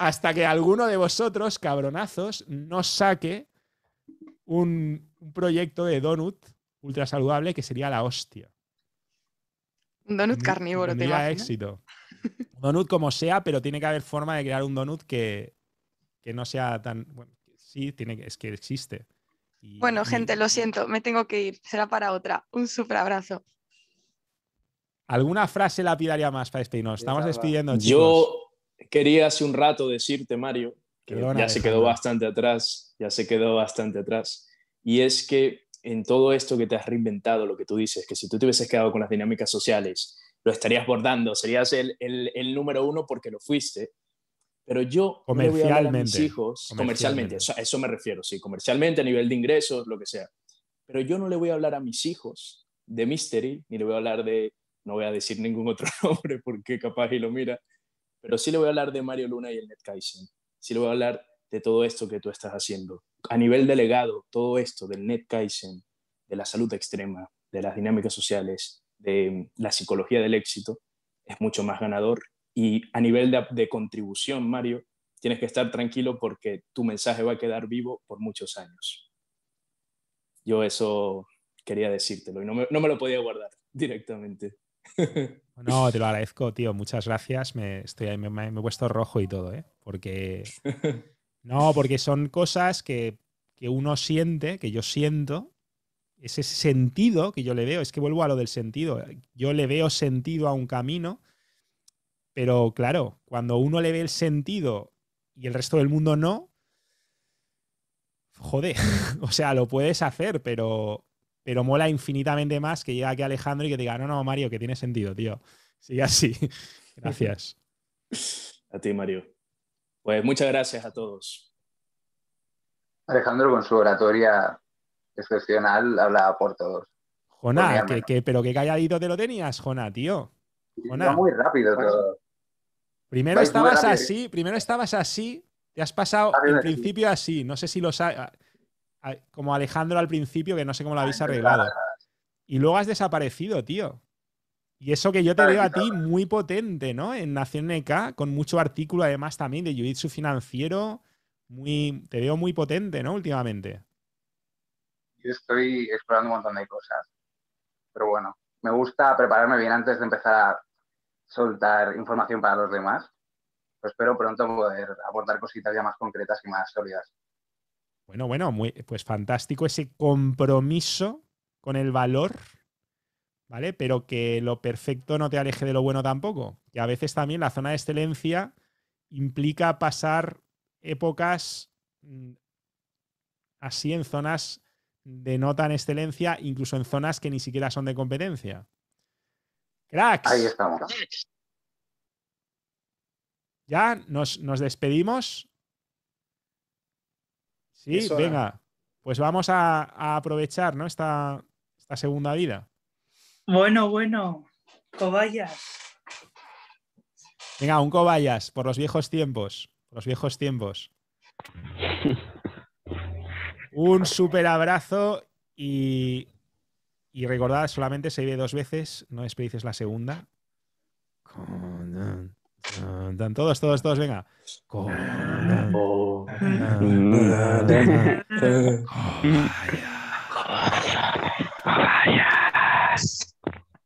Hasta que alguno de vosotros, cabronazos, no saque un, proyecto de donut ultra saludable que sería la hostia. Un donut carnívoro, te éxito. <laughs> Un donut como sea, pero tiene que haber forma de crear un donut que, no sea tan... sí, tiene, es que existe bueno, gente, lo siento, me tengo que ir. Será para otra. Un super abrazo. ¿Alguna frase lapidaria más para nos Estamos despidiendo. Yo quería hace un rato decirte, Mario, que ya se quedó bastante atrás, ya se quedó bastante atrás. Y es que en todo esto que te has reinventado, lo que tú dices, que si tú te hubieses quedado con las dinámicas sociales, lo estarías bordando, serías el, el número uno porque lo fuiste, pero yo no le voy a mis hijos comercialmente, eso, a eso me refiero, sí, comercialmente, a nivel de ingresos, lo que sea. Pero yo no le voy a hablar a mis hijos de Mystery, e, ni le voy a hablar de, no voy a decir ningún <laughs> otro nombre porque capaz y lo mira, pero sí le voy a hablar de Mario Luna y el Kaizen. Sí le voy a hablar de todo esto que tú estás haciendo. A nivel delegado, todo esto del Kaizen, de la salud extrema, de las dinámicas sociales, de la psicología del éxito, es mucho más ganador y a nivel de, contribución, Mario, tienes que estar tranquilo porque tu mensaje va a quedar vivo por muchos años. Yo eso quería decírtelo y no me, lo podía guardar <laughs> directamente. No, te lo <laughs> agradezco, tío. Muchas gracias. Me, estoy, me, me, he puesto rojo y todo, ¿eh? Porque. <laughs> No, porque son cosas que, que, uno siente, que yo siento. Ese sentido que yo le veo, es que vuelvo a lo del sentido. Yo le veo sentido a un camino pero claro, cuando uno le ve el sentido y el resto del mundo no, joder, <laughs> o sea, lo puedes hacer, pero, pero mola infinitamente más que llega aquí Alejandro y que te diga, no, no, Mario, que tiene sentido, tío. Sigue así. <laughs> Gracias. A ti, Mario. Pues muchas gracias a todos. Alejandro, con su oratoria excepcional, habla por todos. Jona, que, pero qué calladito te lo tenías, Jona, tío. muy rápido todo. Primero estabas así, ¿eh? primero estabas así, te has pasado en principio así. No sé si lo sabes. Como Alejandro al principio, que no sé cómo lo habéis arreglado. Y luego has desaparecido, tío. Y eso que yo te veo a ti muy potente, ¿no? En Nación NK, con mucho artículo además también de Jiu-Jitsu financiero. Muy, te veo muy potente, ¿no? Últimamente. Yo estoy explorando un montón de cosas. Pero bueno, me gusta prepararme bien antes de empezar a soltar información para los demás. Pues espero pronto poder aportar cositas ya más concretas y más sólidas. Bueno, bueno, muy, pues fantástico ese compromiso con el valor, ¿vale? Pero que lo perfecto no te aleje de lo bueno tampoco. Que a veces también la zona de excelencia implica pasar épocas mm, así en zonas de no tan excelencia, incluso en zonas que ni siquiera son de competencia. Cracks. Ahí estamos. Ya nos, despedimos. Sí, venga. Pues vamos a, aprovechar ¿no? esta, segunda vida. Bueno, bueno, cobayas. Venga, un cobayas por los viejos tiempos. Por los viejos tiempos. <laughs> Un súper abrazo y y recordad, solamente se ve dos veces, no despedices la segunda. dan todos, todos, todos, venga.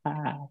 <laughs>